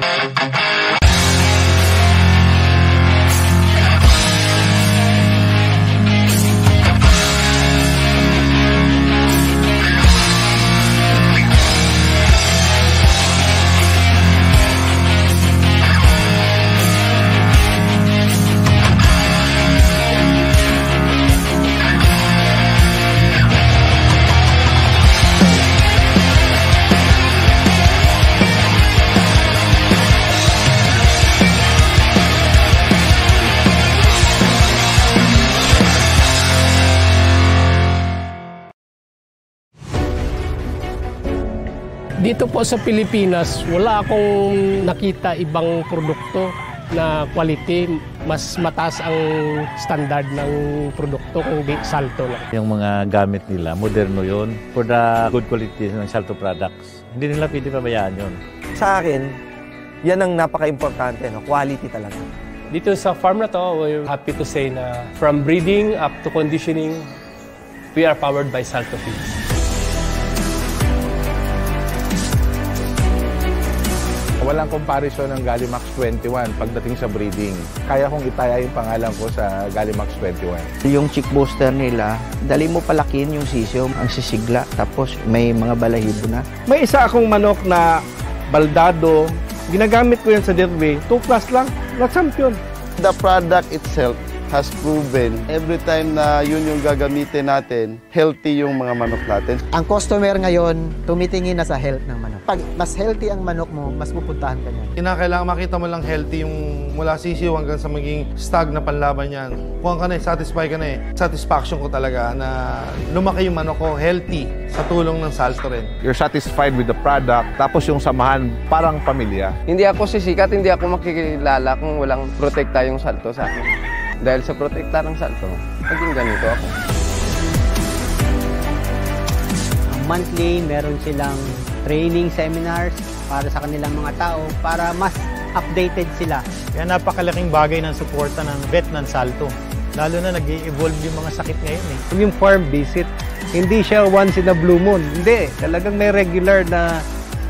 Thank Dito po sa Pilipinas, wala akong nakita ibang produkto na quality. Mas mataas ang standard ng produkto kung di Salto na. Yung mga gamit nila, moderno yon for the good quality ng Salto products. Hindi nila pwede pabayaan yun. Sa akin, yan ang napaka-importante, no? quality talaga. Dito sa farm na to, we're happy to say na from breeding up to conditioning, we are powered by Salto Feeds. Walang comparison ng Gallimax 21 pagdating sa breeding. Kaya kong itaya yung pangalan ko sa Gallimax 21. Yung chick booster nila, dali mo palakin yung sisiyo, ang sisigla, tapos may mga balahibo na. May isa akong manok na baldado. Ginagamit ko yan sa derby. 2 plus lang, na champion. The product itself has proven every time na yun yung gagamitin natin, healthy yung mga manok natin. Ang customer ngayon, tumitingin na sa health ng manok. Pag mas healthy ang manok mo, mas pupuntahan ka niya. Kinakailangan makita mo lang healthy yung mula sisiw hanggang sa maging stag na panlaban niyan. Kung ka na eh, satisfy ka na eh. Satisfaction ko talaga na lumaki yung manok ko, healthy, sa tulong ng salto rin. You're satisfied with the product, tapos yung samahan, parang pamilya. Hindi ako sisikat, hindi ako makikilala kung walang protect tayong salto sa akin. Dahil sa protekta ng salto, naging ganito ako. Monthly, meron silang training seminars para sa kanilang mga tao para mas updated sila. Kaya napakalaking bagay ng suporta ng vet ng salto. Lalo na nag evolve yung mga sakit ngayon eh. Yung farm visit, hindi siya once in a blue moon. Hindi, talagang may regular na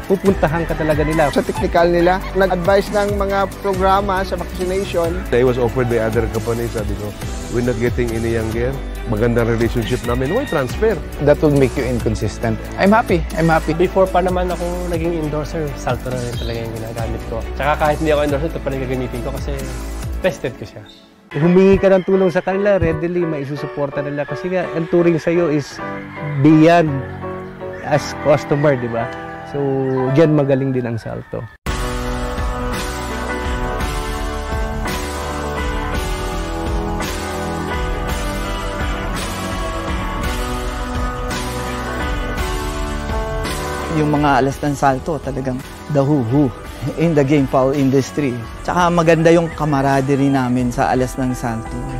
pupuntahan ka talaga nila. Sa technical nila, nag-advise ng mga programa sa vaccination. They was offered by other companies, sabi ko, we're not getting any younger. Magandang relationship namin, why transfer? That will make you inconsistent. I'm happy, I'm happy. Before pa naman ako naging endorser, Salto na rin talaga yung ginagamit ko. Tsaka kahit hindi ako endorser, ito pa rin gagamitin ko kasi tested ko siya humingi ka ng tulong sa kanila, readily maisusuporta nila kasi nga ang turing sa'yo is beyond as customer, di ba? So, diyan magaling din ang salto. Yung mga alas ng salto, talagang dahuhu in the game foul industry. Tsaka maganda yung camaraderie namin sa alas ng salto.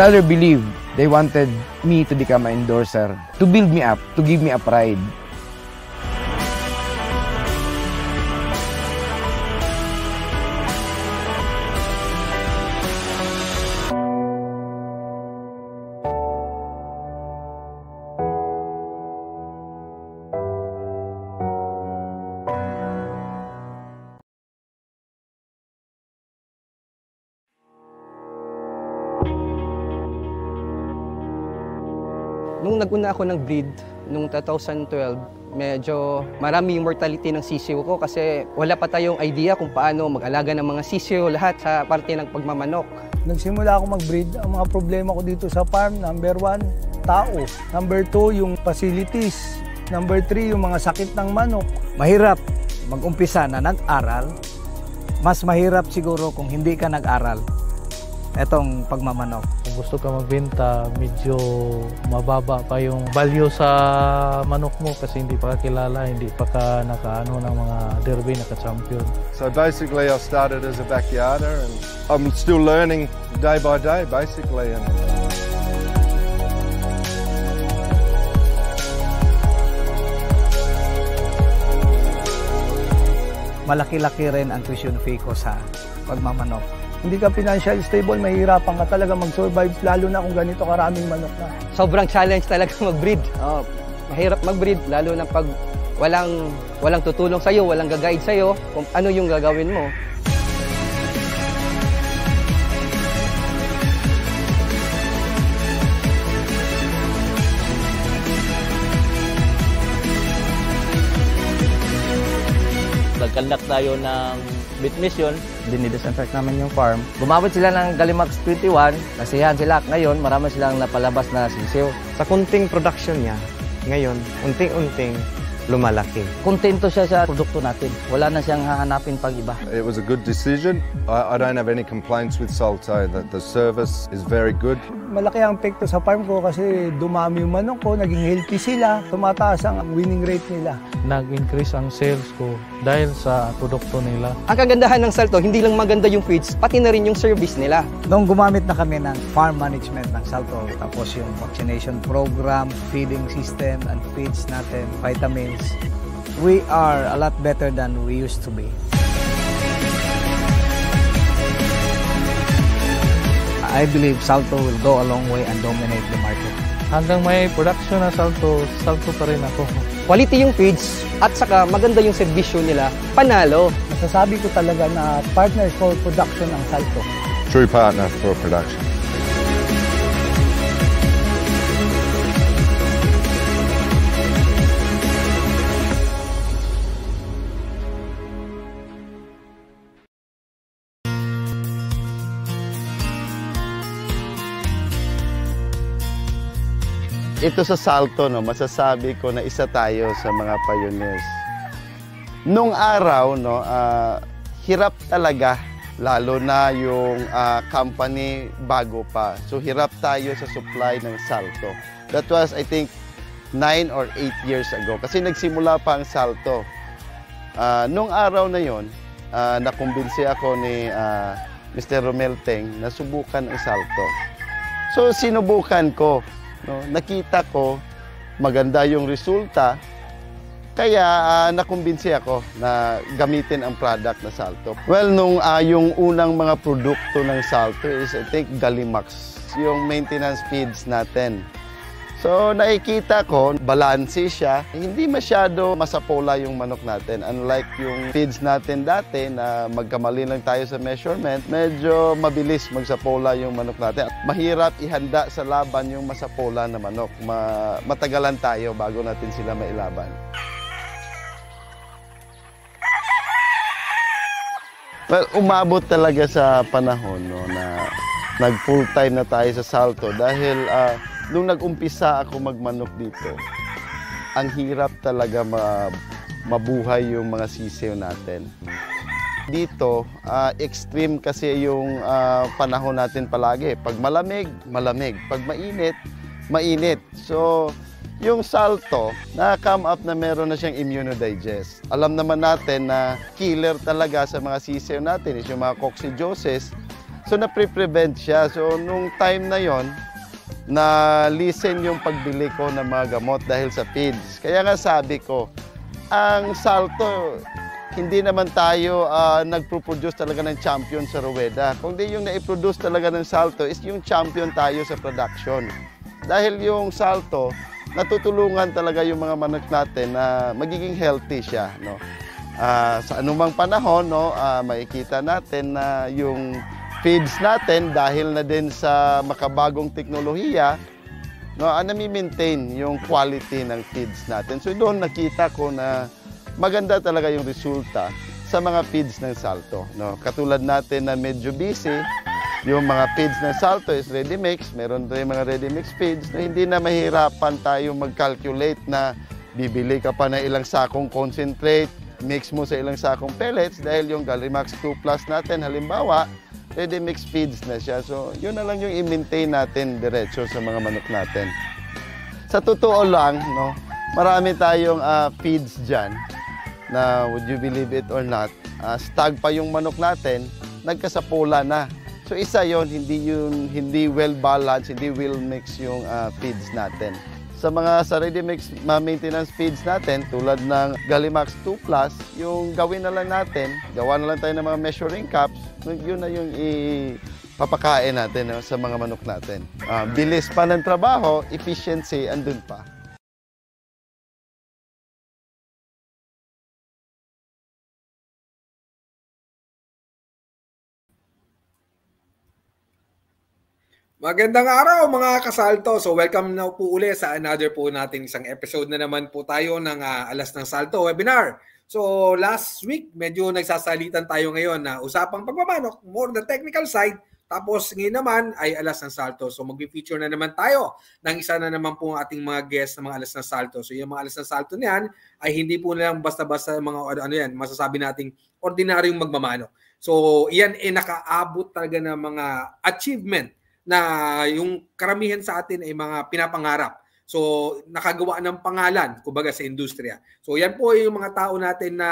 Tyler believed they wanted me to become an endorser, to build me up, to give me a pride. naguna ako ng breed noong 2012, medyo marami yung mortality ng sisiw ko kasi wala pa tayong idea kung paano mag-alaga ng mga sisiw lahat sa parte ng pagmamanok. Nagsimula ako mag-breed, ang mga problema ko dito sa farm, number one, tao. Number two, yung facilities. Number three, yung mga sakit ng manok. Mahirap mag-umpisa na nag-aral. Mas mahirap siguro kung hindi ka nag-aral etong pagmamanok. Kung gusto ka magbenta, medyo mababa pa yung value sa manok mo kasi hindi pa kakilala, hindi pa ka nakaano ng mga derby, naka-champion. So basically I started as a backyarder and I'm still learning day by day basically. And... Malaki-laki rin ang tuition fee ko sa pagmamanok hindi ka financial stable, mahirapan ka talaga mag-survive, lalo na kung ganito karaming manok na. Sobrang challenge talaga mag-breed. Oh, mahirap mag-breed, lalo na pag walang, walang tutulong sa'yo, walang gag-guide sa'yo kung ano yung gagawin mo. Nagkalak tayo ng bitmis Mission, dinidisinfect namin yung farm. Gumamit sila ng Galimax 21, nasihan sila. Ngayon, marami silang napalabas na sisiw. Sa kunting production niya, ngayon, unting-unting, lumalaki. Kontento siya sa produkto natin. Wala na siyang hahanapin pag iba. It was a good decision. I, I don't have any complaints with Salto that the service is very good. Malaki ang pekto sa farm ko kasi dumami yung manok ko, naging healthy sila, tumataas ang winning rate nila. Nag-increase ang sales ko dahil sa produkto nila. Ang kagandahan ng Salto, hindi lang maganda yung feeds, pati na rin yung service nila. Noong gumamit na kami ng farm management ng Salto, tapos yung vaccination program, feeding system, and feeds natin, vitamins, Philippines. We are a lot better than we used to be. I believe Salto will go a long way and dominate the market. Hanggang may production na Salto, Salto pa rin ako. Quality yung feeds at saka maganda yung servisyo nila, panalo. Masasabi ko talaga na partner for production ang Salto. True partner for production. ito sa Salto, no, masasabi ko na isa tayo sa mga pioneers. Nung araw, no, uh, hirap talaga, lalo na yung uh, company bago pa. So, hirap tayo sa supply ng Salto. That was, I think, 9 or 8 years ago. Kasi nagsimula pa ang Salto. Uh, nung araw na yon, uh, nakumbinsi ako ni uh, Mr. Romel Teng na subukan ang Salto. So, sinubukan ko. No? Nakita ko, maganda yung resulta, kaya uh, nakumbinsi ako na gamitin ang product na Salto. Well, nung uh, yung unang mga produkto ng Salto is I think Galimax, yung maintenance feeds natin. So nakikita ko, balansi siya. Hindi masyado masapola yung manok natin. Unlike yung feeds natin dati na magkamali lang tayo sa measurement, medyo mabilis magsapola yung manok natin. Mahirap ihanda sa laban yung masapola na manok. Ma matagalan tayo bago natin sila mailaban. Well, umabot talaga sa panahon no, na nag full time na tayo sa Salto dahil uh, nung nag-umpisa ako magmanok dito, ang hirap talaga ma mabuhay yung mga sisiyo natin. Dito, uh, extreme kasi yung uh, panahon natin palagi. Pag malamig, malamig. Pag mainit, mainit. So, yung salto, na-come up na meron na siyang immunodigest. Alam naman natin na killer talaga sa mga sisiyo natin is yung mga coccidiosis. So, na-prevent siya. So, nung time na yon na listen yung pagbili ko ng mga gamot dahil sa PIDS. Kaya nga sabi ko, ang salto, hindi naman tayo uh, nagproproduce talaga ng champion sa Rueda. Kundi yung naiproduce talaga ng salto is yung champion tayo sa production. Dahil yung salto, natutulungan talaga yung mga manok natin na magiging healthy siya. No? Uh, sa anumang panahon, no, uh, makikita natin na yung feeds natin dahil na din sa makabagong teknolohiya, no, ah, nami-maintain yung quality ng feeds natin. So doon nakita ko na maganda talaga yung resulta sa mga feeds ng Salto. No? Katulad natin na medyo busy, yung mga feeds ng Salto is ready mix. Meron tayong mga ready mix feeds na hindi na mahirapan tayo mag-calculate na bibili ka pa na ilang sakong concentrate, mix mo sa ilang sakong pellets dahil yung Gallimax 2 Plus natin halimbawa, ready eh, mix feeds na siya. So, yun na lang yung i-maintain natin diretso sa mga manok natin. Sa totoo lang, no, marami tayong uh, feeds dyan na would you believe it or not, uh, stag pa yung manok natin, nagkasapola na. So isa yon hindi yung hindi well balanced, hindi well mix yung uh, feeds natin. Sa mga sa ready mix maintenance feeds natin, tulad ng Galimax 2 Plus, yung gawin na lang natin, gawa na lang tayo ng mga measuring cups, yun na yung ipapakain natin no, sa mga manok natin. Uh, bilis pa ng trabaho, efficiency, andun pa. Magandang araw mga kasalto. So welcome na po uli sa another po natin isang episode na naman po tayo ng uh, Alas ng Salto webinar. So last week medyo nagsasalitan tayo ngayon na usapang pagmamanok, more the technical side. Tapos ngayon naman ay Alas ng Salto. So magbe-feature na naman tayo ng isa na naman po ating mga guest ng mga Alas ng Salto. So yung mga Alas ng Salto niyan ay hindi po na lang basta-basta mga ano, ano yan, masasabi nating ordinaryong magmamanok. So iyan ay nakaabot talaga ng mga achievement na yung karamihan sa atin ay mga pinapangarap. So, nakagawa ng pangalan, kumbaga sa industriya. So, yan po yung mga tao natin na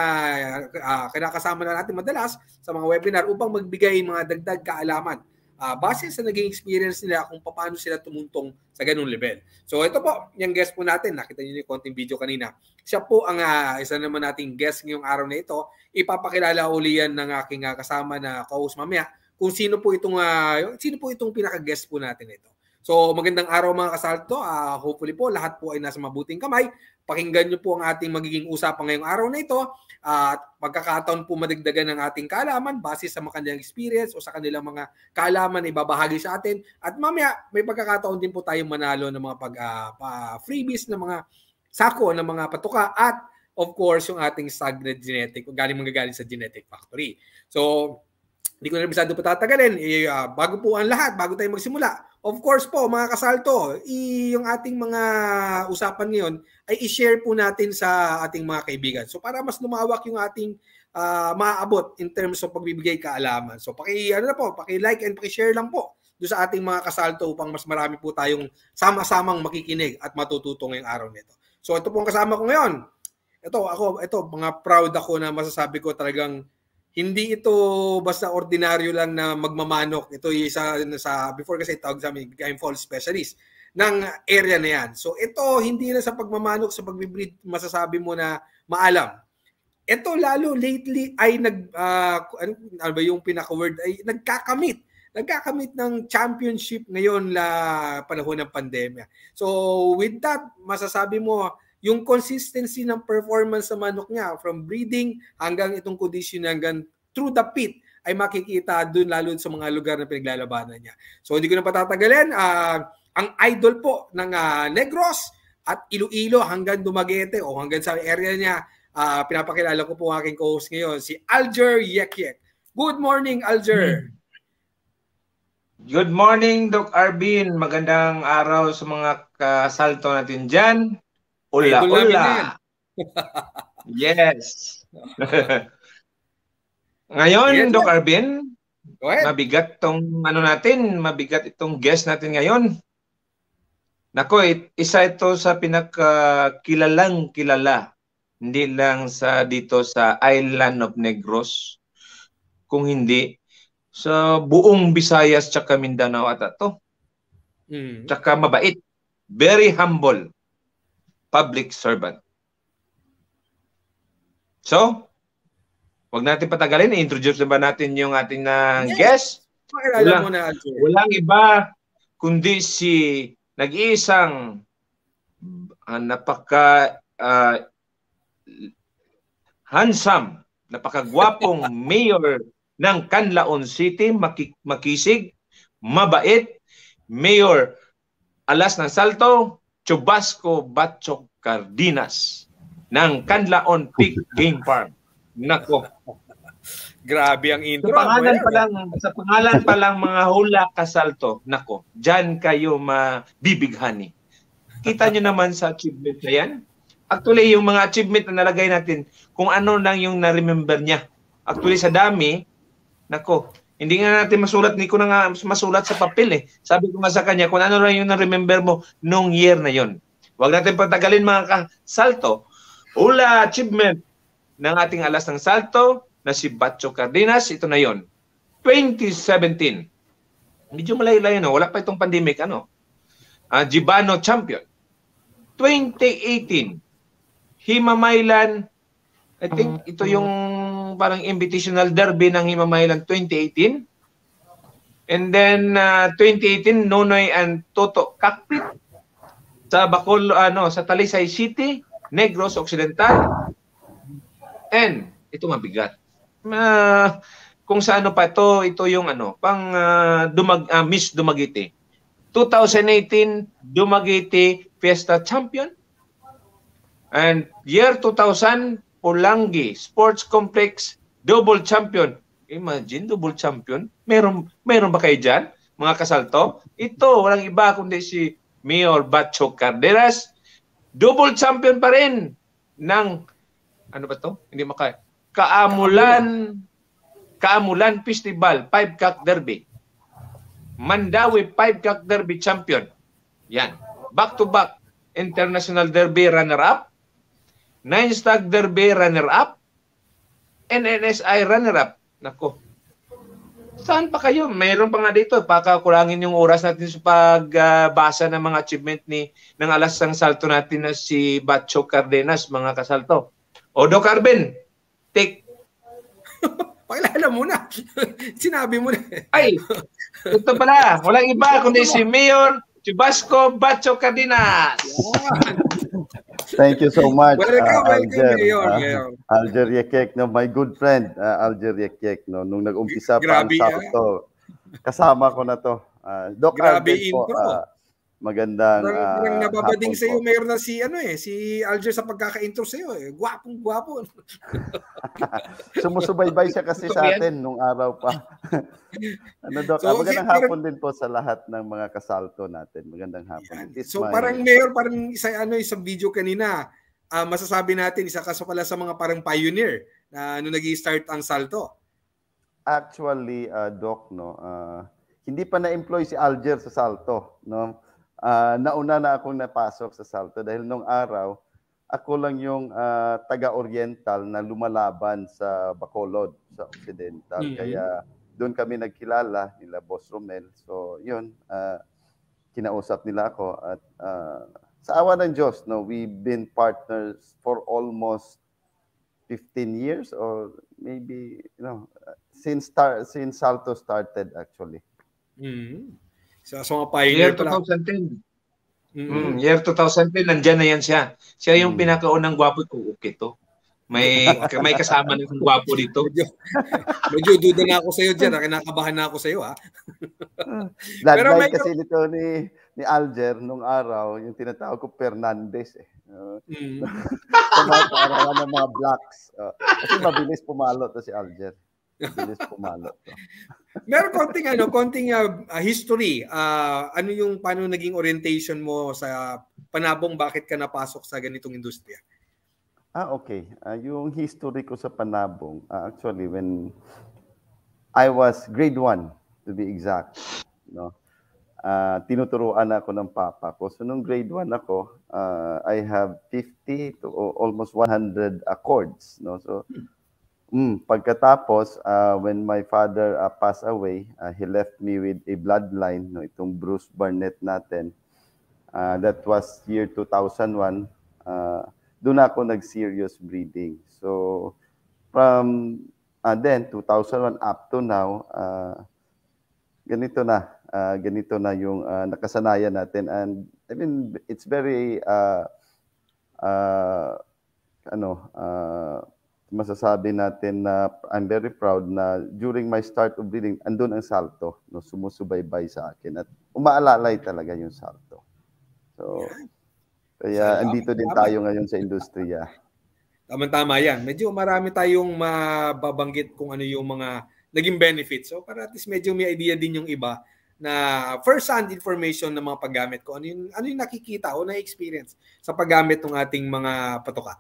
uh, kinakasama na natin madalas sa mga webinar upang magbigay mga dagdag kaalaman uh, base sa naging experience nila kung paano sila tumuntong sa ganung level. So, ito po, yung guest po natin, nakita niyo yung konting video kanina. Siya po ang uh, isa naman nating guest ngayong araw na ito. Ipapakilala uli yan ng aking uh, kasama na co-host mamaya kung sino po itong uh, sino po itong pinaka-guest po natin ito. So magandang araw mga kasalto. Uh, ah, hopefully po lahat po ay nasa mabuting kamay. Pakinggan niyo po ang ating magiging usapan ngayong araw na ito uh, at pagkakataon po madagdagan ng ating kaalaman base sa mga experience o sa kanilang mga kaalaman na ibabahagi sa atin. At mamaya may pagkakataon din po tayong manalo ng mga pag uh, pa, freebies ng mga sako ng mga patuka at of course yung ating stagnant genetic o galing manggagaling sa genetic factory. So hindi ko na masyado patatagalin. E, uh, bago po ang lahat, bago tayo magsimula. Of course po, mga kasalto, i- yung ating mga usapan ngayon ay i-share po natin sa ating mga kaibigan. So para mas lumawak yung ating uh, maaabot in terms of pagbibigay kaalaman. So paki ano na po, paki-like and paki-share lang po do sa ating mga kasalto upang mas marami po tayong sama-samang makikinig at matututo ngayong araw nito. So ito po ang kasama ko ngayon. Ito ako, ito mga proud ako na masasabi ko talagang hindi ito basta ordinaryo lang na magmamanok. Ito isa sa, before kasi tawag sa amin, game fall specialist ng area na yan. So ito, hindi na sa pagmamanok, sa pagbibreed, masasabi mo na maalam. Ito lalo lately ay nag, uh, ano, ano ba yung pinaka-word, ay nagkakamit. Nagkakamit ng championship ngayon la panahon ng pandemya. So with that, masasabi mo, yung consistency ng performance sa manok niya from breeding hanggang itong condition niya hanggang through the pit ay makikita doon lalo sa mga lugar na pinaglalabanan niya. So hindi ko na patatagalin. Uh, ang idol po ng uh, Negros at Iloilo hanggang Dumaguete o hanggang sa area niya, uh, pinapakilala ko po ang aking co-host ngayon, si Alger Yekyek. Good morning, Alger! Good morning, Doc Arbin. Magandang araw sa mga kasalto natin dyan. Hola, hola. yes. ngayon, yes, Doc Arvin, mabigat tong ano natin, mabigat itong guest natin ngayon. Nako, isa ito sa pinakakilalang kilala, hindi lang sa dito sa Island of Negros, kung hindi sa buong Visayas tsaka Mindanao at ato. Mm. Tsaka mabait. Very humble public servant. So, wag natin patagalin. I-introduce na ba natin yung ating na ah, yes. guest? Pakilala mo Walang iba kundi si nag-iisang uh, napaka uh, handsome, napakagwapong mayor ng Canlaon City, Makik- Makisig, mabait, mayor Alas ng Salto, Chubasco Batchok Cardinas ng Canlaon Peak Game Farm. Nako. Grabe ang intro. Sa pangalan pa lang, sa pangalan pa lang mga hula kasalto, nako, diyan kayo mabibighani. Kita nyo naman sa achievement na yan. Actually, yung mga achievement na nalagay natin, kung ano lang yung na-remember niya. Actually, sa dami, nako, hindi nga natin masulat, ni ko na nga masulat sa papel eh. Sabi ko nga sa kanya, kung ano lang yung na-remember mo nung year na yon. Huwag natin patagalin mga ka Ula achievement ng ating alas ng salto na si Bacho Cardenas. Ito na yon. 2017. Medyo malayo-layo no? Wala pa itong pandemic. Ano? Uh, Gibano champion. 2018. Hima I think ito yung parang invitational derby ng Himamahilang 2018. And then uh, ah, 2018 Nonoy and Toto Cockpit sa Bacol ano sa Talisay City, Negros Occidental. And ito mabigat. Uh, kung sa ano pa to, ito yung ano, pang uh, dumag uh, Miss Dumagiti. 2018 Dumagiti Fiesta Champion. And year 2000 Pulangi Sports Complex double champion. Imagine, double champion. Meron, meron ba kayo dyan, mga kasalto? Ito, walang iba kundi si Mayor Bacho Cardenas. Double champion pa rin ng, ano ba to? Hindi maka... Kaamulan, Kaamulan Festival, Five Cock Derby. Mandawi Five Cock Derby champion. Yan. back to -back international derby runner-up Nine Stag Derby runner-up and NSI runner-up. Nako. Saan pa kayo? Mayroon pa nga dito. Pakakulangin yung oras natin sa pagbasa uh, ng mga achievement ni ng alas alasang salto natin na si Bacho Cardenas, mga kasalto. Odo Carben, take. Pakilala muna. Sinabi mo na. Eh. Ay, ito pala. Walang iba kundi si Mayor si Basco Bacho Cardenas. Thank you so much. Welcome, uh, welcome, Alger, Uh, no, my good friend, uh, Alger Yekek, no, nung nag-umpisa pa ang ah. to, kasama ko na to. Uh, Doc Grabe Alger intro. Po, uh, Magandang Nang, uh, ah, nang nababading sa iyo, mayroon na si ano eh, si Alger sa pagkaka-intro sa iyo eh. Gwapong gwapo. Sumusubaybay siya kasi sa atin nung araw pa. ano Doc, so, ah, magandang si, hapon din po sa lahat ng mga kasalto natin. Magandang hapon. Yan. So my... parang mayor, parang isa ano sa video kanina, uh, masasabi natin isa ka pala sa mga parang pioneer na uh, nung ano, nag-start ang salto. Actually, uh, Doc, no, uh, hindi pa na-employ si Alger sa salto, no? uh, nauna na akong napasok sa Salto dahil nung araw, ako lang yung uh, taga-oriental na lumalaban sa Bacolod, sa Occidental. Mm-hmm. Kaya doon kami nagkilala nila Boss Romel. So, yun, uh, kinausap nila ako. At uh, sa awa ng Diyos, no, we've been partners for almost 15 years or maybe, you know, since, star- since Salto started actually. Mm-hmm. Siya sa mga pioneer. Year 2010. Mm-hmm. Mm, year 2010, nandyan na yan siya. Siya yung mm. pinakaunang gwapo ko. Okay to. May may kasama na ng gwapo dito. medyo, medyo duda na ako sa iyo diyan, kinakabahan na ako sa iyo ha. Pero may kasi nito ni ni Alger nung araw, yung tinatawag ko Fernandez eh. Uh, mm. sa mga ng mga blacks. Uh, kasi mabilis pumalo to si Alger. Mabilis pumalo to. Meron konting ano, konting uh, uh, history. Uh, ano yung paano naging orientation mo sa panabong bakit ka napasok sa ganitong industriya? Ah, okay. Uh, yung history ko sa panabong, uh, actually when I was grade 1 to be exact, no. Uh, tinuturuan ako ng papa ko. So nung grade 1 ako, uh, I have 50 to almost 100 accords, no. So hmm Mm, pagkatapos, uh, when my father uh, passed away, uh, he left me with a bloodline, no, itong Bruce Barnett natin. Uh, that was year 2001. Uh, doon ako nag-serious breeding. So, from uh, then, 2001 up to now, uh, ganito na. Uh, ganito na yung uh, nakasanayan natin. And I mean, it's very, uh, uh, ano, uh, masasabi natin na I'm very proud na during my start of reading, andun ang salto, no, sumusubaybay sa akin at umaalalay talaga yung salto. So, kaya andito din tayo ngayon sa industriya. Tama-tama yan. Medyo marami tayong mababanggit kung ano yung mga naging benefits. So, para at least medyo may idea din yung iba na first-hand information ng mga paggamit ko. Ano yung, ano yung nakikita o na-experience sa paggamit ng ating mga patukat.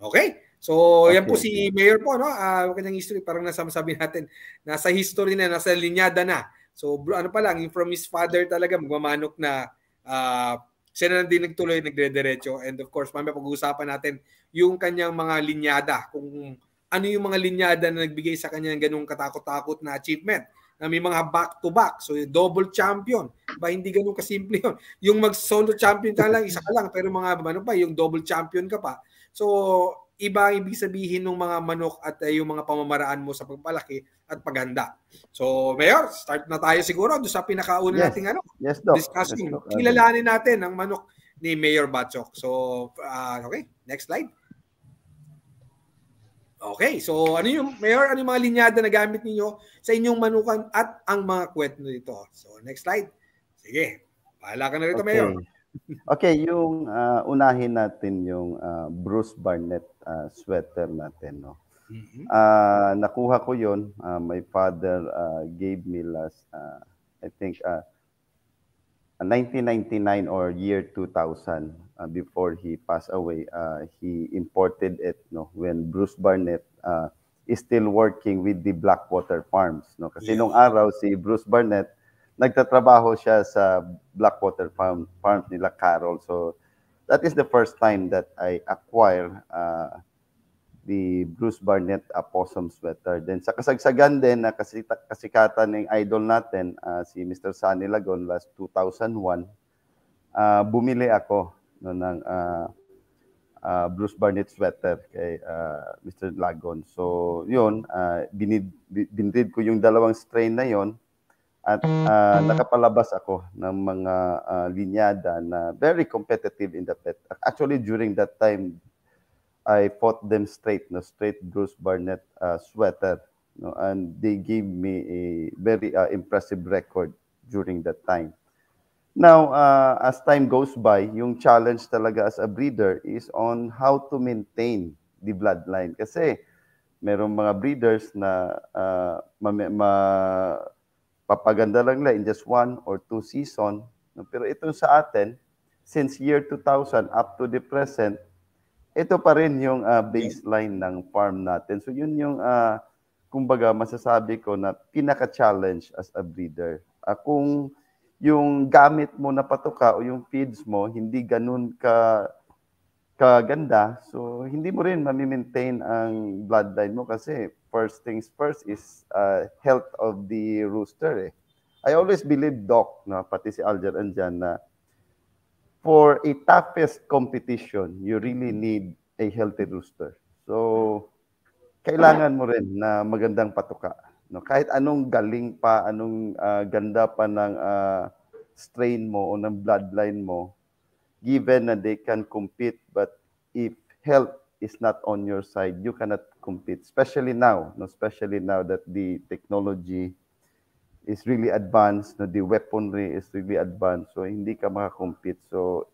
Okay? So, okay. yan po si Mayor po, no? Ah, Uh, kanyang history, parang nasasabi natin, nasa history na, nasa linyada na. So, bro, ano pa lang, from his father talaga, magmamanok na uh, siya na din nagtuloy, nagdederecho. And of course, mamaya pag-uusapan natin yung kanyang mga linyada, kung ano yung mga linyada na nagbigay sa kanya ng ganung katakot-takot na achievement na may mga back-to-back. So, double champion. Ba, hindi ganun kasimple yun. Yung mag-solo champion ka lang, isa ka lang, pero mga, ano pa, yung double champion ka pa. So, iba ang ibig sabihin ng mga manok at uh, yung mga pamamaraan mo sa pagpalaki at paghanda. So, Mayor, start na tayo siguro doon sa pinakauna yes. nating ano, yes, doc. discussing. Yes, Kilalanin natin ang manok ni Mayor Batchok. So, uh, okay, next slide. Okay, so ano yung, Mayor, ano yung mga linyada na gamit niyo sa inyong manukan at ang mga kwetno dito? So, next slide. Sige, pahala ka na rito, okay. Mayor. okay, yung uh, unahin natin yung uh, Bruce Barnett uh, sweater natin, no? Mm-hmm. Uh, nakuha ko yon. Uh, ah, my father uh, gave me last, uh, I think, uh, 1999 or year 2000 uh, before he passed away. Uh, he imported it no, when Bruce Barnett uh, is still working with the Blackwater Farms. No? Kasi yeah. nung araw si Bruce Barnett, nagtatrabaho siya sa Blackwater Farm, Farms nila Carol. So that is the first time that I acquire uh, the Bruce Barnett uh, possum sweater. Then sa kasagsagan din na uh, kasikatan ng idol natin, uh, si Mr. Sunny Lagon last 2001, uh, bumili ako no, ng uh, uh, Bruce Barnett sweater kay uh, Mr. Lagon. So yun, uh, binid, binid ko yung dalawang strain na yon at uh, nakapalabas ako ng mga uh, linyada na very competitive in the pet. Actually, during that time, I fought them straight, no straight Bruce Barnett uh, sweater, no, and they gave me a very uh, impressive record during that time. Now, uh, as time goes by, yung challenge talaga as a breeder is on how to maintain the bloodline. Kasi merong mga breeders na uh, ma, ma Papaganda lang nila in just one or two season. Pero itong sa atin, since year 2000 up to the present, ito pa rin yung uh, baseline ng farm natin. So yun yung, uh, kumbaga, masasabi ko na pinaka-challenge as a breeder. Uh, kung yung gamit mo na patuka o yung feeds mo, hindi ganun ka kaganda. So, hindi mo rin mamimaintain ang bloodline mo kasi first things first is uh, health of the rooster. Eh. I always believe, Doc, no, pati si Alger andyan, na for a toughest competition, you really need a healthy rooster. So, kailangan mo rin na magandang patuka. No? Kahit anong galing pa, anong uh, ganda pa ng uh, strain mo o ng bloodline mo, given na they can compete, but if health is not on your side, you cannot compete. Especially now, no? especially now that the technology is really advanced, no? the weaponry is really advanced. So, hindi ka makakompete. So,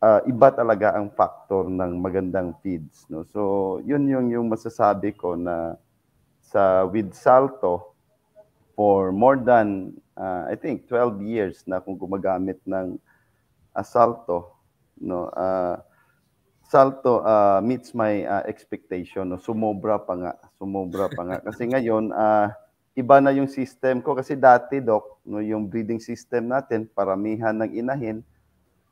uh, iba talaga ang factor ng magandang feeds. No? So, yun yung, yung masasabi ko na sa with Salto, for more than, uh, I think, 12 years na kung gumagamit ng Asalto, ah, no, uh, salto uh, meets my uh, expectation. No? Sumobra pa nga. Sumobra pa nga. Kasi ngayon, uh, iba na yung system ko. Kasi dati, Doc, no, yung breeding system natin, paramihan ng inahin.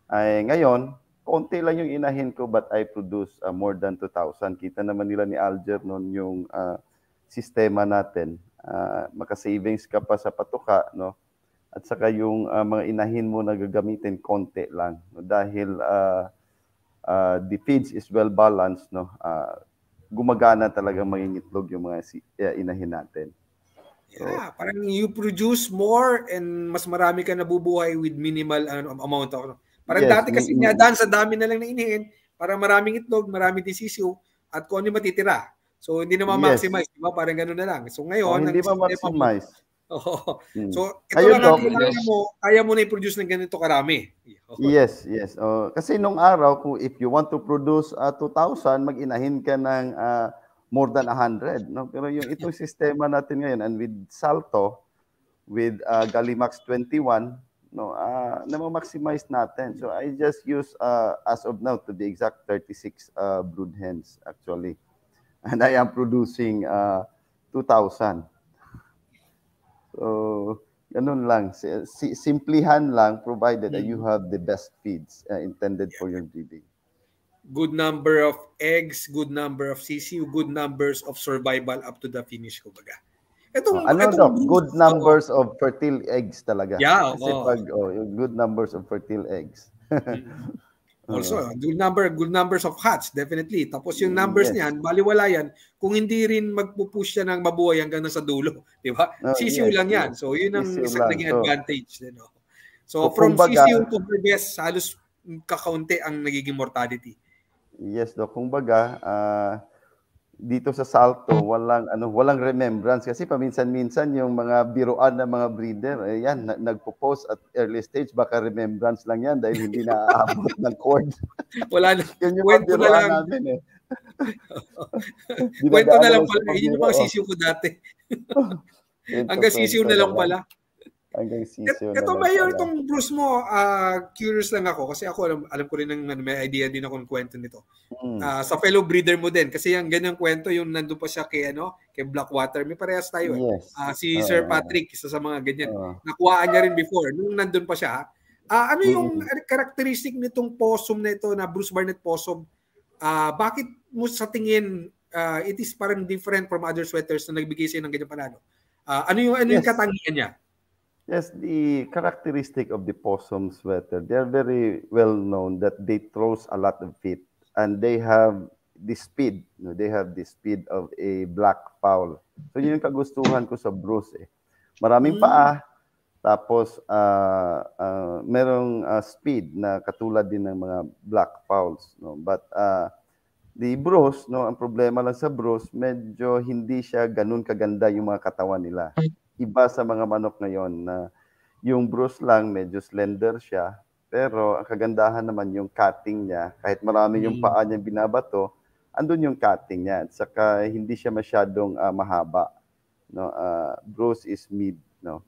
Ay, ngayon, konti lang yung inahin ko but I produce uh, more than 2,000. Kita naman nila ni Alger noon yung uh, sistema natin. Uh, makasavings ka pa sa patuka, no? At saka yung uh, mga inahin mo na konti lang. No? Dahil uh, uh, the feeds is well balanced, no? Uh, gumagana talaga maging itlog yung mga si, uh, inahin natin. So, yeah, parang you produce more and mas marami ka nabubuhay with minimal ano, amount of. Parang yes, dati kasi niya dan sa dami na lang na inihin para maraming itlog, maraming disisyo at kung ano matitira. So hindi na ma-maximize, yes. di Parang ganoon na lang. So ngayon, oh, hindi ma-maximize. Oh. Mm. So ito Ayun, lang ang mo, kaya mo na i-produce ng ganito karami. Yeah. Yes, yes. Uh, kasi nung araw, kung if you want to produce uh, 2,000, mag-inahin ka ng uh, more than 100. No? Pero yung itong sistema natin ngayon, and with Salto, with uh, Galimax 21, no, uh, ah, na-maximize natin. So I just use, uh, as of now, to be exact, 36 uh, brood hens, actually. And I am producing uh, 2,000. So, ganun lang, si, simplihan lang provided that you mm. have the best feeds uh, intended for your breeding. Good number of eggs, good number of CC, good numbers of survival up to the finish, kumbaga. Itong, oh, ano itong, good oh. numbers oh, of fertile eggs talaga. Yeah, Kasi oh. pag, oh, good numbers of fertile eggs. Mm. Also, uh, good number, good numbers of hats, definitely. Tapos yung mm, numbers yes. niyan, baliwala yan kung hindi rin magpupush siya ng mabuhay hanggang sa dulo, di ba? Uh, oh, CCU yes, lang yan. So, yun ang CCU isang lang. naging advantage. Oh. So, you know? so from kumbaga, CCU to Herbes, halos kakaunti ang nagiging mortality. Yes, do. Kung baga, uh, ah, dito sa Salto walang ano walang remembrance kasi paminsan-minsan yung mga biruan ng mga breeder eh nagpo-post at early stage baka remembrance lang yan dahil hindi naaabot ng cord. Wala na. yun yung eh. kwento na lang. namin eh. kwento na lang pala. hindi yung mga ko dati. Ang sisiw na lang pala. Hanggang sisiyo Ito mayor itong Bruce mo, uh, curious lang ako kasi ako alam, alam ko rin ng ano, may idea din ako ng kwento nito. Mm. Uh, sa fellow breeder mo din kasi yung ganyang kwento yung nandoon pa siya kay ano, kay Blackwater. May parehas tayo. Eh. Uh, si uh, Sir Patrick isa sa mga ganyan. Uh, Nakuhaan niya rin before nung nandoon pa siya. Uh, ano yung mm. characteristic nitong possum na ito na Bruce Barnett possum? Uh, bakit mo sa tingin uh, it is parang different from other sweaters na nagbigay sa ng ganyan panalo? Uh, ano yung ano yes. yung katangian niya? Yes, the characteristic of the possum sweater, they are very well known that they throws a lot of feet and they have the speed. You know, they have the speed of a black fowl. So yun yung kagustuhan ko sa Bruce eh. Maraming hmm. paa, tapos uh, uh, merong uh, speed na katulad din ng mga black fowls. No? But uh, the Bruce, no, ang problema lang sa Bruce, medyo hindi siya ganun kaganda yung mga katawan nila iba sa mga manok ngayon na yung Bruce lang medyo slender siya, pero ang kagandahan naman yung cutting niya, kahit marami yung mm. paa niya binabato, andun yung cutting niya. At saka hindi siya masyadong uh, mahaba. No, uh, ah, Bruce is mid, no.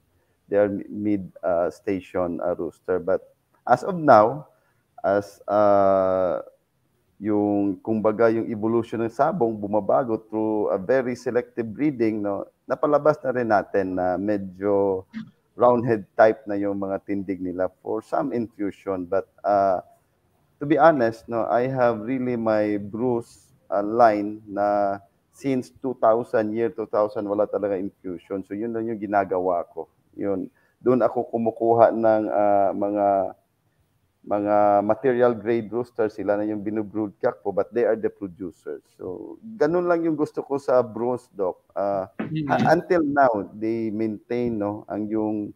They are mid uh, station uh, rooster, but as of now, as uh, yung kumbaga yung evolution ng sabong bumabago through a very selective breeding, no, napalabas na rin natin na medyo roundhead type na yung mga tindig nila for some infusion. But uh, to be honest, no, I have really my Bruce uh, line na since 2000, year 2000, wala talaga infusion. So yun lang yung ginagawa ko. Yun. Doon ako kumukuha ng uh, mga mga material grade rooster, sila na yung binubroodcast po, but they are the producers. So, ganun lang yung gusto ko sa Bruce Doc. Uh, mm-hmm. Until now, they maintain no, ang yung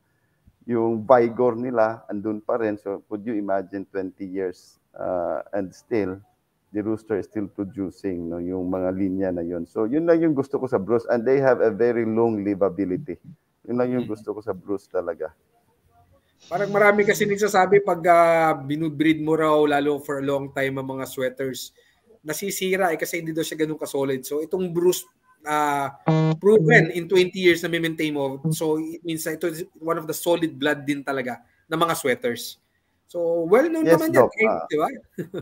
yung vigor nila andun pa rin. So, could you imagine 20 years uh, and still, the rooster is still producing no, yung mga linya na yun. So, yun lang yung gusto ko sa Bruce. And they have a very long livability. Yun lang yung mm-hmm. gusto ko sa Bruce talaga. Parang marami kasi nagsasabi pag uh, binubreed mo raw lalo for a long time ang mga sweaters, nasisira eh kasi hindi daw siya ganun ka-solid. So itong Bruce uh, proven in 20 years na may maintain mo. So it means ito is one of the solid blood din talaga ng mga sweaters. So well known yes, naman Doc, yan, uh, eh, ah. di ba?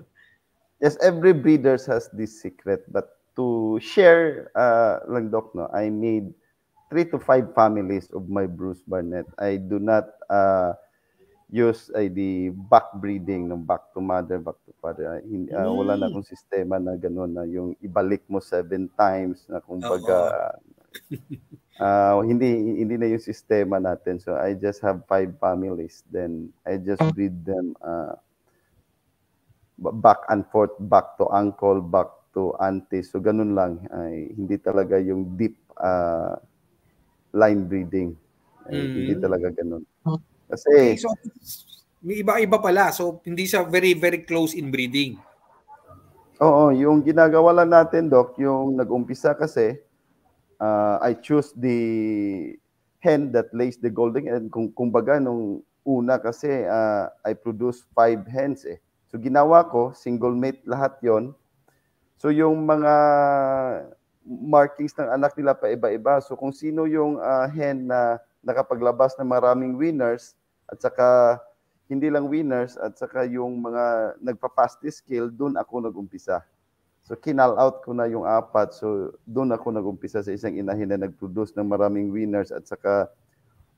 yes, every breeders has this secret but to share uh, lang Doc, no, I made three to five families of my Bruce Barnett. I do not uh, use ay di back breeding ng back to mother back to father uh, wala na akong sistema na gano'n na yung ibalik mo seven times na kumbaga uh, hindi hindi na yung sistema natin so I just have five families then I just breed them uh, back and forth back to uncle back to auntie so ganun lang ay hindi talaga yung deep uh, line breeding ay, mm. hindi hmm. talaga ganun hmm. Kasi, okay, so, may iba-iba pala. So, hindi siya very, very close in breeding. Oo, yung ginagawa lang natin, Doc, yung nag-umpisa kasi, uh, I choose the hen that lays the golden egg. Kung, kumbaga, nung una kasi, uh, I produce five hens eh. So, ginawa ko, single mate lahat yon So, yung mga markings ng anak nila pa iba-iba. So, kung sino yung uh, hen na nakapaglabas ng maraming winners, at saka hindi lang winners at saka yung mga nagpa-pasty skill, doon ako nag-umpisa. So kinal out ko na yung apat. So doon ako nag-umpisa sa isang inahin na nag-produce ng maraming winners at saka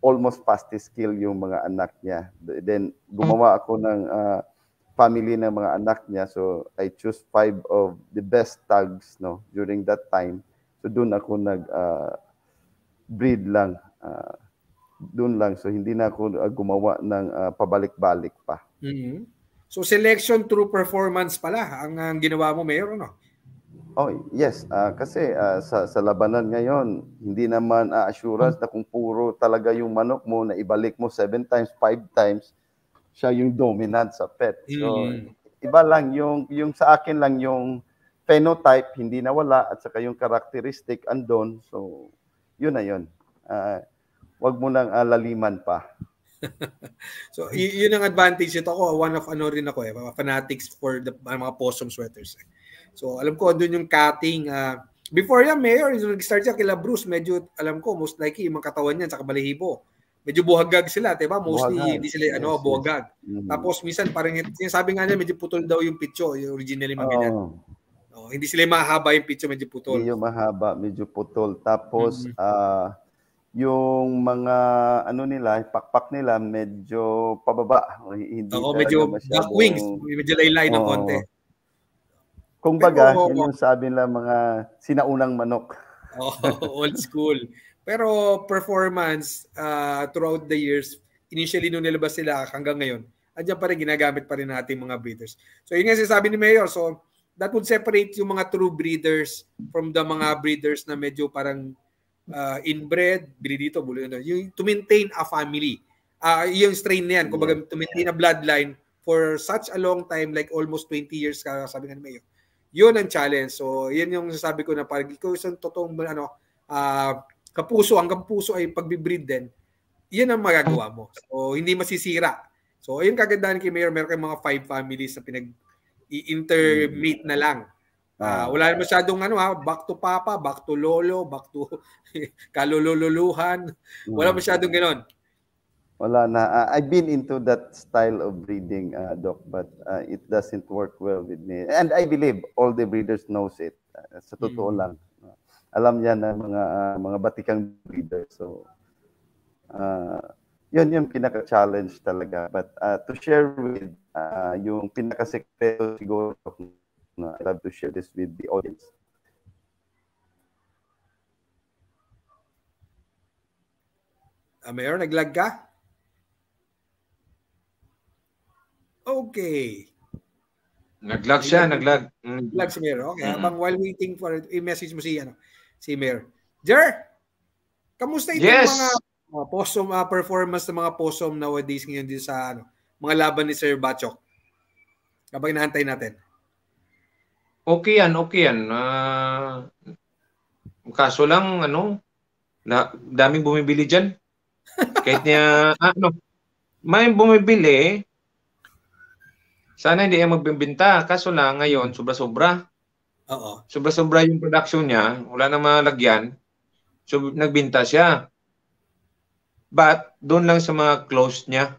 almost pasty skill yung mga anak niya. Then gumawa mm. ako ng uh, family ng mga anak niya. So I choose five of the best tags no during that time. So doon ako nag uh, breed lang uh, doon lang. So, hindi na ako ah, gumawa ng uh, pabalik-balik pa. Mm-hmm. So, selection through performance pala ang, ang ginawa mo, Mayor, no? Oh, yes. Uh, kasi uh, sa, sa labanan ngayon, hindi naman uh, assurance na kung puro talaga yung manok mo na ibalik mo seven times, five times, siya yung dominant sa pet. So, mm-hmm. iba lang yung, yung sa akin lang yung phenotype, hindi nawala, at saka yung characteristic andon. So, yun na yun. Uh, wag mo nang alaliman ah, pa. so, y- yun ang advantage nito ko. One of ano rin ako eh, mga fanatics for the mga possum sweaters. Eh. So, alam ko, doon yung cutting. Uh, before yan, Mayor, yung nag-start siya kila Bruce, medyo, alam ko, most likely, yung mga katawan niyan, sa kabalihibo. Medyo buhagag sila, diba? Mostly, buhagag. hindi sila, ano, yes, ano, yes. buhagag. Mm-hmm. Tapos, minsan, parang, sinasabi nga niya, medyo putol daw yung pitso, yung originally mga oh. ganyan. Oh, hindi sila mahaba yung pitso, medyo putol. Medyo mahaba, medyo putol. Tapos, mm-hmm. uh, yung mga ano nila, pakpak nila medyo pababa. Hindi Oo, medyo back wings, medyo laylay ng konti. Kung baga, yun yung sabi nila mga sinaunang manok. oh, old school. Pero performance uh, throughout the years, initially nung nilabas sila hanggang ngayon, andyan pa rin ginagamit pa rin natin mga breeders. So yun nga sinasabi ni Mayor, so that would separate yung mga true breeders from the mga breeders na medyo parang uh, inbred, bili dito, buli doon. Yung to maintain a family. Uh, yung strain na yan, yeah. kumbaga to maintain a bloodline for such a long time, like almost 20 years, sabi nga ni Mayo. Yun ang challenge. So, yun yung sasabi ko na parang ikaw isang totoong ano, uh, kapuso, hanggang puso ay pagbibreed din, yan ang magagawa mo. So, hindi masisira. So, yun kagandahan kay Mayor, meron kayong mga five families na pinag i na lang Uh, wala masyadong ano ha, back to papa, back to lolo, back to kalululuhan. Wala hmm. masyadong ganoon. Wala na. Uh, I've been into that style of breeding, uh, Doc, but uh, it doesn't work well with me. And I believe all the breeders knows it. Uh, sa totoo mm. lang. Uh, alam niya na mga uh, mga batikang breeder. So, uh, yun yung pinaka-challenge talaga. But uh, to share with uh, yung pinaka-sekreto siguro uh, I'd love to share this with the audience. Uh, Mayor, naglag ka? Okay. Naglag siya, naglag. Mm. Naglag si Mayor. Okay, habang while waiting for it, i-message mo si ano, si Mayor. Jer, kamusta itong yes. mga uh, posom uh, ah, performance ng mga posom nowadays ngayon din sa ano, mga laban ni Sir Bachok? Kapag inaantay natin. Okay yan, okay yan. Uh, kaso lang, ano, na, daming bumibili dyan. Kahit niya, ah, ano, may bumibili, sana hindi yung magbibinta. Kaso lang, ngayon, sobra-sobra. Oo. Sobra-sobra yung production niya. Wala na malagyan. So, nagbinta siya. But, doon lang sa mga close niya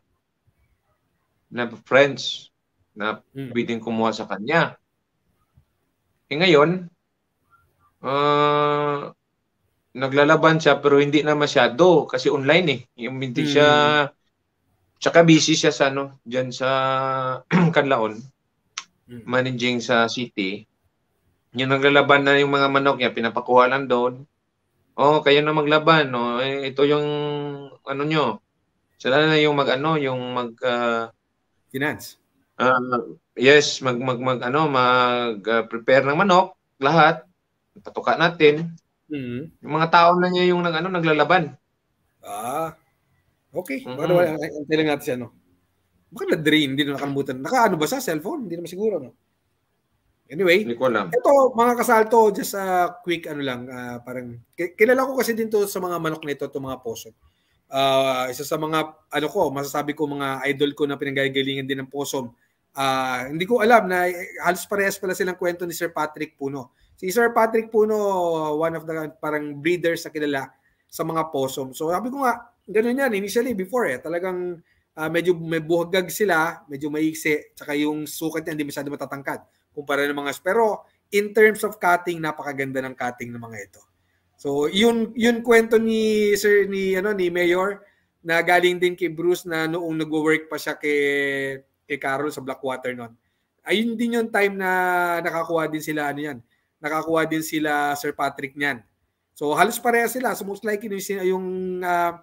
na friends na hmm. pwedeng kumuha sa kanya. Eh ngayon, uh, naglalaban siya pero hindi na masyado kasi online eh. Yung hindi hmm. siya tsaka busy siya sa ano, diyan sa Canlaon, hmm. managing sa city. Yung naglalaban na yung mga manok niya, pinapakuha lang doon. Oh, kayo na maglaban. No? Oh. Eh, ito yung ano nyo. Sila na yung mag ano, yung mag uh, finance. Uh, Yes, mag mag, mag ano, mag uh, prepare ng manok, lahat patuka natin. Mm-hmm. Yung mga tao na niya yung nag ano, naglalaban. Ah. Okay. Mm-hmm. Ano ang telling natin siya no? Baka na-drain, din na nakalimutan. Nakaano ba sa cellphone? Hindi naman siguro, no? Anyway, hindi ko alam. ito, mga kasalto, just a uh, quick ano lang, uh, parang, kilala ko kasi din to sa mga manok nito, to mga poso. Uh, isa sa mga, ano ko, masasabi ko, mga idol ko na pinanggagalingan din ng posom Uh, hindi ko alam na halos parehas pala silang kwento ni Sir Patrick Puno. Si Sir Patrick Puno, one of the parang breeders na kilala sa mga possum. So sabi ko nga, ganun yan initially before eh. Talagang uh, medyo may buhagag sila, medyo maiksi, tsaka yung sukat niya hindi masyado matatangkad kumpara ng mga pero in terms of cutting napakaganda ng cutting ng mga ito. So yun yun kwento ni sir ni ano ni Mayor na galing din kay Bruce na noong nagwo-work pa siya kay kay Carol sa Blackwater noon. Ayun din yung time na nakakuha din sila ano yan. Nakakuha din sila Sir Patrick niyan. So halos pareha sila. So most likely yung, yung uh,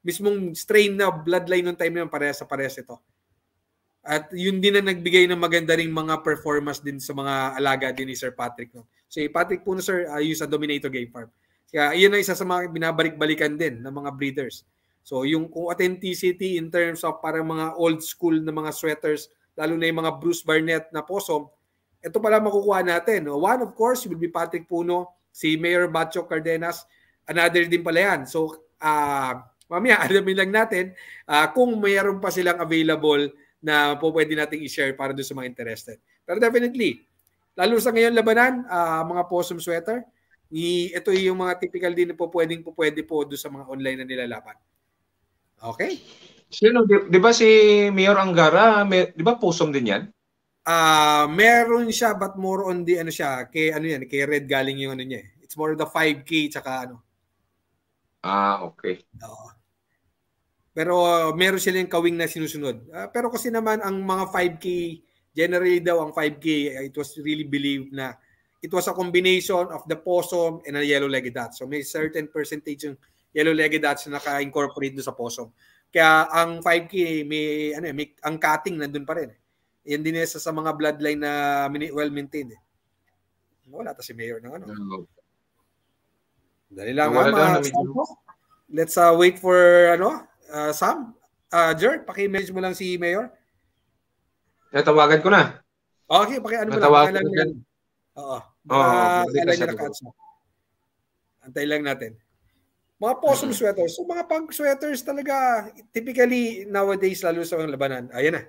mismong strain na bloodline nung time na yun, pareha sa parehas ito. At yun din na nagbigay ng maganda ring mga performance din sa mga alaga din ni Sir Patrick. No? So, si eh, Patrick po Puno, sir, uh, ah, yung sa Dominator Game Farm. Kaya yun ang isa sa mga binabalik-balikan din ng mga breeders. So yung kung authenticity in terms of parang mga old school na mga sweaters, lalo na yung mga Bruce Barnett na posom, ito pala makukuha natin. One, of course, will be Patrick Puno, si Mayor Bacho Cardenas, another din pala yan. So, uh, mamaya, alamin lang natin uh, kung mayroon pa silang available na po pwede nating i-share para doon sa mga interested. Pero definitely, lalo sa ngayon labanan, uh, mga possum sweater, i- ito yung mga typical din po pwedeng po pwede po doon sa mga online na nilalaban. Okay. Sino, di, di ba si Mayor Angara, may, di ba pusom din yan? Ah, uh, meron siya but more on the ano siya, kay ano yan, kay Red galing yung ano niya. Eh. It's more the 5K tsaka ano. Ah, okay. Oo. pero uh, meron sila yung kawing na sinusunod. Uh, pero kasi naman ang mga 5K generally daw ang 5K eh, it was really believed na it was a combination of the possum and a yellow-legged dot. So may certain percentage yung yellow-legged na naka-incorporate do sa posom. Kaya ang 5K may ano eh, may ang cutting nandun pa rin. Eh. Yan din isa sa mga bloodline na well maintained. Eh. Wala ta si Mayor ng ano. ano? Dali lang Wala ama. Ah, Let's uh, wait for ano uh, Sam. Uh, Jer, paki-message mo lang si Mayor. Natawagan ko na. Oh, okay, paki ano mo Natawagan lang. Natawagan ko na. Oo. Oo. Uh, oh, Antay lang natin. Mga possum sweaters. So mga punk sweaters talaga, typically nowadays lalo sa mga labanan. Ayan na.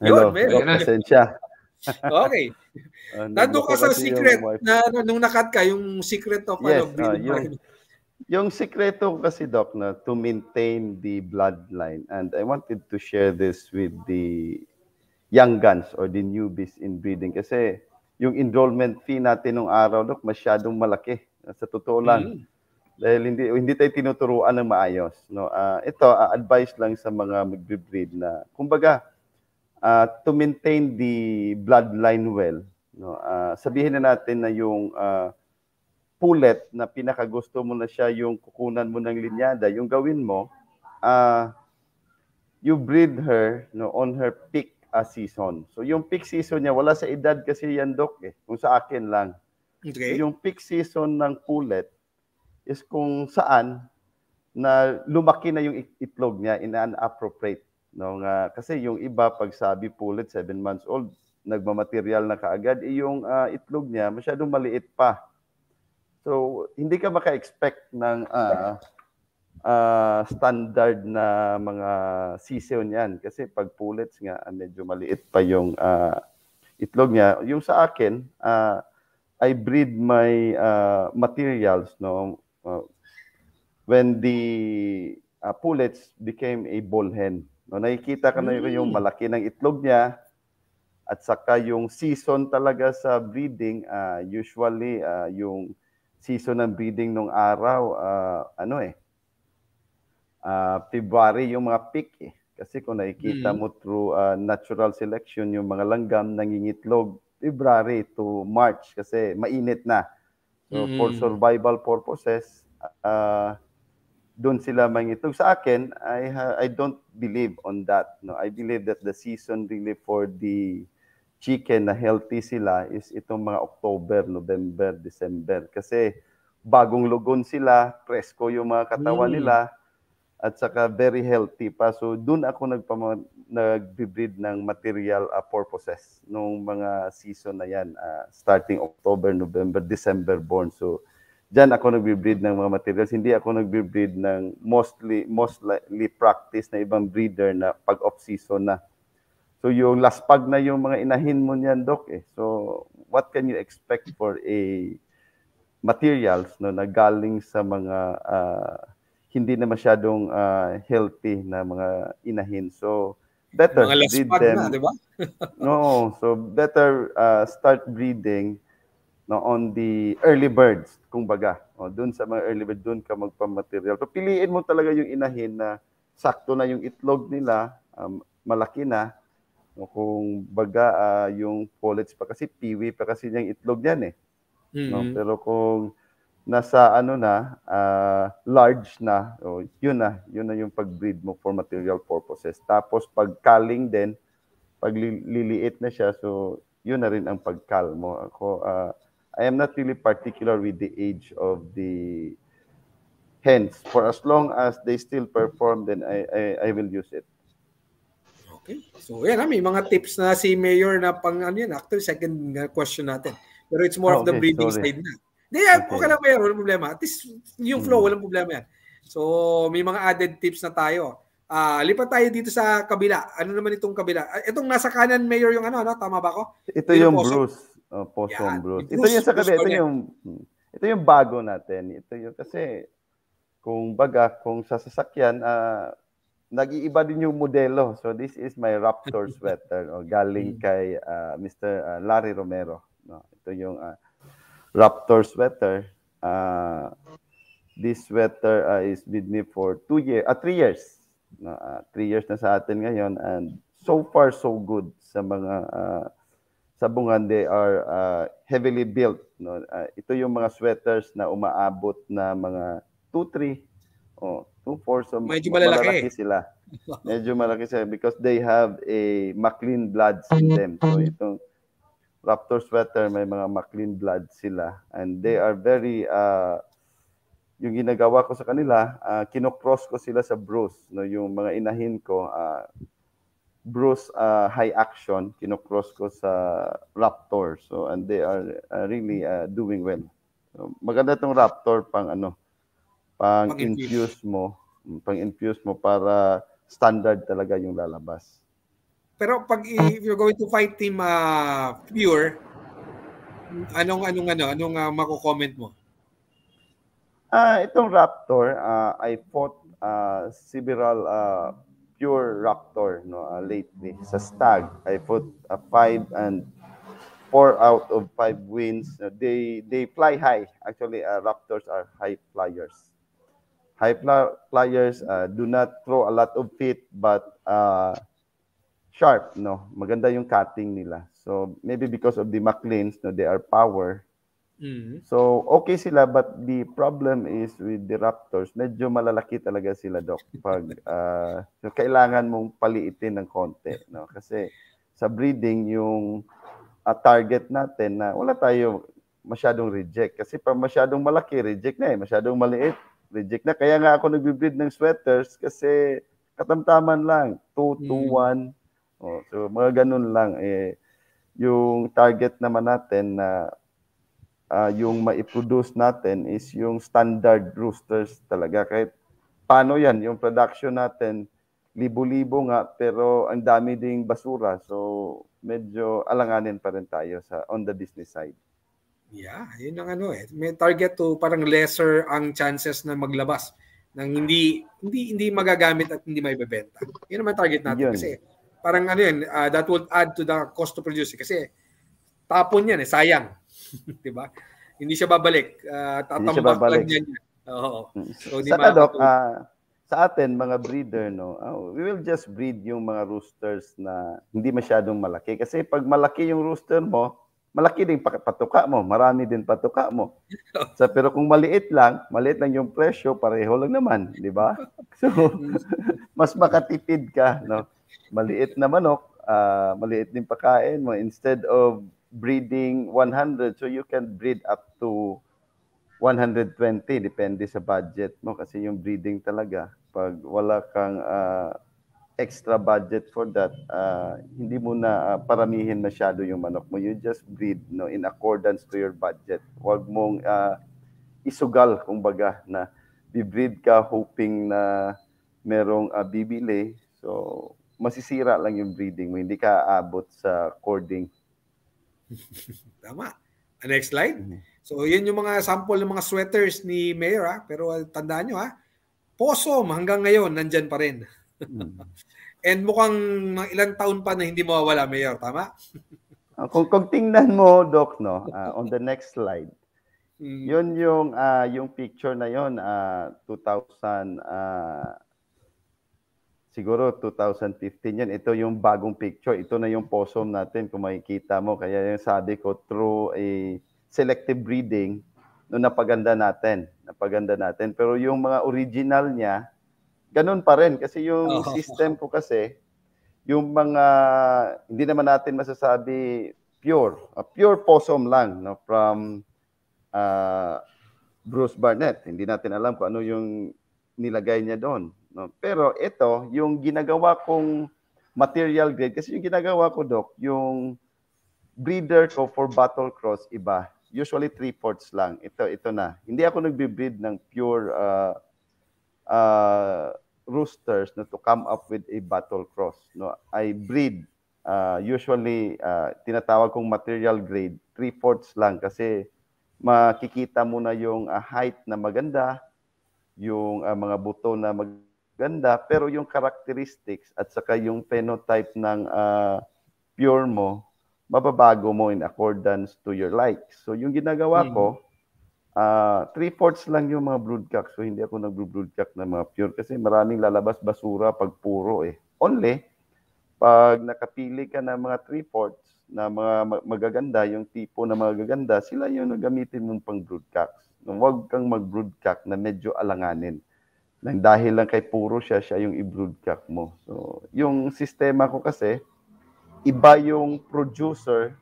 Hello. Yun, meron. Pasensya. okay. Uh, Nandun ka sa secret na nung nakat ka, yung secret of ano, yes, ano, uh, yung, mind. yung sekreto kasi, Doc, na to maintain the bloodline. And I wanted to share this with the young guns or the newbies in breeding. Kasi yung enrollment fee natin nung araw, Doc, masyadong malaki. Sa totoo lang. Mm dahil hindi hindi tayo tinuturuan ng maayos no uh, ito uh, advice lang sa mga magbe-breed na kumbaga uh, to maintain the bloodline well no uh, sabihin na natin na yung uh, pulet na pinakagusto mo na siya yung kukunan mo ng linyada yung gawin mo uh, you breed her no on her peak uh, season so yung peak season niya wala sa edad kasi yan dok eh kung sa akin lang okay. So, yung peak season ng pulet is kung saan na lumaki na yung itlog niya in an appropriate. No, nga, kasi yung iba, pag sabi pulit, 7 months old, nagmamaterial na kaagad, eh, yung uh, itlog niya masyadong maliit pa. So, hindi ka maka-expect ng uh, uh, standard na mga season yan. Kasi pag pullets nga, medyo maliit pa yung uh, itlog niya. Yung sa akin, uh, I breed my uh, materials no when the uh, pullets became a ball hen. No, nakikita ka na yung hmm. malaki ng itlog niya at saka yung season talaga sa breeding, uh, usually uh, yung season ng breeding nung araw, uh, ano eh, uh, February yung mga peak eh. Kasi kung nakikita mm mo through uh, natural selection, yung mga langgam nangingitlog February to March kasi mainit na. So, mm for survival purposes, uh, doon sila mangitog. Sa akin, I, ha- I don't believe on that. No? I believe that the season really for the chicken na healthy sila is itong mga October, November, December. Kasi bagong lugon sila, presko yung mga katawan mm. nila, at saka very healthy pa. So doon ako nagpama, nagbe-breed ng material uh, purposes nung mga season na yan, uh, starting October, November, December born. So diyan ako nagbe-breed ng mga materials. Hindi ako nagbe-breed ng mostly mostly practice na ibang breeder na pag off season na. So yung last pag na yung mga inahin mo niyan, doc eh. So what can you expect for a materials no na galing sa mga uh, hindi na masyadong uh, healthy na mga inahin. So, better mga breed them. Na, di ba? no, so better uh, start breeding no on the early birds kumbaga o doon sa mga early bird doon ka magpamaterial so piliin mo talaga yung inahin na sakto na yung itlog nila um, malaki na no, kung baga uh, yung foliage pa kasi piwi pa kasi yung itlog niyan eh mm-hmm. no pero kung nasa ano na uh, large na o yun na yun na yung pagbreed mo for material purposes tapos pag culling din pag liliit na siya so yun na rin ang pagkal mo ako uh, I am not really particular with the age of the hens for as long as they still perform then I I, I will use it okay so yan ah, may mga tips na si mayor na pang ano yan actually second question natin pero it's more oh, of the breeding sorry. side na hindi, ah, okay. okay lang meron, walang problema. At least yung flow, hmm. walang problema yan. So, may mga added tips na tayo. Ah, uh, lipat tayo dito sa kabila. Ano naman itong kabila? Ah, itong nasa kanan mayor yung ano, ano? Tama ba ako? Ito yung, yung Bruce. Oh, uh, yeah, Bruce. Ito yung sa kabila. Ito yung, ito yung bago natin. Ito yung kasi kung baga, kung sa sasakyan, uh, nag-iiba din yung modelo. So this is my Raptor sweater o oh, galing hmm. kay uh, Mr. Larry Romero. No, ito yung uh, raptor sweater. Uh, this sweater uh, is with me for two years, uh, ah, three years. Uh, three years na sa atin ngayon and so far so good sa mga uh, sabungan they are uh, heavily built no uh, ito yung mga sweaters na umaabot na mga 2 3 oh 2 4 so medyo malalaki. malalaki sila medyo malaki sila because they have a McLean blood system them so itong raptor sweater, may mga McLean blood sila. And they hmm. are very, uh, yung ginagawa ko sa kanila, uh, kinocross ko sila sa Bruce. No? Yung mga inahin ko, uh, Bruce uh, high action, kinocross ko sa Raptor. So, and they are uh, really uh, doing well. So, maganda tong Raptor pang ano, pang infuse mo, pang infuse mo para standard talaga yung lalabas. Pero pag ah. if you're going to fight Team uh, Pure, anong anong ano, anong uh, ah, mako-comment mo? Ah, uh, itong Raptor, uh, I fought uh, several uh, pure raptor no uh, lately sa stag i put a five and four out of five wins uh, they they fly high actually uh, raptors are high flyers high flyers uh, do not throw a lot of feet but uh, sharp, no? Maganda yung cutting nila. So, maybe because of the McLeans, no, they are power. Mm-hmm. So, okay sila, but the problem is with the Raptors, medyo malalaki talaga sila, Doc. Pag, uh, ah, so kailangan mong paliitin ng konti, no? Kasi sa breeding, yung uh, target natin na wala tayo masyadong reject. Kasi pag masyadong malaki, reject na eh. Masyadong maliit, reject na. Kaya nga ako nagbe-breed ng sweaters kasi katamtaman lang. 2, 2, 1. Oh, so mga ganun lang eh yung target naman natin na uh, yung maiproduce natin is yung standard roosters talaga kahit paano yan yung production natin libo-libo nga pero ang dami ding basura so medyo alanganin pa rin tayo sa on the business side. Yeah, yun ang ano eh. May target to parang lesser ang chances na maglabas ng hindi hindi hindi magagamit at hindi maibebenta. Yun naman target natin yun. kasi parang ano yun, uh, that would add to the cost to produce. Eh. Kasi tapon yan eh, sayang. di ba? Hindi siya babalik. Uh, ah, tatambak babalik. lang yan. Oo. Mm. So, di Saka, Doc, uh, sa atin, mga breeder, no, oh, we will just breed yung mga roosters na hindi masyadong malaki. Kasi pag malaki yung rooster mo, malaki din patuka mo, marami din patuka mo. So, pero kung maliit lang, maliit lang yung presyo, pareho lang naman, di ba? So, mas makatipid ka, no? maliit na manok, uh, maliit din pagkain mo. Instead of breeding 100, so you can breed up to 120, depende sa budget mo. Kasi yung breeding talaga, pag wala kang uh, extra budget for that, uh, hindi mo na uh, paramihin masyado yung manok mo. You just breed no in accordance to your budget. Huwag mong uh, isugal kumbaga, baga na bibreed ka hoping na merong uh, bibili. So masisira lang yung breathing mo. Hindi ka aabot sa cording. Tama. Next slide. Mm-hmm. So, yun yung mga sample ng mga sweaters ni Mayor. Ha? Ah. Pero ah, tandaan nyo, ha? Ah, posom hanggang ngayon, nandyan pa rin. Mm. And mukhang mga ilang taon pa na hindi mawawala, Mayor. Tama? kung, kung tingnan mo, Doc, no, uh, on the next slide, mm. yun yung, uh, yung picture na yun, uh, 2000, uh, siguro 2015 yan. Ito yung bagong picture. Ito na yung possum natin kung makikita mo. Kaya yung sabi ko, through a selective breeding, no, napaganda natin. Napaganda natin. Pero yung mga original niya, ganun pa rin. Kasi yung oh. system ko kasi, yung mga, hindi naman natin masasabi pure. A ah, pure possum lang no, from uh, Bruce Barnett. Hindi natin alam kung ano yung nilagay niya doon No? Pero ito, yung ginagawa kong material grade, kasi yung ginagawa ko, Doc, yung breeder ko for battle cross, iba. Usually, three ports lang. Ito, ito na. Hindi ako nagbe-breed ng pure uh, uh, roosters no, to come up with a battle cross. No? I breed uh, usually uh, tinatawag kong material grade, three-fourths lang kasi makikita mo na yung uh, height na maganda, yung uh, mga buto na mag ganda, pero yung characteristics at saka yung phenotype ng uh, pure mo, mababago mo in accordance to your likes. So yung ginagawa ko, uh, three-fourths lang yung mga broodcock. So hindi ako nag-broodcock ng mga pure kasi maraming lalabas basura pag puro eh. Only, pag nakapili ka ng mga three-fourths na mga magaganda, yung tipo na magaganda, sila yung gamitin mong pang broodcock. Huwag kang mag-broodcock brood na medyo alanganin nang dahil lang kay puro siya, siya yung i-broadcast mo. So, yung sistema ko kasi, iba yung producer,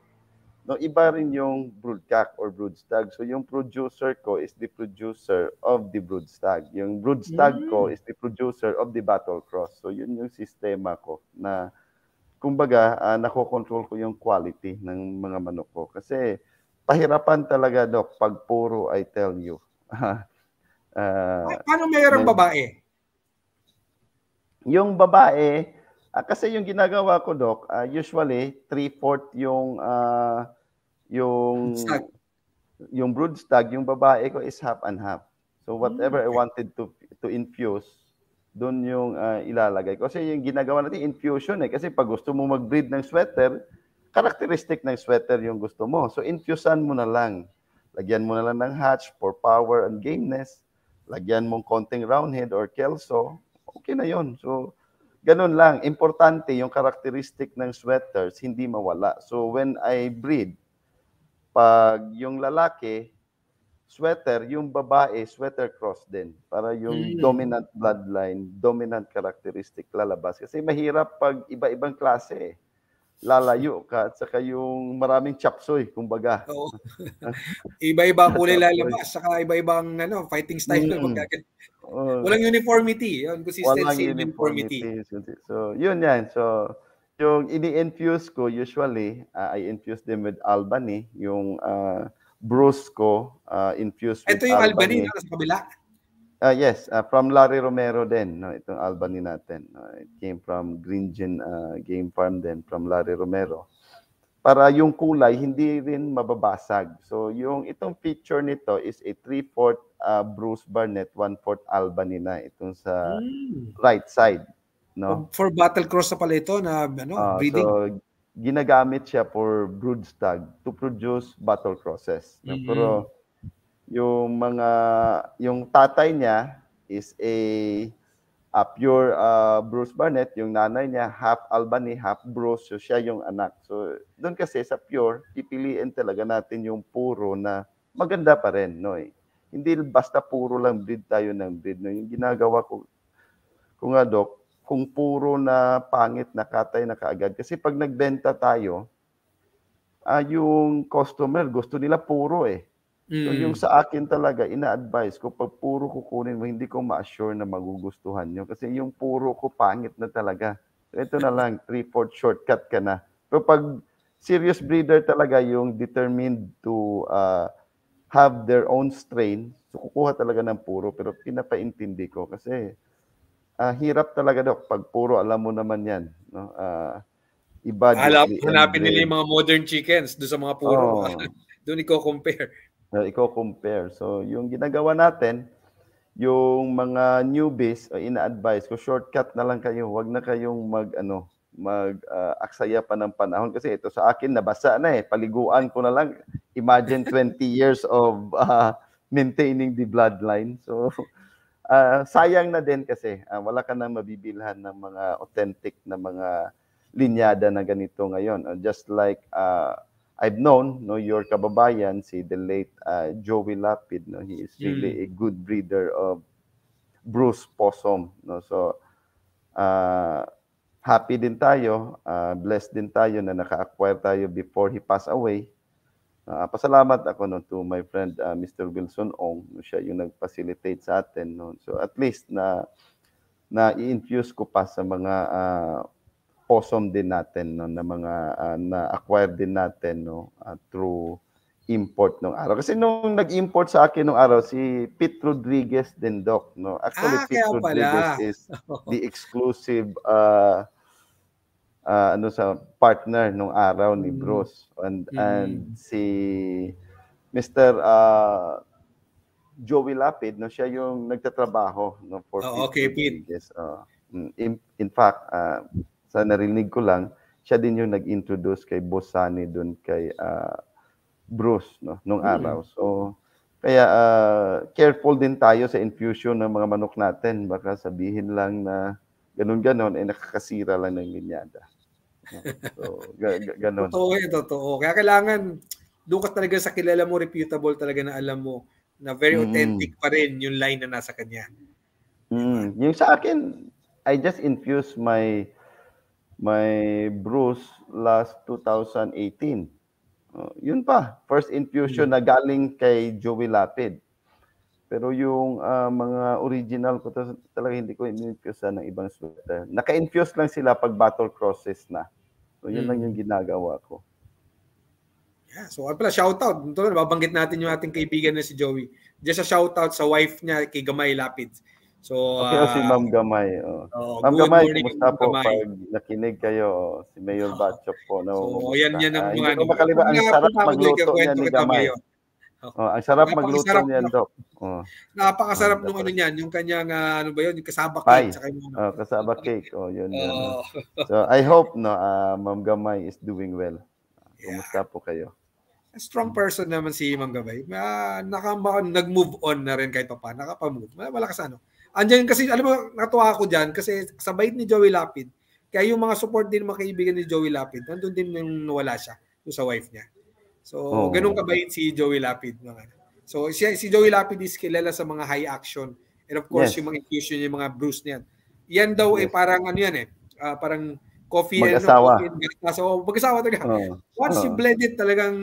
no, iba rin yung broadcast or broadstag. So, yung producer ko is the producer of the broadstag. Yung broadstag yeah. ko is the producer of the battle cross. So, yun yung sistema ko na kumbaga, uh, nakokontrol ko yung quality ng mga manok ko. Kasi, pahirapan talaga, Doc, pag puro, I tell you. Uh, Paano mayroong babae? Yung babae, uh, kasi yung ginagawa ko, Doc, uh, usually, three-fourth yung, uh, yung, stag. yung brood yung babae ko is half and half. So hmm, whatever okay. I wanted to to infuse, doon yung uh, ilalagay. Kasi yung ginagawa natin, infusion eh. Kasi pag gusto mo mag-breed ng sweater, characteristic ng sweater yung gusto mo. So infusan mo na lang. Lagyan mo na lang ng hatch for power and gameness lagyan mong konting roundhead or kelso, okay na yon. So, ganun lang. Importante yung characteristic ng sweaters, hindi mawala. So, when I breed, pag yung lalaki, sweater, yung babae, sweater cross din. Para yung mm. dominant bloodline, dominant characteristic lalabas. Kasi mahirap pag iba-ibang klase eh lalayo ka at saka yung maraming chapsoy, kumbaga. Oo. Iba-iba kulay lalabas, saka iba-ibang ano, fighting style. Mm. Uh, Walang uniformity. Yun, consistency Walang uniformity. uniformity. So, yun yan. So, yung ini-infuse ko, usually, uh, I infuse them with Albany, yung uh, brusco uh, ah, infused Ito with Ito yung Albany, Albany na sa kabila? Uh, yes, uh, from Larry Romero din, no, itong Albany natin. No, it came from Green Gen uh, ah, Game Farm din, from Larry Romero. Para yung kulay, hindi rin mababasag. So yung itong feature nito is a 3-4 uh, Bruce Barnett, 1-4 Albany na itong sa mm. right side. No? Oh, for battle cross na pala ito na ano, uh, breeding. So, ginagamit siya for broodstag to produce battle crosses. Mm-hmm. No? Pero yung mga yung tatay niya is a, a pure uh, Bruce Barnett, yung nanay niya half Albany, half Bruce, so siya yung anak. So doon kasi sa pure, pipiliin talaga natin yung puro na maganda pa rin, no eh. Hindi basta puro lang breed tayo ng breed, no. Yung ginagawa ko ko nga dok, kung puro na pangit na katay na kaagad kasi pag nagbenta tayo, uh, yung customer gusto nila puro eh Mm. So yung sa akin talaga, ina-advise ko, pag puro kukunin mo, hindi ko ma-assure na magugustuhan nyo. Kasi yung puro ko, pangit na talaga. Ito na lang, three-fourth shortcut ka na. Pero pag serious breeder talaga yung determined to uh, have their own strain, so kukuha talaga ng puro. Pero pinapaintindi ko kasi uh, hirap talaga, Dok. Pag puro, alam mo naman yan. No? Uh, iba. Hanap, hanapin nila yung mga modern chickens do sa mga puro. Oh. doon i-compare na i-compare. So, yung ginagawa natin, yung mga newbies o ina-advise ko, shortcut na lang kayo. Huwag na kayong mag, ano, mag-aksaya ah, pa ng panahon. Kasi ito sa akin, nabasa na eh. Paliguan ko na lang. Imagine 20 years of uh, maintaining the bloodline. So, uh, sayang na din kasi. Uh, wala ka nang mabibilhan ng mga authentic na mga linyada na ganito ngayon. Just like uh, I've known no your kababayan si the late uh, Joey Lapid no he is really mm. a good breeder of Bruce possum no so uh, happy din tayo uh, blessed din tayo na naka-acquire tayo before he passed away uh, pasalamat ako no to my friend uh, Mr. Wilson Ong no, siya yung nag-facilitate sa atin no so at least na na i-infuse ko pa sa mga uh, awesome din natin no, na mga uh, na-acquire din natin no, uh, through import nung araw. Kasi nung nag-import sa akin nung araw, si Pete Rodriguez din, Doc. No? Actually, ah, Pete Rodriguez pala. is the exclusive uh, uh, ano sa partner nung araw ni mm. Bruce. And, mm-hmm. and si Mr. Uh, Joey Lapid, no, siya yung nagtatrabaho no, for oh, Pete okay, Rodriguez. Pete. Uh, oh, mm, in, in fact, uh, sa narinig ko lang, siya din yung nag-introduce kay Bosani doon kay uh, Bruce no nung mm-hmm. So kaya uh, careful din tayo sa infusion ng mga manok natin. Baka sabihin lang na ganun-ganon ay eh, nakakasira lang ng linyada. So ga- ga- ganun. totoo yun, totoo. Kaya kailangan doon ka talaga sa kilala mo, reputable talaga na alam mo na very authentic mm. pa rin yung line na nasa kanya. Mm. Diba? Yung sa akin, I just infuse my my Bruce last 2018. Uh, yun pa, first infusion mm-hmm. na galing kay Joey Lapid. Pero yung uh, mga original ko talaga hindi ko in-infuse ng ibang sweater. Naka-infuse lang sila pag battle crosses na. So yun mm lang yung ginagawa ko. Yeah, so pala shoutout. out. Ito, babanggit natin yung ating kaibigan na si Joey. Just a shoutout sa wife niya kay Gamay Lapid So, okay, uh, si ah, Ma'am Gamay. Oh. Oh, Ma'am Gamay, kumusta po Gamay. pag nakinig kayo? Oh, si Mayor oh. Batchok po. No, so, yan, yan ang mga... Hindi ko ano, Ang sarap magluto niya ni Gamay. Oh, ang sarap magluto niyan, ano. Dok. Oh. Napakasarap oh, nung ano niyan, yung kanyang uh, ano ba yun, yung kasaba cake. Saka yung, oh, kasaba cake. Oh, yun. Oh. Yun. So, I hope no, uh, Ma'am Gamay is doing well. Yeah. Kumusta po kayo? A strong person naman si Ma'am Gamay. Uh, nag-move on na rin kahit pa pa. Nakapamove. Malakas ano Andiyan kasi, alam mo, natuwa ako dyan kasi sabay ni Joey Lapid. Kaya yung mga support din mga kaibigan ni Joey Lapid, nandun din yung wala siya yung sa wife niya. So, oh. ganun kabait si Joey Lapid. Mga. So, si, si Joey Lapid is kilala sa mga high action. And of course, yes. yung mga infusion, yung mga Bruce niyan. Yan daw eh, yes. eh, parang ano yan eh, uh, parang coffee mag-asawa. and coffee and so, mag-asawa talaga. Oh. Once oh. you blend it, talagang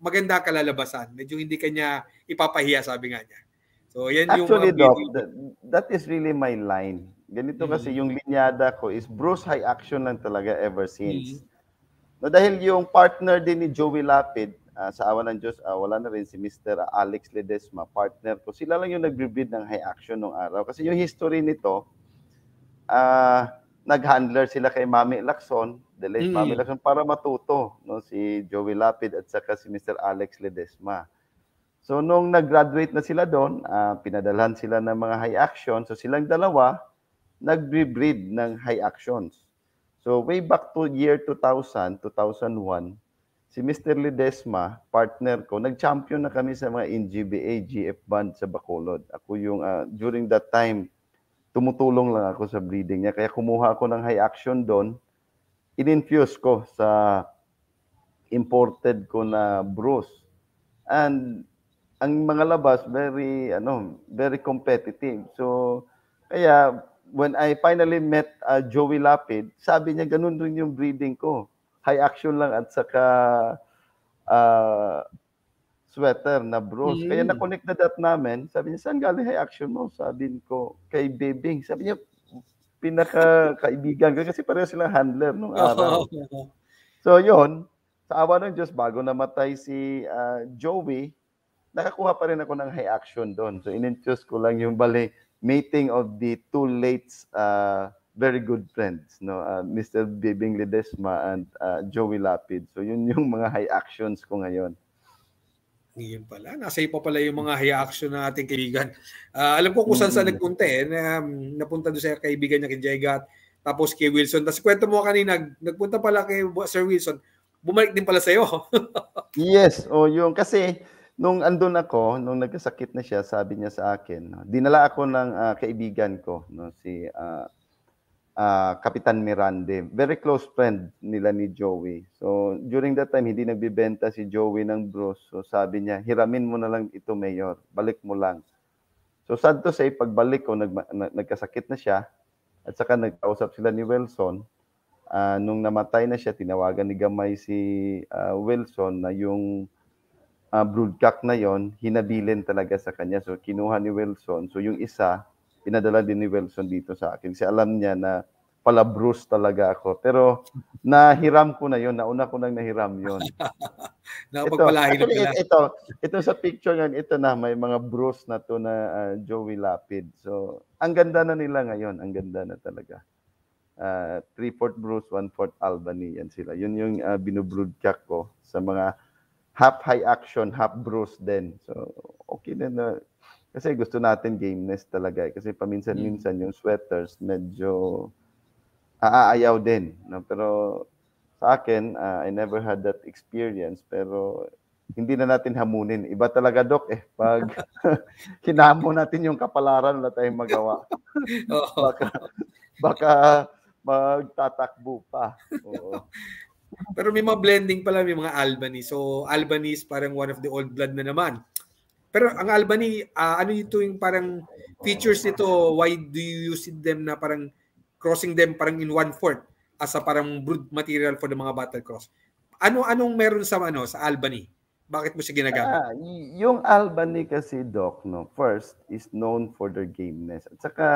maganda kalalabasan. Medyo hindi kanya ipapahiya, sabi nga niya. So, yan Actually, yung Doc, that, that is really my line. Ganito mm-hmm. kasi yung linyada ko is Bruce high action lang talaga ever since. Mm-hmm. No, dahil yung partner din ni Joey Lapid, uh, sa awa ng Diyos, uh, wala na rin si Mr. Alex Ledesma, partner ko. Sila lang yung nagbe-breed ng high action nung araw. Kasi yung history nito, uh, nag-handler sila kay Mami Lacson, the late mm. Mami mm-hmm. Lacson, para matuto no, si Joey Lapid at saka si Mr. Alex Ledesma. So nung nag-graduate na sila doon, uh, pinadalhan sila ng mga high action. So silang dalawa, nag-breed ng high actions. So way back to year 2000, 2001, si Mr. Ledesma, partner ko, nag-champion na kami sa mga NGBA, GF band sa Bacolod. Ako yung, uh, during that time, tumutulong lang ako sa breeding niya. Kaya kumuha ako ng high action doon, in-infuse ko sa imported ko na Bruce. And ang mga labas very ano very competitive so kaya when I finally met uh, Joey Lapid sabi niya ganun rin yung breeding ko high action lang at saka uh, sweater na bros mm. kaya hmm. na-connect na that namin sabi niya saan galing high action mo sabi ko kay Bebing sabi niya pinaka kaibigan kasi pareho silang handler nung araw so yun sa awa ng Diyos bago namatay si uh, Joey nakakuha pa rin ako ng high action doon. So, in-choose ko lang yung bali meeting of the two late uh, very good friends, no? Uh, Mr. Bibing Ledesma and uh, Joey Lapid. So, yun yung mga high actions ko ngayon. Yun pala. Nasa pa pala yung mga high action na ating kaibigan. Uh, alam ko kung saan mm saan mm-hmm. nagpunta eh. Na, um, napunta doon sa kaibigan niya kay Jegat, tapos kay Wilson. Tapos kwento mo kanina, nagpunta pala kay Sir Wilson. Bumalik din pala sa iyo. yes. O oh, yun. Kasi nung andun ako, nung nagkasakit na siya, sabi niya sa akin, dinala ako ng uh, kaibigan ko, no, si uh, uh, Kapitan Mirande. Very close friend nila ni Joey. So, during that time, hindi nagbibenta si Joey ng bros. So, sabi niya, hiramin mo na lang ito, Mayor. Balik mo lang. So, sad to say, pagbalik ko, nag, na, nagkasakit na siya. At saka nagkausap sila ni Wilson. Uh, nung namatay na siya, tinawagan ni Gamay si uh, Wilson na yung uh, broadcast na yon hinabilin talaga sa kanya. So, kinuha ni Wilson. So, yung isa, pinadala din ni Wilson dito sa akin. Kasi alam niya na pala Bruce talaga ako. Pero nahiram ko na yon Nauna ko nang nahiram yon Nakapagpalahin ito, na ito, ito, ito sa picture ngayon, ito na, may mga Bruce na to na uh, Joey Lapid. So, ang ganda na nila ngayon. Ang ganda na talaga. Uh, three-fourth Bruce, one-fourth Albany. Yan sila. Yun yung uh, binubroadcast ko sa mga half high action, half bruise din. So, okay na na. Kasi gusto natin gameness talaga. Eh. Kasi paminsan-minsan mm. yung sweaters medyo aayaw din. No? Pero sa akin, uh, I never had that experience. Pero hindi na natin hamunin. Iba talaga, Doc, eh. Pag hinamo natin yung kapalaran, wala tayong magawa. baka, baka magtatakbo pa. Oo. Pero may mga blending pala, may mga Albany. So Albany is parang one of the old blood na naman. Pero ang Albany, uh, ano ito yung parang features nito? Why do you use them na parang crossing them parang in one fourth as a parang brood material for the mga battle cross? Ano anong meron sa ano sa Albany? Bakit mo siya ginagamit? Ah, yung Albany kasi doc no, first is known for their gameness. At saka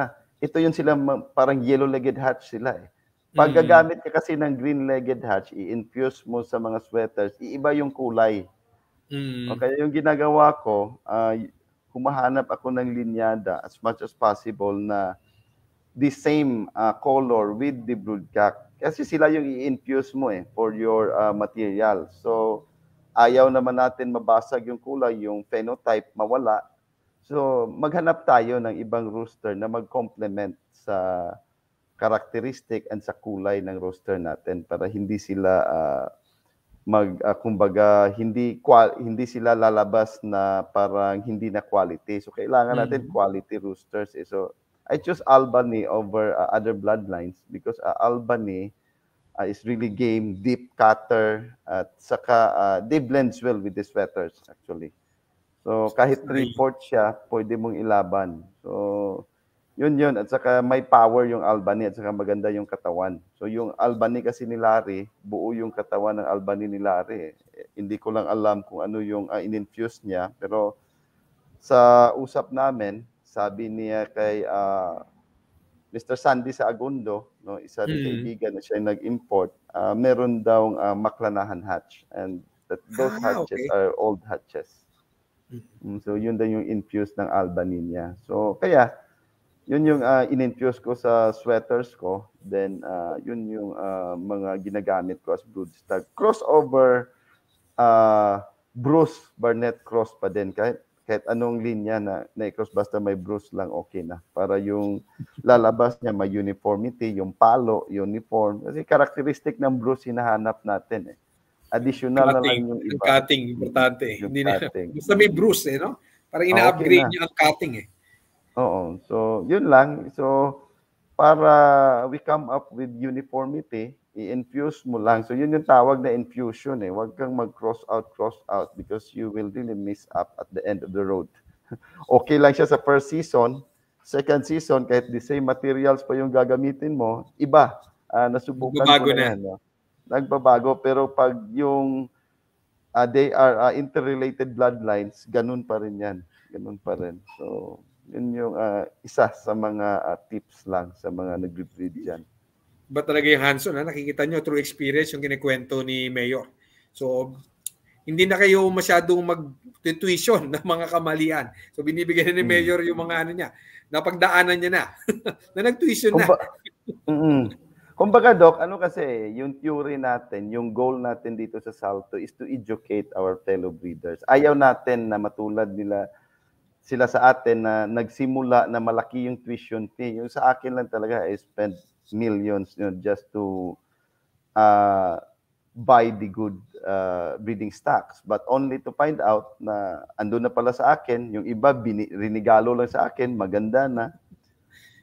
ito yung sila parang yellow-legged hatch sila eh. Mm. Paggagamit gagamit ka kasi ng green-legged hatch, i-infuse mo sa mga sweaters, iiba yung kulay. Mm. Okay, yung ginagawa ko, uh, humahanap ako ng linyada as much as possible na the same uh, color with the broodcock. Kasi sila yung i-infuse mo eh for your uh, material. So, ayaw naman natin mabasag yung kulay, yung phenotype mawala. So, maghanap tayo ng ibang rooster na mag-complement sa characteristic and sa kulay ng roster natin para hindi sila uh, mag uh, kumbaga hindi qual, hindi sila lalabas na parang hindi na quality. So kailangan natin mm-hmm. quality roosters. Eh. So I choose Albany over uh, other bloodlines because uh, Albany uh, is really game, deep cutter at saka uh, they blends well with the sweaters actually. So kahit three-port siya, pwede mong ilaban. So yun yun at saka may power yung Albany at saka maganda yung katawan. So yung Albany kasi ni Larry, buo yung katawan ng Albany ni Larry. Eh. hindi ko lang alam kung ano yung uh, in-infuse niya pero sa usap namin, sabi niya kay uh, ah, Mr. Sandy sa Agundo, no, isa rin mm. kaibigan na siya nag-import, uh, meron daw uh, maklanahan hatch and that those ah, hatches okay. are old hatches. Mm, mm so yun daw yung infuse ng Albany niya. So kaya yun yung uh, ininfuse ko sa sweaters ko. Then, uh, yun yung uh, mga ginagamit ko as broodstag. Crossover, uh, Bruce Barnett cross pa din. Kahit, kahit anong linya na na-cross, basta may Bruce lang okay na. Para yung lalabas niya, may uniformity, yung palo, uniform. Kasi characteristic ng Bruce hinahanap natin eh. Additional cutting, na lang yung iba. Yung cutting, importante. Yung Hindi cutting. basta may Bruce eh, no? Parang ina-upgrade okay niya ang cutting eh. Oo. So, yun lang. So, para we come up with uniformity, i-infuse mo lang. So, yun yung tawag na infusion eh. Huwag kang mag-cross out, cross out because you will really miss up at the end of the road. okay lang siya sa first season. Second season, kahit the same materials pa yung gagamitin mo, iba. Uh, nasubukan Nagbabago na. Yan, no? Eh. Nagbabago. Pero pag yung uh, they are uh, interrelated bloodlines, ganun pa rin yan. Ganun pa rin. So, yun yung uh, isa sa mga uh, tips lang sa mga nag-read dyan. Ba talaga yung hands-on? Ha? Ah? Nakikita nyo through experience yung kinikwento ni Mayor. So, hindi na kayo masyadong mag-tuition ng mga kamalian. So, binibigyan ni mm. Mayor yung mga ano niya. Napagdaanan niya na. na nag-tuition na. mm-hmm. Kumbaga, Doc, ano kasi, yung theory natin, yung goal natin dito sa Salto is to educate our fellow breeders. Ayaw natin na matulad nila sila sa atin na nagsimula na malaki yung tuition fee. Yung sa akin lang talaga, I spent millions you know, just to uh, buy the good uh, breeding stocks. But only to find out na ando na pala sa akin, yung iba bini- rinigalo lang sa akin, maganda na.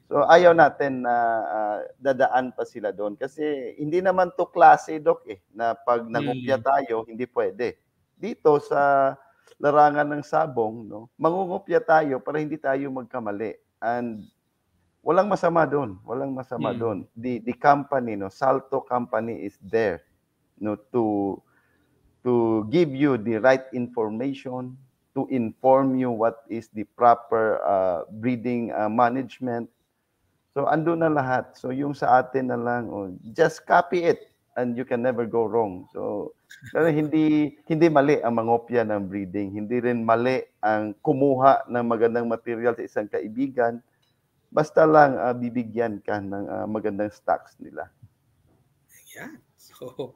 So ayaw natin na uh, dadaan pa sila doon kasi hindi naman to klase doc eh na pag nangopya mm. tayo hindi pwede. Dito sa larangan ng sabong, no? mangungopya tayo para hindi tayo magkamali. And walang masama doon. Walang masama mm. doon. The, the company, no? Salto Company is there no? to, to give you the right information, to inform you what is the proper uh, breeding uh, management. So, ando na lahat. So, yung sa atin na lang, oh, just copy it and you can never go wrong. So, pero hindi hindi mali ang mangopya ng breeding, hindi rin mali ang kumuha ng magandang material sa isang kaibigan. Basta lang uh, bibigyan ka ng uh, magandang stocks nila. Ayan. So,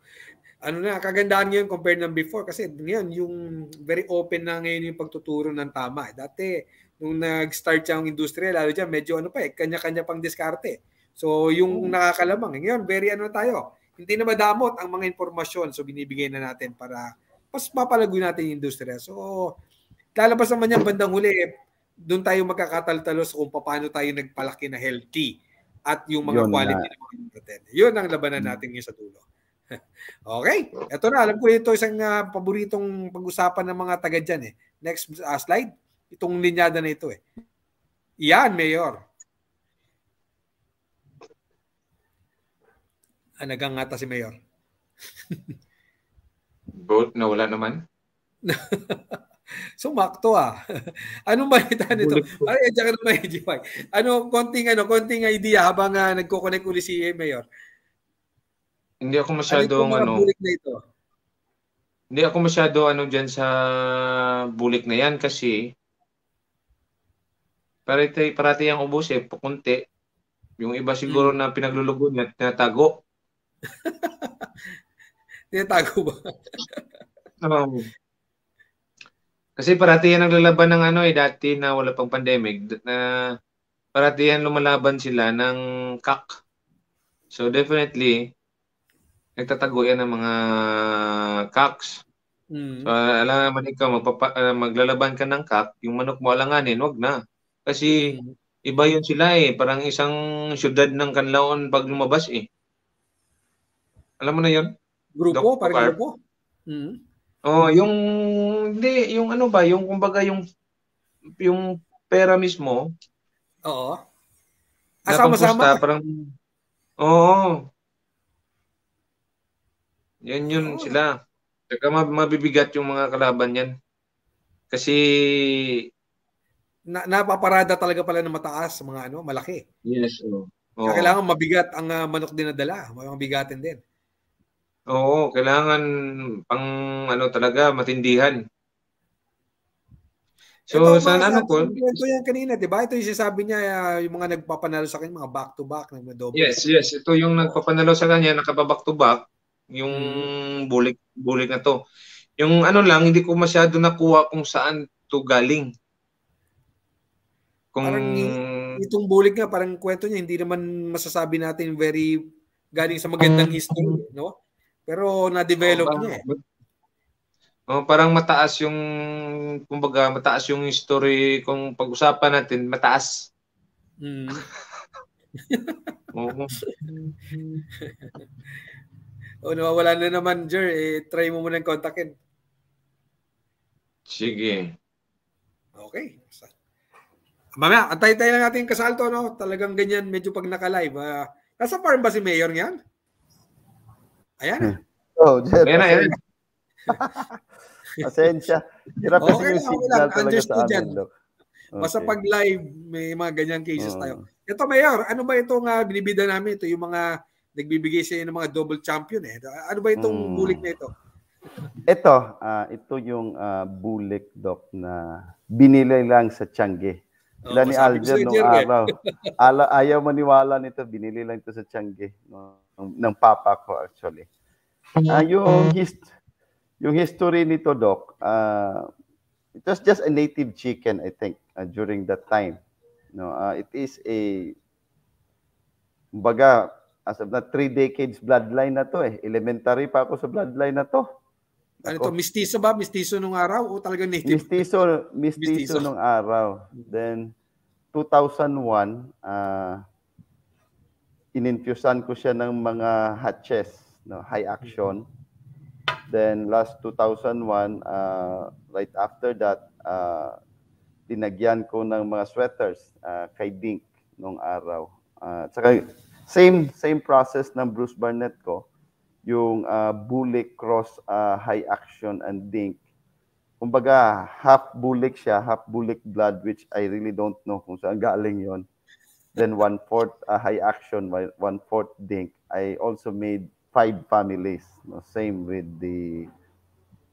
ano na, kagandahan ngayon compared ng before kasi ngayon yung very open na ngayon yung pagtuturo ng tama. Dati, nung nag-start siya ang industriya, lalo dyan, medyo ano pa eh, kanya-kanya pang diskarte. So, yung hmm. nakakalamang. Ngayon, very ano tayo, hindi na madamot ang mga impormasyon. So, binibigay na natin para mas mapalago natin yung industriya. So, lalabas naman yan bandang huli, eh, doon tayo magkakataltalos kung paano tayo nagpalaki na healthy at yung mga Yun quality na. ng mga natin. Yun ang labanan hmm. natin ngayon sa dulo. okay. Ito na. Alam ko ito isang uh, paboritong pag-usapan ng mga taga dyan eh. Next uh, slide. Itong linyada na ito eh. Yan, Mayor. ang nagangata si Mayor? Vote na wala naman. Sumakto ah. Anong balita nito? Ay, diyan na naman, GY. Ano, konting, ano, konting idea habang uh, nagko-connect uli si eh, Mayor. Hindi ako masyadong ano. ano. Bulik na ito? Hindi ako masyado ano diyan sa bulik na yan kasi parati parati ang ubos eh, pakunti. Yung iba siguro hmm. na pinaglulugod at tinatago. Tinatago ba? um, kasi parati yan ang lalaban ng ano eh, dati na wala pang pandemic, na parati yan lumalaban sila ng kak. So definitely, nagtatago yan ng mga kaks. Mm. So alam naman ikaw, magpapa, uh, maglalaban ka ng kak, yung manok mo alanganin, wag na. Kasi mm. iba yun sila eh, parang isang syudad ng kanlaon pag lumabas eh. Alam mo na yon? Grupo, parang grupo. Mm-hmm. Oh, yung hindi yung ano ba, yung kumbaga yung yung pera mismo. Oo. Asama-sama. Parang Oo. Oh, yan yun oh. sila. Saka mabibigat yung mga kalaban yan. Kasi na, napaparada talaga pala ng mataas mga ano, malaki. Yes, oo. Oh. oh. Kailangan mabigat ang uh, manok dala. mabigatin din. Oo, kailangan pang ano talaga matindihan. So Ito, saan ano ko? Ito yung kanina, 'di ba? Ito yung sinasabi niya uh, yung mga nagpapanalo sa kanya, mga back to back, nagdo-double. Yes, yes, ito yung nagpapanalo sa kanya, nakababack to back, yung hmm. bulik bulik na to. Yung ano lang, hindi ko masyado nakuha kung saan to galing. Kung parang itong bulik nga parang kwento niya hindi naman masasabi natin very galing sa magandang hmm. history, no? Pero na-develop oh, niya eh. Oh, parang mataas yung kumbaga mataas yung history kung pag-usapan natin, mataas. Mm. Oo. o oh, nawawala na naman, Jer. Eh, try mo muna kontakin. Sige. Okay. Mamaya, antay tay lang natin yung kasal no? Talagang ganyan, medyo pag naka-live. Uh, nasa farm ba si Mayor ngayon? Ayan na. Hmm. Oh, Jeff. Ayan na, ayan. Pasensya. Hirap kasi okay, yung signal talaga sa amin. Look. Okay. pag live, may mga ganyang cases uh. tayo. Ito, Mayor, ano ba itong uh, binibida namin? Ito yung mga nagbibigay sa ng mga double champion eh. Ano ba itong mm. bulik na ito? ito, uh, ito yung uh, bulik, Doc, na binilay lang sa Changi. Sila oh, ni Alger nung Jerry. Eh. araw. Ala, ayaw maniwala nito, binili lang ito sa Changi no, ng papa ko actually. Uh, yung hist yung history nito, Doc, uh, it was just a native chicken, I think, uh, during that time. No, uh, it is a baga as of na three decades bloodline na to eh. Elementary pa ako sa bloodline na to. Ano to, mistiso ba? Mistiso nung araw o talagang native? Mistiso, mistiso, mistiso. nung araw. Then, 2001, uh, ah, ininfusan ko siya ng mga hatches, no, high action. Then last 2001, uh, ah, right after that, uh, ah, dinagyan ko ng mga sweaters uh, kay Dink nung araw. Uh, saka same same process ng Bruce Barnett ko. yung uh, ah, bulik cross uh, high action and dink. Kumbaga, half bulik siya, half bulik blood, which I really don't know kung saan galing yon. Then one-fourth uh, high action, one-fourth dink. I also made five families. No? Same with the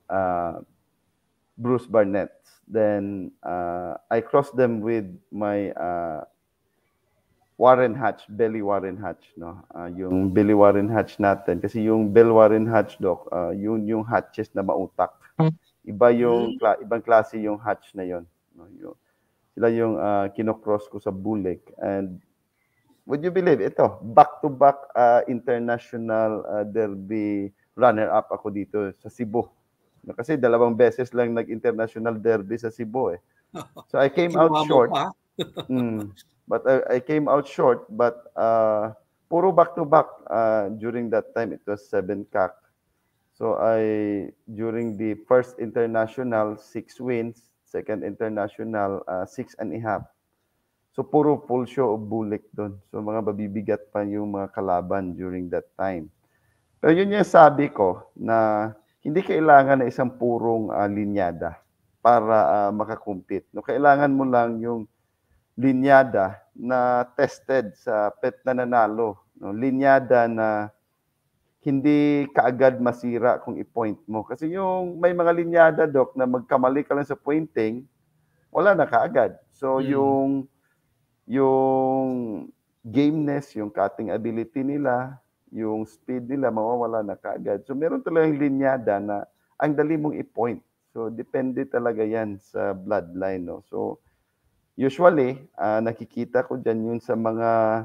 uh, Bruce Barnett. Then uh, I crossed them with my uh, Warren Hatch, Billy Warren Hatch, no? Uh, yung Billy Warren Hatch natin. Kasi yung Bill Warren Hatch, Doc, uh, yun yung hatches na mautak. Hmm. Iba yung, kla- ibang klase yung hatch na yon. No? Yung, sila yung uh, kinocross ko sa Bulek. And would you believe, ito, back-to-back uh, international uh, derby runner-up ako dito sa Cebu. No? Kasi dalawang beses lang nag-international derby sa Cebu eh. So I came out short. Pa? mm. But I, uh, I came out short, but uh, puro back-to-back uh, during that time. It was 7 kak. So I, during the first international, 6 wins. Second international, uh, and a half. So puro full show of bulik doon. So mga babibigat pa yung mga kalaban during that time. Pero yun yung sabi ko na hindi kailangan na isang purong uh, linyada para uh, makakumpit. No, kailangan mo lang yung linyada na tested sa pet na nanalo. No? Linyada na hindi kaagad masira kung i-point mo. Kasi yung may mga linyada, Doc, na magkamali ka lang sa pointing, wala na kaagad. So mm. yung yung gameness, yung cutting ability nila, yung speed nila, mawawala na kaagad. So meron talagang linyada na ang dali mong i-point. So depende talaga yan sa bloodline. No? So Usually, uh, nakikita ko dyan yun sa mga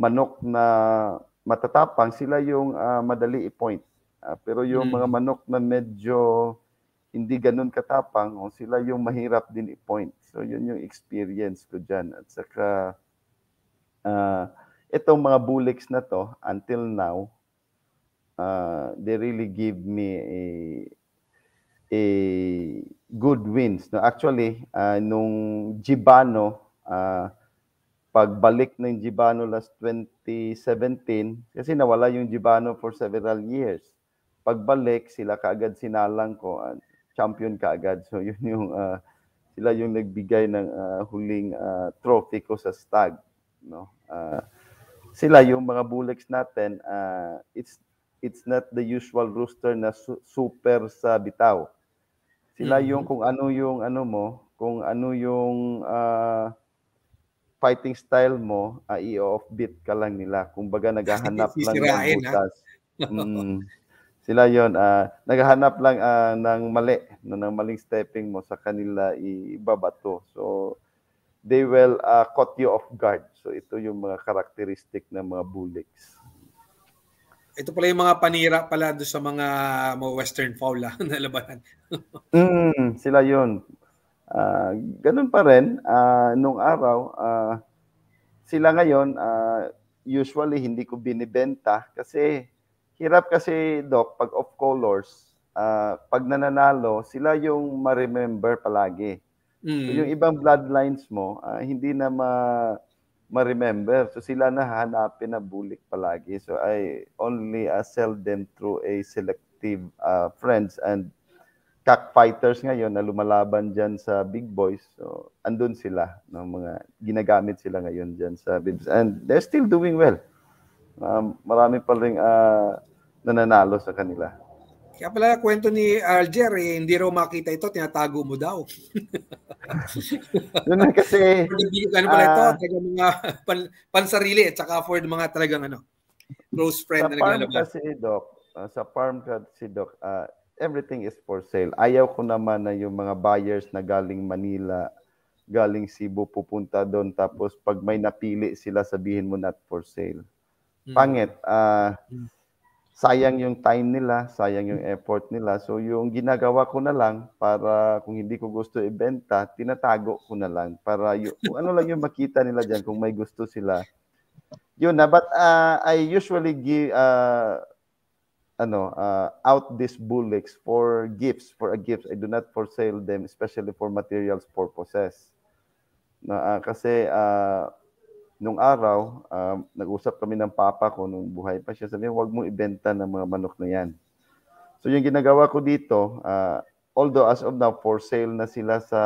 manok na matatapang, sila yung uh, madali i-point. Uh, pero yung mm. mga manok na medyo hindi ganun katapang, o sila yung mahirap din i-point. So yun yung experience ko dyan. At saka, uh, itong mga buliks na to, until now, uh, they really give me a, a good wins. No, actually, uh, nung Gibano, uh, pagbalik ng Gibano last 2017, kasi nawala yung Gibano for several years. Pagbalik, sila kaagad sinalang ko, uh, champion kaagad. So yun yung, uh, sila yung nagbigay ng uh, huling uh, trophy ko sa stag. No? Uh, sila yung mga bullets natin, uh, it's it's not the usual rooster na su- super sa bitaw. Sila mm-hmm. yung kung ano yung ano mo, kung ano yung uh, fighting style mo, uh, ah, off beat ka lang nila. Kumbaga naghahanap lang ng ah. butas. mm, sila yon uh, naghahanap lang uh, ng mali, no, ng maling stepping mo sa kanila ibabato. So they will uh, caught you off guard. So ito yung mga characteristic ng mga bullies ito pala yung mga panira pala do sa mga, mga western foul ah, na labanan. mm, sila yun. Uh, ganun pa rin, uh, nung araw, uh, sila ngayon, uh, usually hindi ko binibenta kasi hirap kasi, Doc, pag off colors, uh, pag nananalo, sila yung ma-remember palagi. Mm. So, yung ibang bloodlines mo, uh, hindi na ma ma-remember. So sila hanapin na bulik palagi. So I only uh, sell them through a selective uh, friends and cockfighters ngayon na lumalaban dyan sa big boys. So andun sila ng mga ginagamit sila ngayon dyan sa bibs. And they're still doing well. Um, marami pa ring uh, nananalo sa kanila. Kaya pala kwento ni Alger, eh, hindi raw makita ito, tinatago mo daw. Yun na kasi... For ano pala uh, ito, ah, talaga mga pan, pansarili at saka for mga talagang ano, close friend na naglalabas. Ah, sa farm kasi, Doc, uh, ah, sa farm kasi, Doc, uh, everything is for sale. Ayaw ko naman na yung mga buyers na galing Manila, galing Cebu, pupunta doon, tapos pag may napili sila, sabihin mo not for sale. Hmm. Pangit. Uh, hmm sayang yung time nila, sayang yung effort nila. So yung ginagawa ko na lang para kung hindi ko gusto ibenta, tinatago ko na lang para yung, ano lang yung makita nila diyan kung may gusto sila. Yun na, but uh, I usually give uh, ano, uh, out these bullocks for gifts, for a gift. I do not for sale them, especially for materials purposes. Na, uh, kasi uh, nung araw, uh, nag-usap kami ng papa ko nung buhay pa siya. Sabi niya, huwag mo ibenta ng mga manok na yan. So yung ginagawa ko dito, uh, although as of now, for sale na sila sa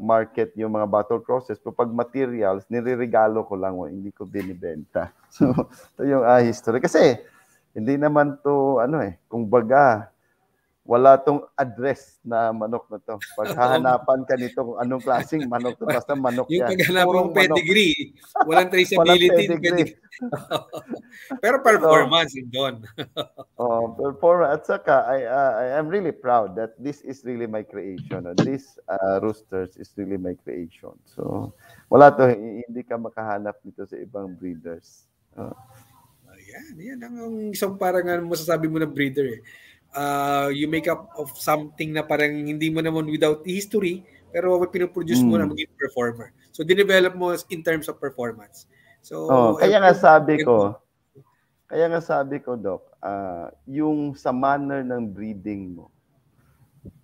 market yung mga battle crosses, pero pag materials, nireregalo ko lang, oh, hindi ko binibenta. So, ito yung uh, history. Kasi, hindi naman to, ano eh, kung baga, wala tong address na manok na to. Paghahanapan ka nito kung anong klaseng manok to. Basta manok yung yan. Yung paghahanapan ng pedigree, walang traceability. walang pedigree. Pero performance, so, John. oh, performance. At saka, I, uh, I am really proud that this is really my creation. This uh, roosters is really my creation. So, wala to. Hindi ka makahanap nito sa ibang breeders. Uh, Ayan, yan ang isang parang ano, masasabi mo na breeder eh uh, you make up of something na parang hindi mo naman without history, pero pinoproduce mm. mo na mm. maging performer. So, dinevelop mo in terms of performance. So, oh, kaya nga sabi ko, kaya nga sabi ko, Doc, uh, yung sa manner ng breathing mo,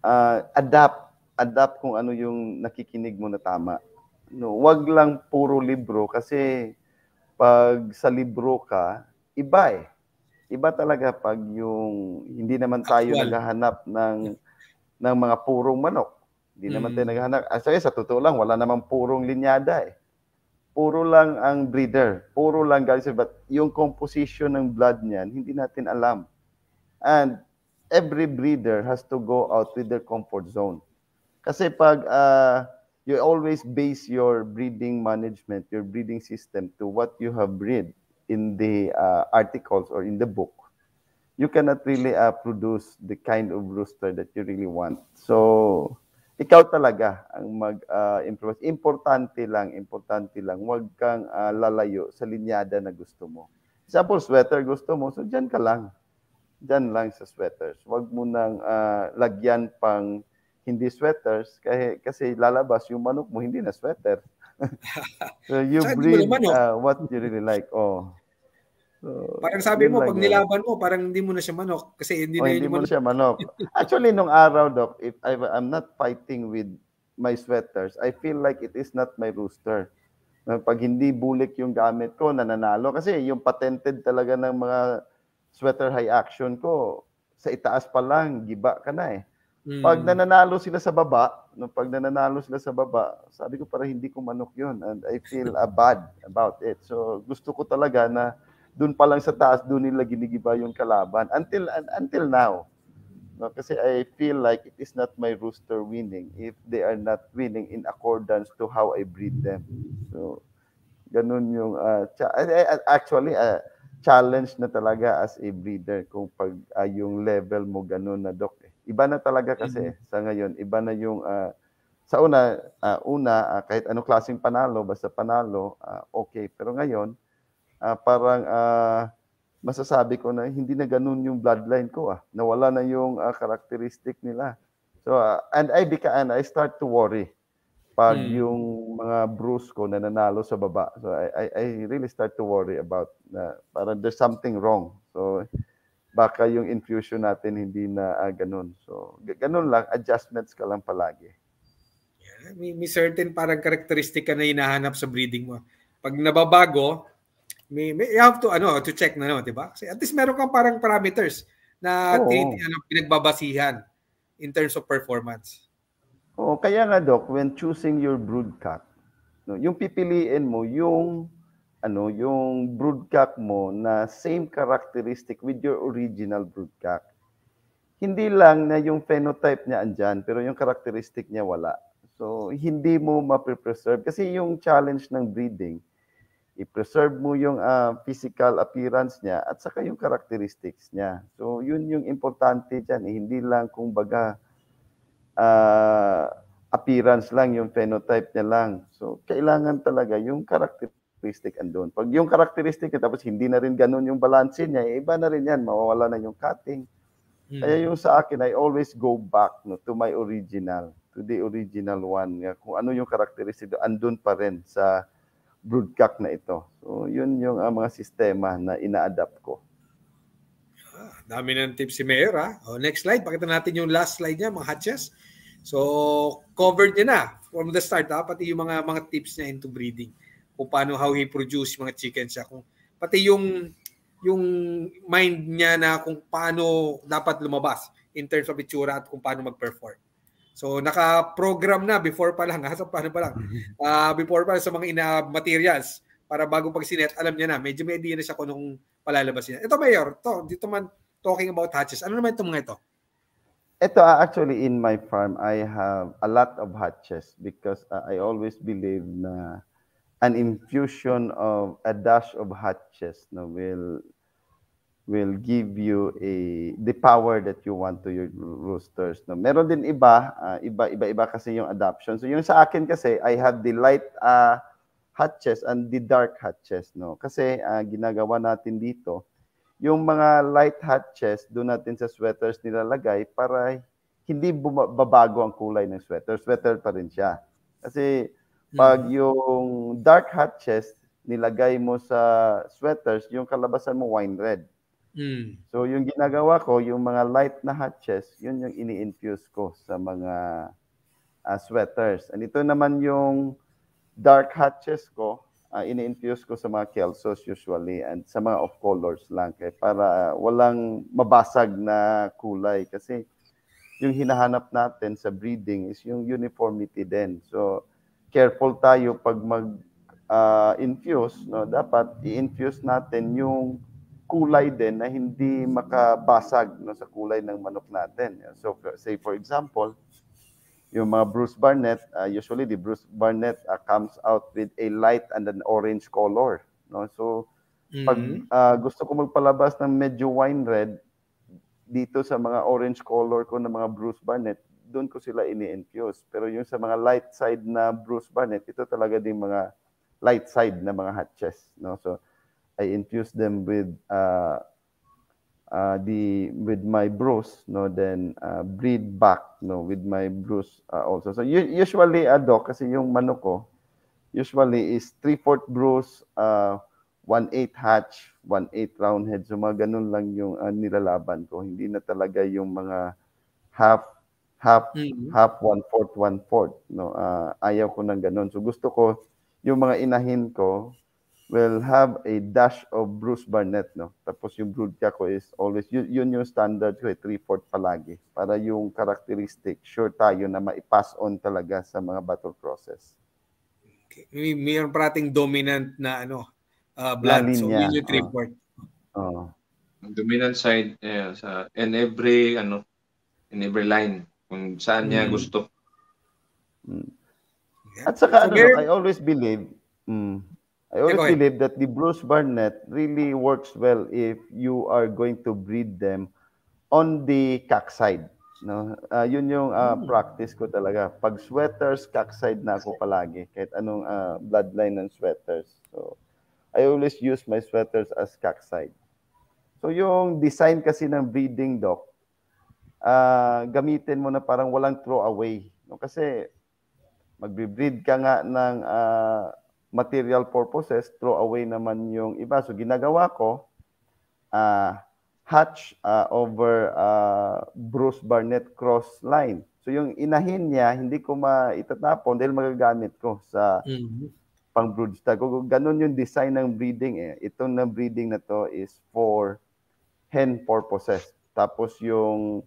uh, adapt, adapt kung ano yung nakikinig mo na tama. No, wag lang puro libro kasi pag sa libro ka, iba eh iba talaga pag yung hindi naman tayo Actual. naghahanap ng ng mga purong manok. Hindi naman mm. tayo naghahanap. Actually, ah, sa totoo lang, wala namang purong linyada eh. Puro lang ang breeder. Puro lang guys. but yung composition ng blood niyan, hindi natin alam. And every breeder has to go out with their comfort zone. Kasi pag uh, you always base your breeding management, your breeding system to what you have bred, in the uh, articles or in the book, you cannot really uh, produce the kind of rooster that you really want. So, ikaw talaga ang mag-improvise. Uh, importante lang, importante lang. Huwag kang uh, lalayo sa linyada na gusto mo. Example, sweater gusto mo, so dyan ka lang. Dyan lang sa sweaters. Huwag mo nang uh, lagyan pang hindi sweaters kasi, kasi lalabas yung manok mo, hindi na sweater. so you Saan breed naman, oh. uh, what you really like. Oh. So, parang sabi mo, pag nilaban mo, parang hindi mo na siya manok kasi hindi oh, na hindi mo na siya manok. Actually, nung araw, Doc, if I, I'm not fighting with my sweaters, I feel like it is not my rooster. Pag hindi bulik yung gamit ko, nananalo. Kasi yung patented talaga ng mga sweater high action ko, sa itaas pa lang, giba ka na eh. Mm. Pag nananalo sila sa baba, no, pag nananalo sila sa baba, sabi ko para hindi ko manok yun and I feel uh, bad about it. So gusto ko talaga na doon pa lang sa taas, doon nila ginigiba yung kalaban until uh, until now. No, kasi I feel like it is not my rooster winning if they are not winning in accordance to how I breed them. So, ganun yung, uh, cha- eh, eh, ah, actually, uh, challenge na talaga as a breeder kung pag uh, yung level mo ganun na, Doc, Iba na talaga kasi mm-hmm. sa ngayon, iba na yung uh, sa una, uh, una uh, kahit anong klaseng panalo, basta panalo, uh, okay. Pero ngayon, uh, parang uh, masasabi ko na hindi na ganun yung bloodline ko ah. Nawala na yung uh, characteristic nila. So uh, and I began I start to worry pag mm. yung mga Bruce ko na nanalo sa baba. So I I, I really start to worry about na parang there's something wrong. So baka yung infusion natin hindi na uh, ganun. So, ganun lang, adjustments ka lang palagi. Yeah, may, may certain parang karakteristika na hinahanap sa breeding mo. Pag nababago, may, may, you have to ano to check na no, 'di ba? Kasi at least meron kang parang parameters na Oo. tini, ano, pinagbabasihan in terms of performance. Oo, kaya nga doc, when choosing your brood cat, no, yung pipiliin mo yung ano, yung broodcock mo na same characteristic with your original broodcock. Hindi lang na yung phenotype niya andyan, pero yung characteristic niya wala. So, hindi mo mapreserve. Kasi yung challenge ng breeding, i-preserve mo yung uh, physical appearance niya at saka yung characteristics niya. So, yun yung importante dyan. Eh, hindi lang kung baga uh, ah, appearance lang, yung phenotype niya lang. So, kailangan talaga yung characteristics characteristic andun. Pag yung characteristic niya, tapos hindi na rin ganun yung balance niya, eh, iba na rin yan, mawawala na yung cutting. hmm Kaya yung sa akin, I always go back no, to my original, to the original one. Kung ano yung characteristic, andun pa rin sa brood cock na ito. So, yun yung uh, mga sistema na ina-adapt ko. Ah, dami ng tips si Mayor. Ha? Ah. Oh, next slide, pakita natin yung last slide niya, mga hatches. So, covered niya na from the start, ha? Ah, pati yung mga, mga tips niya into breeding kung paano how he produce mga chicken siya kung pati yung yung mind niya na kung paano dapat lumabas in terms of itsura at kung paano mag-perform. So naka-program na before pa lang, nasa paano pa lang. Uh, before pa lang sa mga ina materials para bago pag sinet, alam niya na, medyo may idea na siya kung anong palalabas niya. Ito Mayor, to, dito man talking about hatches. Ano naman itong mga ito? Ito ah, actually in my farm I have a lot of hatches because uh, I always believe na an infusion of a dash of hot chest no, will will give you a the power that you want to your roosters no meron din iba uh, iba iba iba kasi yung adoption so yung sa akin kasi i have the light uh, ah, chest and the dark hot chest no kasi uh, ginagawa natin dito yung mga light hot chest do natin sa sweaters nilalagay para hindi bumabago ang kulay ng sweater sweater pa rin siya kasi pag mm. yung dark hot chest, nilagay mo sa sweaters, yung kalabasan mo wine red. Mm. So yung ginagawa ko, yung mga light na hot chest, yun yung ini-infuse ko sa mga uh, sweaters. And ito naman yung dark hot chest ko, uh, ini-infuse ko sa mga kelsos usually and sa mga off colors lang kay para walang mabasag na kulay kasi yung hinahanap natin sa breeding is yung uniformity din. So careful tayo pag mag uh, infuse, no? Dapat i-infuse natin yung kulay din na hindi makabasag no, sa kulay ng manok natin. So say for example, yung mga Bruce Barnett, uh, usually the Bruce Barnett uh, comes out with a light and an orange color. No? So mm-hmm. pag uh, gusto ko magpalabas ng medyo wine red, dito sa mga orange color ko ng mga Bruce Barnett, doon ko sila ini-infuse. Pero yung sa mga light side na Bruce Barnett, ito talaga din mga light side na mga hatches. No? So, I infuse them with uh, uh, the with my Bruce, no? then uh, breed back no? with my Bruce uh, also. So, usually, uh, kasi yung manok ko, usually is 3-4 Bruce, uh, 1-8 hatch, 1-8 round head. So, mga ganun lang yung uh, nilalaban ko. Hindi na talaga yung mga half half mm-hmm. half one fourth one fourth no uh, ayaw ko ng ganun so gusto ko yung mga inahin ko will have a dash of Bruce Barnett no tapos yung broodka ko is always yun, yun yung standard ko eh, three fourth palagi para yung characteristic sure tayo na maipass on talaga sa mga battle process okay. may mayroon parating dominant na ano uh, blood so yun yung three fourth oh. Ah. oh. dominant side eh, sa and every ano in every line kung saan niya mm. gusto. Mm. At saka, ano, I always believe, mm, I always hey, believe that the Bruce Barnett really works well if you are going to breed them on the cock side. No? Uh, yun yung uh, mm. practice ko talaga. Pag sweaters, cock side na ako palagi. Kahit anong uh, bloodline ng sweaters. So, I always use my sweaters as cock side. So, yung design kasi ng breeding, Doc, uh, gamitin mo na parang walang throwaway. No? Kasi magbe-breed ka nga ng uh, material purposes, throw away naman yung iba. So ginagawa ko, uh, hatch uh, over uh, Bruce Barnett cross line. So yung inahin niya, hindi ko maitatapon dahil magagamit ko sa mm-hmm. pang brood stock. Ganun yung design ng breeding eh. Itong na breeding na to is for hen purposes. Tapos yung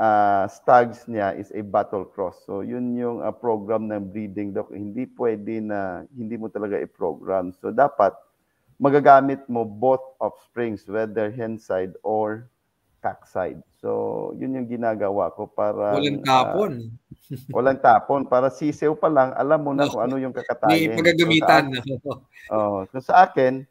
uh, ah, stags niya is a battle cross. So yun yung uh, program ng breeding doc. Hindi pwede na hindi mo talaga i-program. So dapat magagamit mo both offsprings, whether hen side or cock side. So yun yung ginagawa ko para walang ah, tapon. Uh, walang tapon para sisew pa lang alam mo na oh, kung ano yung kakatayin. May pagagamitan. So, oh, so sa akin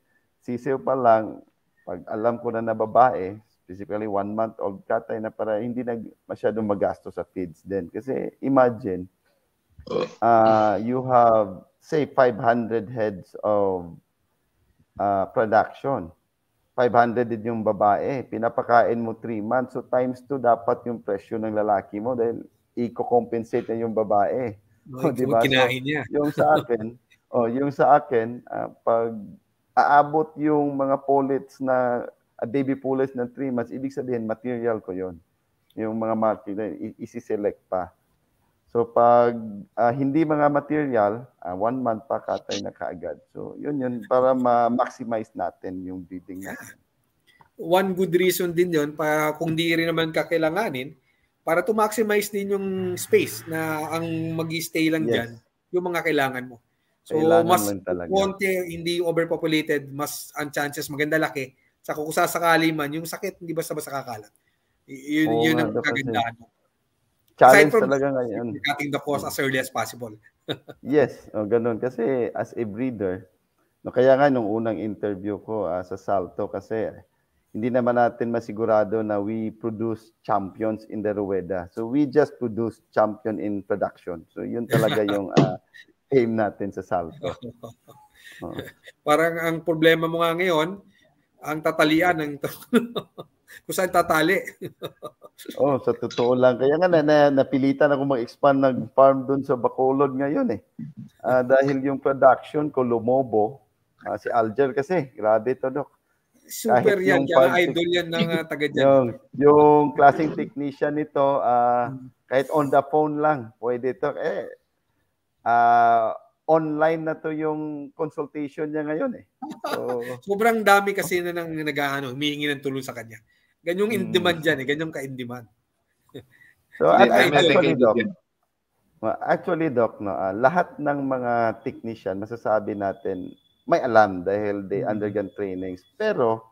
sisew pa lang pag alam ko na na babae, Physically, one month old tatay na para hindi nag, masyadong magasto sa feeds din. Kasi imagine, uh, you have, say, 500 heads of uh, production. 500 din yung babae. Pinapakain mo 3 months. So times 2 dapat yung presyo ng lalaki mo dahil i-compensate na yung babae. No, oh, diba? So, yung sa akin, oh, yung sa akin, uh, pag aabot yung mga pullets na a baby pullets ng 3 months, ibig sabihin material ko yon Yung mga material, isi-select pa. So pag uh, hindi mga material, uh, one month pa katay na kaagad. So yun yun para ma-maximize natin yung breeding natin. One good reason din yun para kung di rin naman kakailanganin, para to maximize din yung space na ang mag-stay lang yes. dyan, yung mga kailangan mo. So kailangan mas konti, hindi overpopulated, mas ang chances maganda laki sa kung sasakali man, yung sakit hindi basta-basta kakalat. Y- yun, oh, yun ang eh. kagandahan. Challenge from, talaga ngayon. Cutting the cost as early as possible. yes, oh, ganun. Kasi as a breeder, no, kaya nga nung unang interview ko uh, sa Salto, kasi hindi naman natin masigurado na we produce champions in the Rueda. So we just produce champion in production. So yun talaga yung uh, aim natin sa Salto. Oh. Parang ang problema mo nga ngayon, ang tatalian ng kung saan tatali. oh, sa totoo lang. Kaya nga na, na napilitan ako mag-expand ng farm doon sa Bacolod ngayon eh. Uh, dahil yung production ko lumobo uh, si Alger kasi. Grabe to, Dok. Super Kahit yan. Yan idol yan ng uh, taga yung, yung klaseng technician nito, uh, kahit on the phone lang, pwede to. Eh, uh, online na to yung consultation niya ngayon eh. So, Sobrang dami kasi na nang nag-ano, humihingi ng tulong sa kanya. Ganyong in mm. demand dyan eh, ganyong ka-in demand. so at, actually, Doc, actually Doc, no, uh, lahat ng mga technician, masasabi natin, may alam dahil they mm. undergone trainings. Pero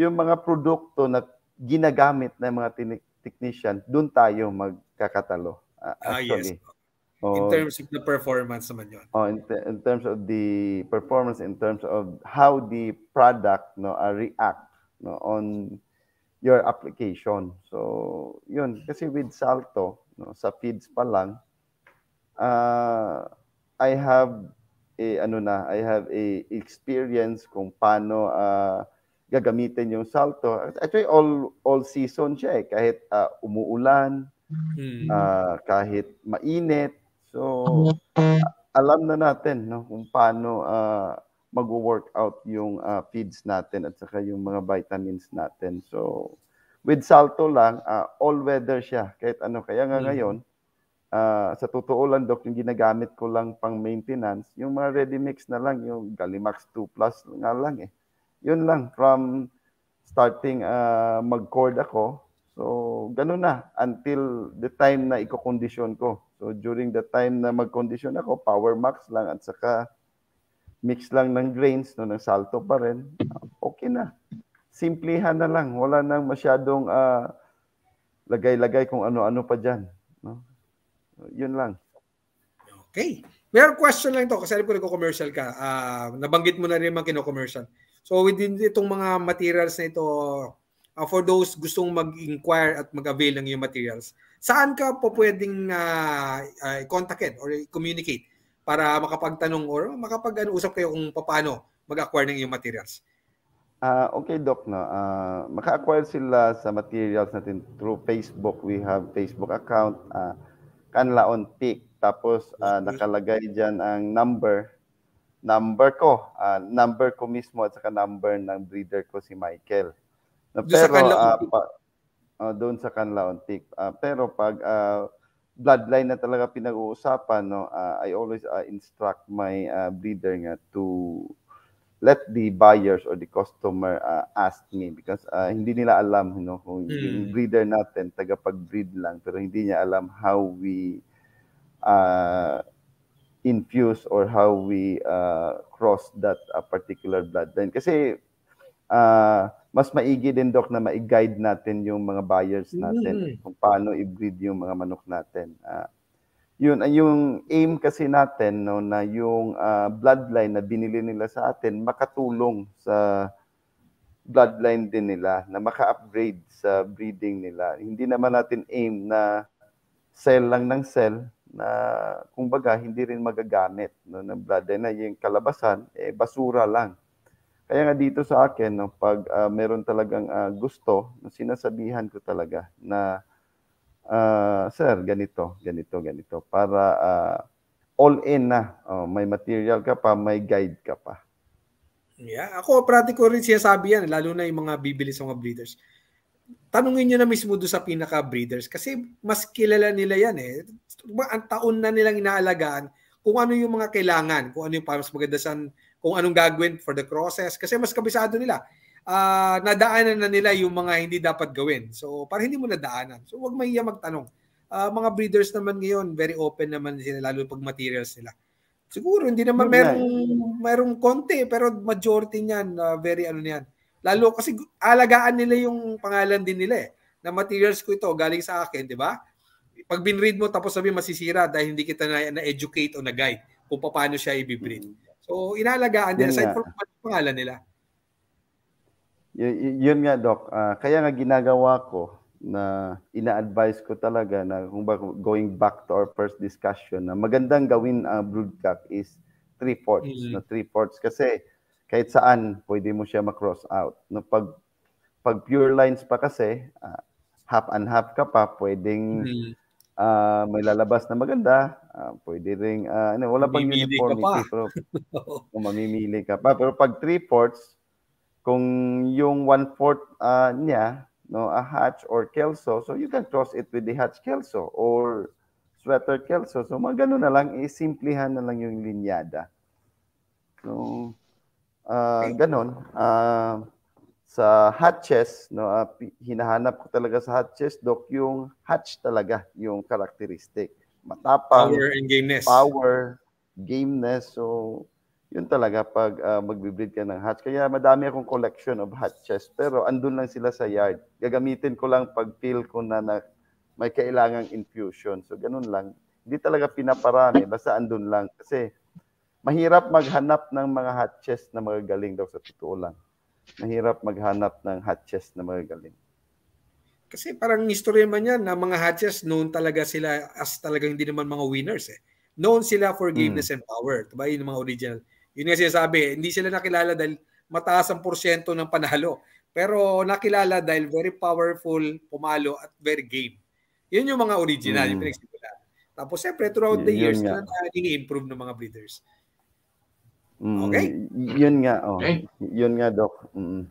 yung mga produkto na ginagamit ng mga technician, doon tayo magkakatalo. Uh, ah, actually. Ah, yes. Oh, in terms of the performance naman yun. Oh, in, te- in terms of the performance, in terms of how the product no uh, react no on your application. So, yun kasi with Salto no sa feeds pa lang uh, I have a ano na, I have a experience kung paano uh, gagamitin yung Salto. Actually all all season siya eh. kahit uh, umuulan, mm. uh, kahit mainit So, ano? alam na natin no, kung paano uh, mag-work out yung uh, feeds natin at saka yung mga vitamins natin. So, with Salto lang, uh, ah, all-weather siya. Kahit ano. Kaya nga mm. ngayon, uh, sa totoo lang, Dok, yung ginagamit ko lang pang maintenance, yung mga ready mix na lang, yung Galimax 2 Plus nga lang eh. Yun lang, from starting uh, mag-cord ako, so ganun na until the time na iko-condition ko. So during the time na mag-condition ako, power max lang at saka mix lang ng grains, no, ng salto pa rin. Okay na. Simplihan na lang. Wala nang masyadong uh, lagay-lagay kung ano-ano pa diyan, No? So, yun lang. Okay. May question lang to kasi alam ko nagko-commercial ka. Uh, nabanggit mo na rin mga kino-commercial. So within itong mga materials na ito, uh, for those gustong mag-inquire at mag-avail ng iyong materials, Saan ka po pwedeng uh, ah, uh, ah, contactin or communicate para makapagtanong or makapag-usap kayo kung paano mag-acquire ng iyong materials? Uh, okay, Doc. No? Uh, maka-acquire sila sa materials natin through Facebook. We have Facebook account, uh, Kanlaon Tick. Tapos uh, nakalagay dyan ang number. Number ko. Uh, number ko mismo at saka number ng breeder ko si Michael. No, pero, sa Kanlaon uh, pa- uh, doon sa Canlaontic. Uh, ah, pero pag uh, bloodline na talaga pinag-uusapan, no, uh, I always uh, instruct my uh, breeder nga to let the buyers or the customer uh, ask me because uh, hindi nila alam you know, kung mm. yung hmm. breeder natin tagapag-breed lang pero hindi niya alam how we uh, infuse or how we uh, cross that uh, particular bloodline kasi uh, mas maigi din doc na ma-guide natin yung mga buyers natin mm. kung paano i-breed yung mga manok natin. Uh, yun ay ah, yung aim kasi natin no na yung uh, bloodline na binili nila sa atin makatulong sa bloodline din nila na maka-upgrade sa breeding nila. Hindi naman natin aim na sell lang ng sell na kumbaga hindi rin magagamit no ng bloodline na yung kalabasan eh basura lang kaya nga dito sa akin, no, pag uh, meron talagang uh, gusto, sinasabihan ko talaga na, uh, Sir, ganito, ganito, ganito. Para uh, all in na. Oh, may material ka pa, may guide ka pa. Yeah. Ako, practical rin siya sabi yan, lalo na yung mga bibili sa mga breeders. Tanungin nyo na mismo doon sa pinaka-breeders kasi mas kilala nila yan eh. Ang taon na nilang inaalagaan kung ano yung mga kailangan, kung ano yung para mas maganda saan kung anong gagawin for the process kasi mas kabisado nila. Uh, nadaanan na nila yung mga hindi dapat gawin. So, para hindi mo nadaanan. So, wag mahiya magtanong. Uh, mga breeders naman ngayon, very open naman sila, lalo pag materials nila. Siguro, hindi naman okay. Eh. merong, merong konti, pero majority niyan, uh, very ano niyan. Lalo kasi alagaan nila yung pangalan din nila eh. Na materials ko ito, galing sa akin, di ba? Pag binread mo, tapos sabi masisira dahil hindi kita na- na-educate o na-guide kung paano siya i-breed. Mm-hmm. So inalagaan din aside from pangalan nila. Y- yun nga doc, uh, kaya nga ginagawa ko na ina-advise ko talaga na kung ba going back to our first discussion na magandang gawin ang broodcock is three fourths mm-hmm. no, three fourths kasi kahit saan pwede mo siya ma-cross out no pag pag pure lines pa kasi uh, half and half ka pa pwedeng mm-hmm uh, may lalabas na maganda, uh, pwede ring, uh, ano, wala pang uniformity. Eh, pa. Pero, kung mamimili ka pa. Pero pag three-fourths, kung yung one-fourth uh, niya, no, a hatch or kelso, so you can cross it with the hatch kelso or sweater kelso. So, mga gano na lang, isimplihan na lang yung linyada. So, uh, ganun. Uh, sa hatches, no, uh, hinahanap ko talaga sa hatches, Doc, yung hatch talaga, yung characteristic. Matapang. Power and gameness. Power, gameness. So, yun talaga pag uh, ah, magbe-breed ka ng hatch. Kaya madami akong collection of hatches. Pero andun lang sila sa yard. Gagamitin ko lang pag feel ko na, na may kailangang infusion. So, ganun lang. Hindi talaga pinaparami. Basta andun lang. Kasi mahirap maghanap ng mga hatches na magagaling daw sa totoo lang mahirap maghanap ng hatches na magagaling. Kasi parang istorya man yan na mga hatches noon talaga sila as talagang hindi naman mga winners eh. Noon sila forgiveness mm. and power. Diba? Yun yung mga original. Yun nga sinasabi, hindi sila nakilala dahil mataas ang porsyento ng panalo. Pero nakilala dahil very powerful, pumalo at very game. Yun yung mga original, mm. yung hmm. pinagsimulan. Tapos siyempre, throughout yeah, the years, na, na, na improve ng mga breeders okay? Mm, yun nga, oh. Okay. Yun nga, Doc. Mm.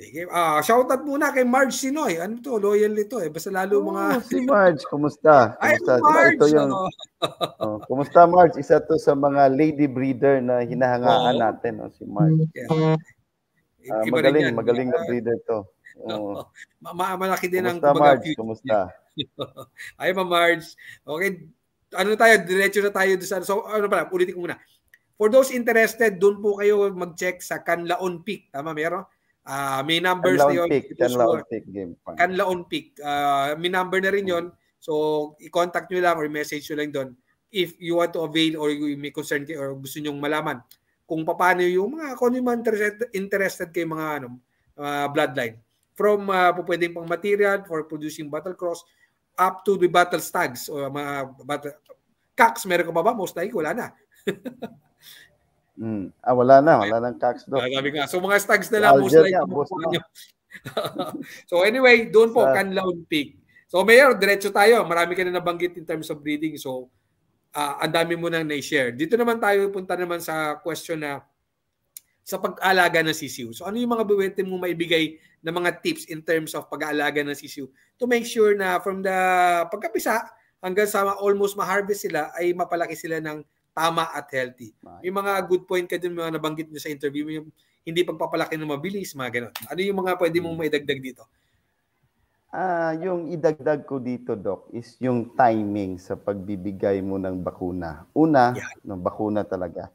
Sige. Ah, shout out muna kay Marge Sinoy. Ano to? Loyal ito eh. Basta lalo oh, mga si Marge, kumusta? Kumusta? Ay, Marge, ito, yung oh, Kumusta Marge? Isa to sa mga lady breeder na hinahangaan oh. natin, oh, si Marge. Mm. Yeah. Uh, magaling, yan. magaling na breeder to. Oh. Ma malaki din kumusta, ang mga Marge, future. Kumusta? Ay, ma Marge. Okay. Ano tayo? Diretso na tayo. Sa, so, ano pala? Ulitin ko muna For those interested, doon po kayo mag-check sa Canlaon Peak. Tama, meron? Uh, ah, may numbers Canlaon na yun. Peak, Canlaon Peak game plan. Canlaon Peak. Uh, may number na rin yun. So, i-contact nyo lang or message nyo lang doon if you want to avail or may concern kayo or gusto nyong malaman kung paano yung mga kung ano yung mga interested, interested kay mga ano, uh, bloodline. From uh, pwedeng pang material for producing battle cross up to the battle stags or mga battle, Cax, meron ka ba ba? Most likely, wala na. Mm. Ah, wala na. Wala nang tax doon. Ah, Maraming nga. So, mga stags na lang. Alger most likely. Boss na. so, anyway, doon po, Canlaon Peak. So, Mayor, diretso tayo. Marami ka na nabanggit in terms of breeding. So, uh, ang dami mo nang na-share. Dito naman tayo punta naman sa question na sa pag-aalaga ng sisiw. So, ano yung mga buwete mo maibigay na mga tips in terms of pag-aalaga ng sisiw to make sure na from the pagkapisa hanggang sa almost ma-harvest sila ay mapalaki sila ng tama at healthy. May mga good point ka dun, mga nabanggit nyo sa interview, yung hindi pagpapalaki ng mabilis, mga ganun. Ano yung mga pwede mong hmm. maidagdag dito? Ah, uh, yung idagdag ko dito, Doc, is yung timing sa pagbibigay mo ng bakuna. Una, yeah. ng bakuna talaga.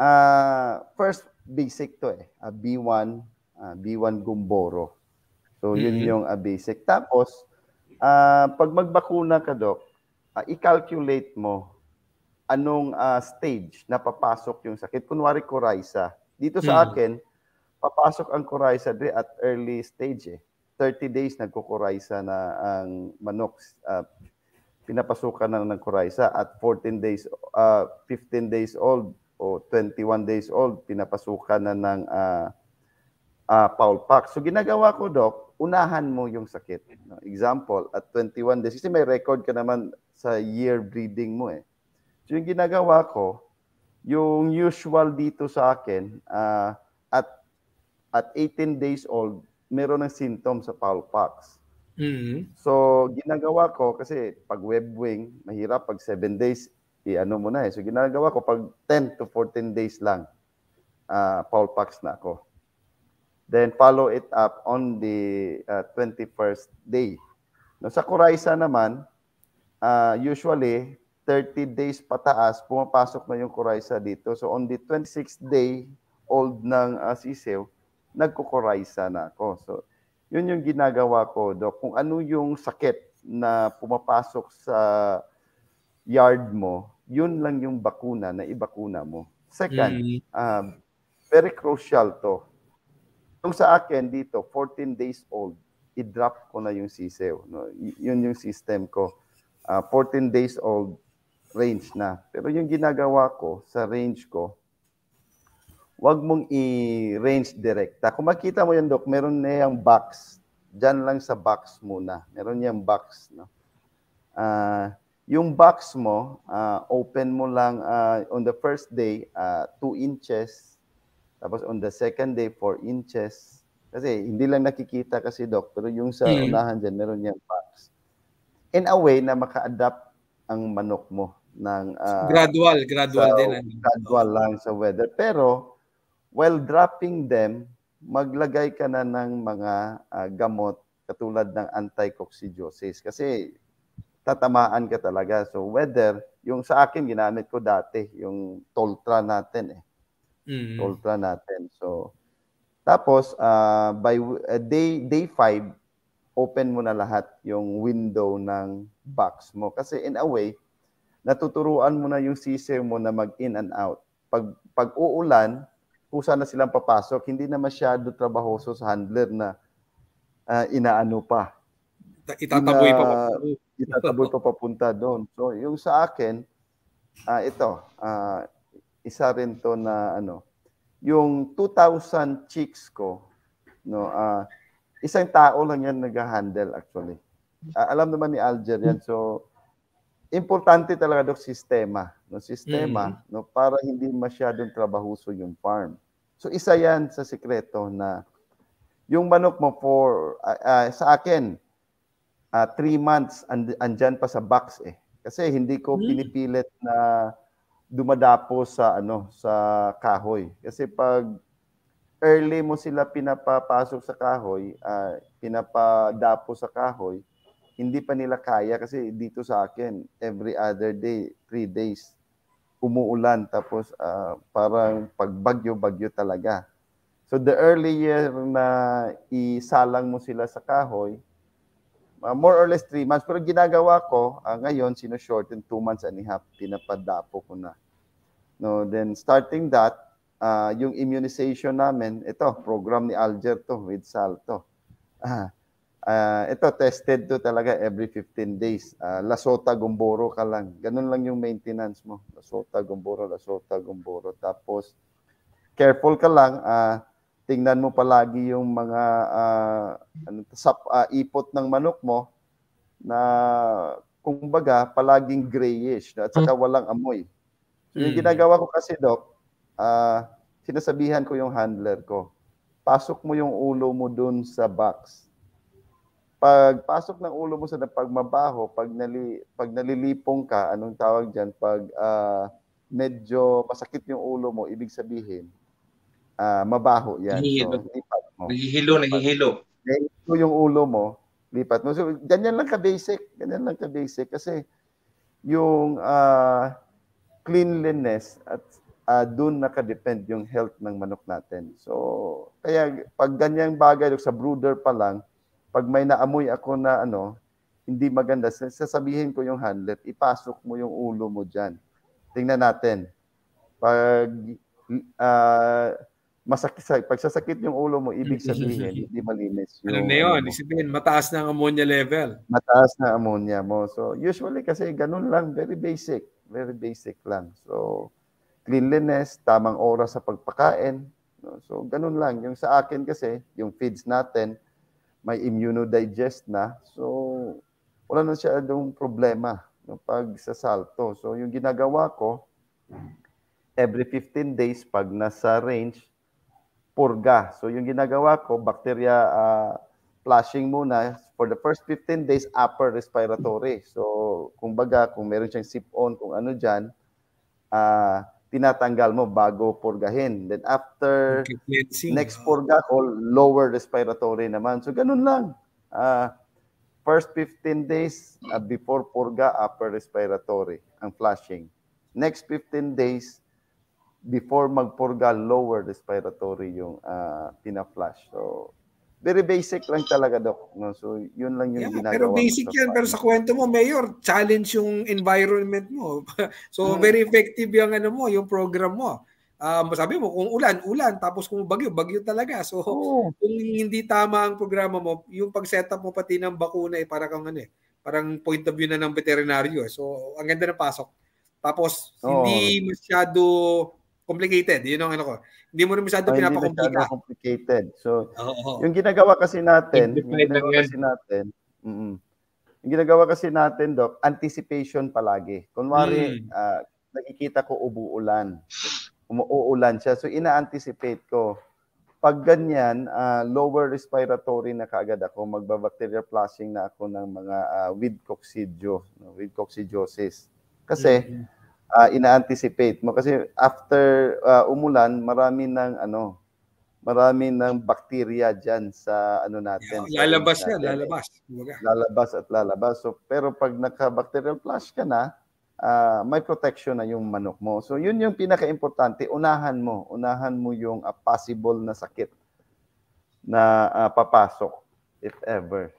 Ah, uh, first basic to eh, uh, B1, uh, B1 Gumboro. So, yun mm-hmm. yung uh, basic. Tapos, uh, pag magbakuna ka, Doc, uh, i-calculate mo anong uh, stage na papasok yung sakit. Kunwari coryza. Dito sa hmm. akin, papasok ang coryza dre at early stage eh. 30 days nagkukuryza na ang manok. Uh, pinapasukan na ng coryza at 14 days, uh, ah, 15 days old o 21 days old, pinapasukan na ng uh, uh, Paul Pack. So ginagawa ko, Doc, unahan mo yung sakit. No? Example, at 21 days. Kasi may record ka naman sa year breeding mo eh. So yung ginagawa ko, yung usual dito sa akin, uh, at at 18 days old, meron ng symptom sa palpax. Mm-hmm. So, ginagawa ko, kasi pag web wing, mahirap pag 7 days, i-ano mo na eh. So, ginagawa ko, pag 10 to 14 days lang, uh, ah, palpax na ako. Then, follow it up on the uh, ah, 21st day. No, sa Coraisa naman, uh, usually, 30 days pataas, pumapasok na yung Coryza dito. So on the 26th day old ng uh, sisiw, nagko-Coryza na ako. So yun yung ginagawa ko, Doc. Kung ano yung sakit na pumapasok sa yard mo, yun lang yung bakuna na ibakuna mo. Second, mm. uh, very crucial to. Yung sa akin dito, 14 days old, i-drop ko na yung sisew. No? Y- yun yung system ko. Uh, ah, 14 days old, range na. Pero yung ginagawa ko sa range ko, huwag mong i-range direkta. Kung makita mo yan, Doc, meron na yung box. Diyan lang sa box muna. Meron yung box. No? Uh, yung box mo, uh, open mo lang uh, on the first day, uh, 2 inches. Tapos on the second day, 4 inches. Kasi hindi lang nakikita kasi, Doc. Pero yung sa mm-hmm. unahan dyan, meron yung box. In a way na maka-adapt ang manok mo ng uh, gradual gradual so, din ano? gradual lang sa weather pero while dropping them maglagay ka na ng mga uh, gamot katulad ng anticoccidiosis kasi tatamaan ka talaga so weather yung sa akin ginamit ko dati yung toltra natin eh mm. toltra natin so tapos uh, by uh, day day 5 open mo na lahat yung window ng box mo kasi in a way natuturuan mo na yung sisir mo na mag-in and out. Pag, pag uulan, kusa na silang papasok, hindi na masyado trabahoso sa handler na uh, inaano pa. Itataboy pa papunta. Itataboy pa papunta doon. So, yung sa akin, uh, ito, uh, isa rin to na ano, yung 2,000 chicks ko, no, uh, isang tao lang yan nag-handle actually. Uh, alam naman ni Alger yan. So, importante talaga dok sistema, no sistema, mm no para hindi masyadong trabahuso yung farm. So isa 'yan sa sikreto na yung manok mo for uh, uh, sa akin uh, three months and andyan pa sa box eh. Kasi hindi ko mm pinipilit na dumadapo sa ano sa kahoy. Kasi pag early mo sila pinapapasok sa kahoy, uh, pinapadapo sa kahoy, hindi pa nila kaya kasi dito sa akin, every other day, three days, umuulan tapos uh, parang pagbagyo-bagyo talaga. So the earlier na isalang mo sila sa kahoy, uh, more or less three months. Pero ginagawa ko, uh, ngayon, sinushorten two months and a half, pinapadapo ko na. No, then starting that, uh, yung immunization namin, ito, program ni Alger to with Salto. Ah, Uh, ito, tested to talaga every 15 days. Uh, Lasota, Gumboro ka lang. Ganun lang yung maintenance mo. Lasota, Gumboro, Lasota, Gumboro. Tapos, careful ka lang. Uh, tingnan mo palagi yung mga uh, sap, uh, ipot ng manok mo na kumbaga palaging grayish at saka hmm. walang amoy. So, yung hmm. ginagawa ko kasi, Doc, uh, sinasabihan ko yung handler ko, pasok mo yung ulo mo dun sa box pagpasok ng ulo mo sa pagmabaho, pag, nali, pag nalilipong ka, anong tawag dyan? Pag uh, medyo masakit yung ulo mo, ibig sabihin, uh, mabaho yan. Nahihilo. So, lipat mo. Nahihilo, nahihilo. yung ulo mo, lipat mo. So, ganyan lang ka-basic. Ganyan lang ka-basic. Kasi yung uh, cleanliness at uh, doon nakadepend yung health ng manok natin. So, kaya pag ganyang bagay, sa brooder pa lang, pag may naamoy ako na ano, hindi maganda, sasabihin ko yung handlet, ipasok mo yung ulo mo dyan. Tingnan natin. Pag uh, masakit, pag sasakit yung ulo mo, ibig sabihin, hindi malinis. Yung, ano na yun? Ano, sabihin, mataas na ang ammonia level. Mataas na ammonia mo. So, usually kasi ganun lang, very basic. Very basic lang. So, cleanliness, tamang oras sa pagpakain. So, ganun lang. Yung sa akin kasi, yung feeds natin, may immunodigest na. So, wala na siya yung problema ng pagsasalto. So, yung ginagawa ko, every 15 days, pag nasa range, purga. So, yung ginagawa ko, bacteria uh, ah, flushing muna for the first 15 days, upper respiratory. So, kung baga, kung meron siyang sip-on, kung ano dyan, uh, tinatanggal mo bago purgahin. Then after okay, next purga, all lower respiratory naman. So ganun lang. Uh, first 15 days uh, before purga, upper respiratory, ang flushing. Next 15 days, before magpurga, lower respiratory yung uh, pina-flush. So Very basic lang talaga, Doc. No? So, yun lang yung yeah, ginagawa. Pero basic yan. Pero sa kwento mo, Mayor, challenge yung environment mo. so, hmm. very effective yung, ano mo, yung program mo. Uh, um, masabi mo, kung ulan, ulan. Tapos kung bagyo, bagyo talaga. So, oh. kung hindi tama ang programa mo, yung pag-setup mo pati ng bakuna, eh, para kang ano eh, parang point of view na ng veterinaryo. Eh. So, ang ganda na pasok. Tapos, oh. hindi masyado complicated. Yun ang ano ko. Hindi mo rin masyado Ay, pinapakomplikate. complicated. So, Oo. yung ginagawa kasi natin, yung ginagawa kasi natin, mm, yung ginagawa kasi natin, Doc, anticipation palagi. Kunwari, mm. uh, nakikita ko ubuulan. Umuulan siya. So, ina-anticipate ko. Pag ganyan, uh, lower respiratory na kaagad ako, magbabacterial flushing na ako ng mga uh, with coccidio, with coccidiosis. Kasi, mm-hmm uh, ina-anticipate mo kasi after uh, umulan marami ng ano marami ng bacteria diyan sa ano natin. Yeah, lalabas yan, lalabas. Lalabas at lalabas. So pero pag naka bacterial flush ka na, uh, may protection na yung manok mo. So yun yung pinaka-importante, unahan mo, unahan mo yung uh, possible na sakit na uh, papasok if ever.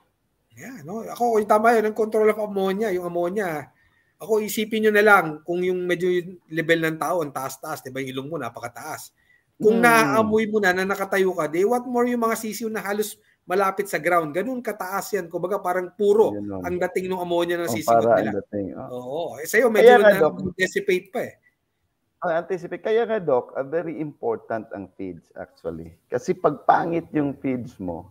Yeah, no. Ako, yung tama yun, ang control of ammonia, yung ammonia, ako, isipin nyo na lang kung yung medyo yung level ng tao, ang taas-taas, di ba yung ilong mo, napakataas. Kung hmm. naaamoy mo na na nakatayo ka, they what more yung mga sisiw na halos malapit sa ground. Ganun kataas yan. Kumbaga parang puro ang dating ng ammonia na sisigot oh, nila. Dating, oh. Oo. Eh, sa'yo medyo na, na dissipate pa eh. Ang ah, anticipate. Kaya nga, Doc, a very important ang feeds actually. Kasi pag pangit yung feeds mo,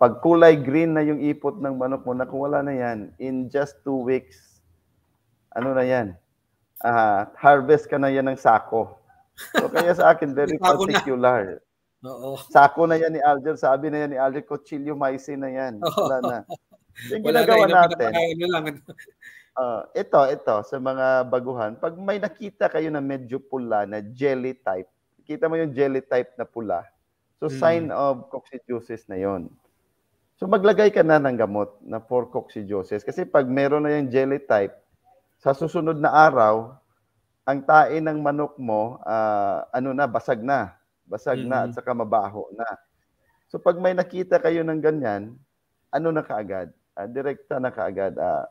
pag kulay green na yung ipot ng manok mo, nakuwala na yan, in just two weeks, ano na yan, uh, harvest ka na yan ng sako. So kaya sa akin, very particular. Oo. Sako na yan ni Alger. Sabi na yan ni Alger, Cochilio Maisi na yan. Wala na. Yung Wala ginagawa na, natin. Lang. uh, ito, ito, sa mga baguhan, pag may nakita kayo na medyo pula na jelly type, kita mo yung jelly type na pula. So, hmm. sign of coccidiosis na yon. So, maglagay ka na ng gamot na for coccidiosis. Kasi pag meron na yung jelly type, sa susunod na araw, ang tain ng manok mo, uh, ano na, basag na. Basag mm-hmm. na at saka mabaho na. So pag may nakita kayo ng ganyan, ano na kaagad? Uh, direkta na kaagad. Uh,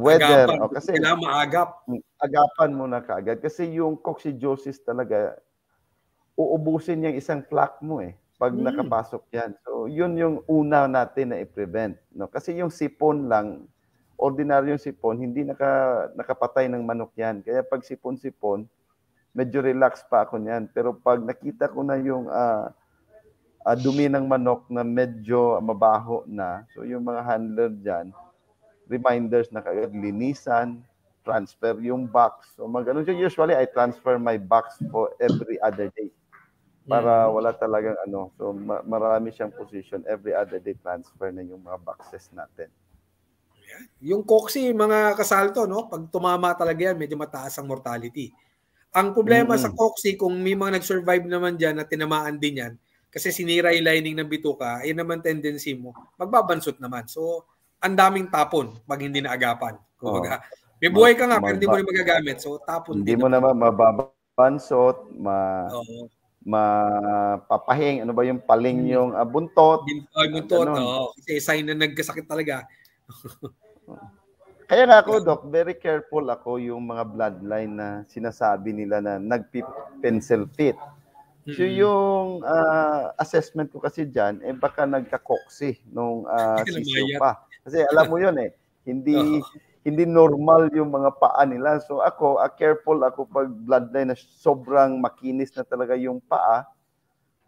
weather. Agapan, o, kasi, kailangan maagap. Hmm, agapan mo na kaagad. Kasi yung coccidiosis talaga, uubusin yung isang plaque mo eh pag mm. nakapasok yan. So, yun yung una natin na i-prevent. No? Kasi yung sipon lang, ordinaryong sipon, hindi naka, nakapatay ng manok yan. Kaya pag sipon-sipon, medyo relax pa ako niyan. Pero pag nakita ko na yung uh, uh, dumi ng manok na medyo mabaho na, so yung mga handler dyan, reminders na kagad, linisan, transfer yung box. So mag ano, usually I transfer my box for every other day. Para wala talagang ano. So marami siyang position every other day transfer na yung mga boxes natin. Yung Coxie, mga kasalto, no? pag tumama talaga yan, medyo mataas ang mortality. Ang problema mm-hmm. sa Coxie, kung may mga nag-survive naman dyan na tinamaan din yan, kasi sinira yung lining ng bituka, ayun naman tendency mo, magbabansot naman. So, ang daming tapon pag hindi naagapan. Kumbaga, oh. may buhay ka nga, pero hindi mo rin magagamit. So, tapon hindi din. Hindi mo naman mababansot, ma... Oh mapapahing, ano ba yung paling hmm. yung uh, buntot. Ay, buntot, ano, oh, kasi sign na nagkasakit talaga. Kaya nga ako, Doc, very careful ako yung mga bloodline na sinasabi nila na nag pencil fit. So yung uh, assessment ko kasi dyan, eh baka nagkakoksi nung uh, ah, sisyo pa. Kasi alam mo yun eh, hindi hindi normal yung mga paa nila. So ako, uh, careful ako pag bloodline na sobrang makinis na talaga yung paa,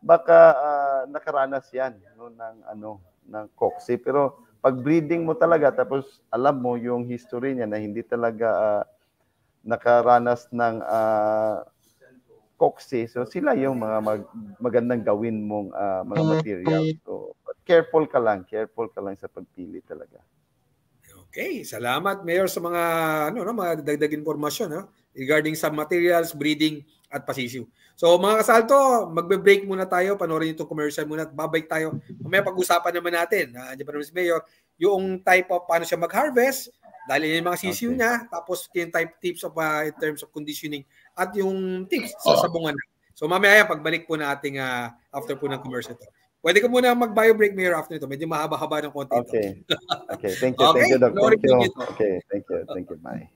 baka uh, nakaranas yan no, ng ano ng koksi. Pero pag-breeding mo talaga, tapos alam mo yung history niya na hindi talaga uh, nakaranas ng uh, ah, coxy. So sila yung mga mag- magandang gawin mong uh, mga material. So careful ka lang, careful ka lang sa pagpili talaga. Okay, salamat Mayor sa mga ano no, mga dagdag information no, regarding sa materials, breeding, at pasisiw. So mga kasalto, magbe-break muna tayo, panoorin itong commercial muna at babalik tayo. Mamaya pag-usapan naman natin, uh, ah, andiyan pa naman si Mayor, yung type of paano siya mag-harvest, dahil yun yung mga sisiw okay. niya, tapos yung type tips of, uh, in terms of conditioning at yung tips sa oh. sabungan. So mamaya pagbalik po na ating uh, ah, after po ng commercial to. Pwede ka muna mag-bio break mayor after ito. Medyo mahaba-haba ng konti okay. ito. okay. Thank you. Okay. Thank you, Doc. Thank you. Okay. Thank you. Thank you. Bye.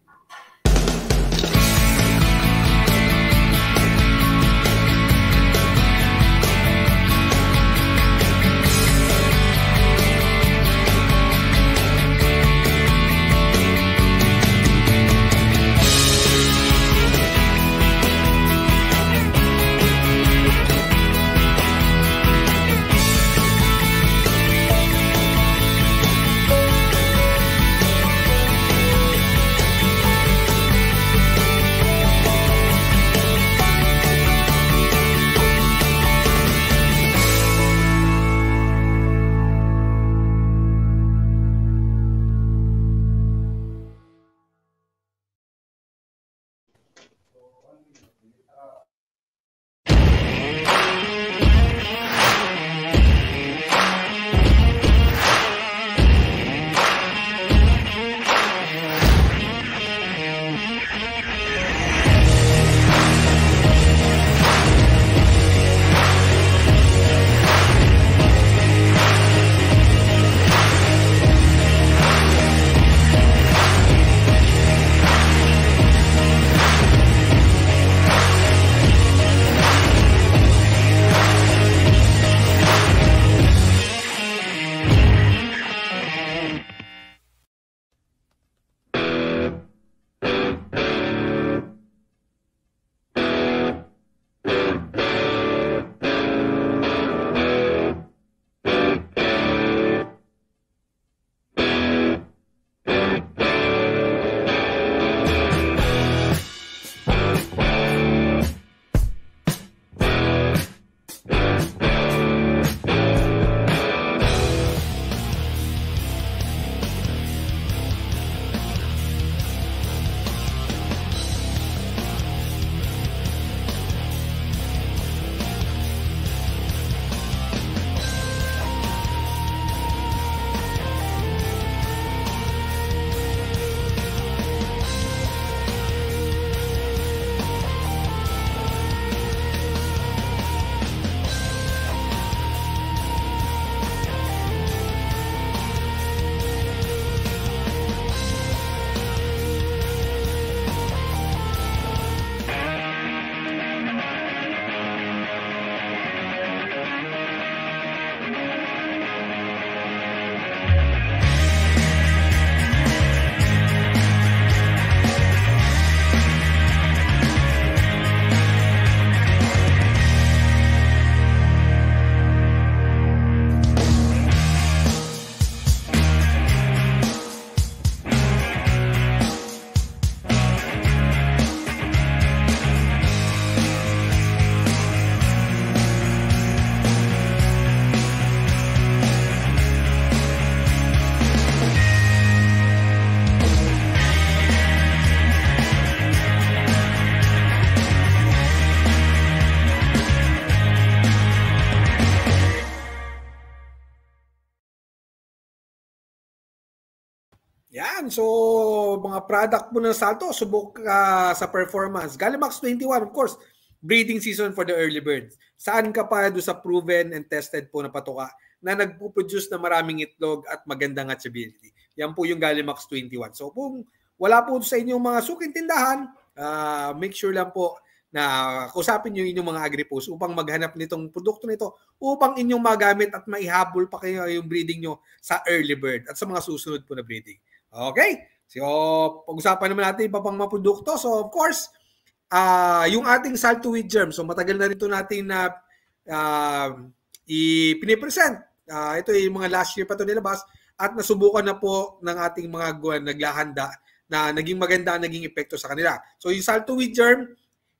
21. So, mga product mo ng Salto, subok uh, sa performance. Galimax 21, of course, breeding season for the early birds. Saan ka pa doon sa proven and tested po na patoka na nagpo-produce na maraming itlog at magandang hatchability? Yan po yung Galimax 21. So, kung wala po sa inyong mga suking tindahan, uh, make sure lang po na kausapin nyo inyong mga agripos upang maghanap nitong produkto nito upang inyong magamit at maihabol pa kayo yung breeding nyo sa early bird at sa mga susunod po na breeding. Okay? So, pag-usapan naman natin pa pang maprodukto. So, of course, uh, yung ating salt wheat germ. So, matagal na rito natin na uh, ipinipresent. Uh, ito yung mga last year pa ito nilabas at nasubukan na po ng ating mga guwan naglahanda na naging maganda naging epekto sa kanila. So, yung salt wheat germ,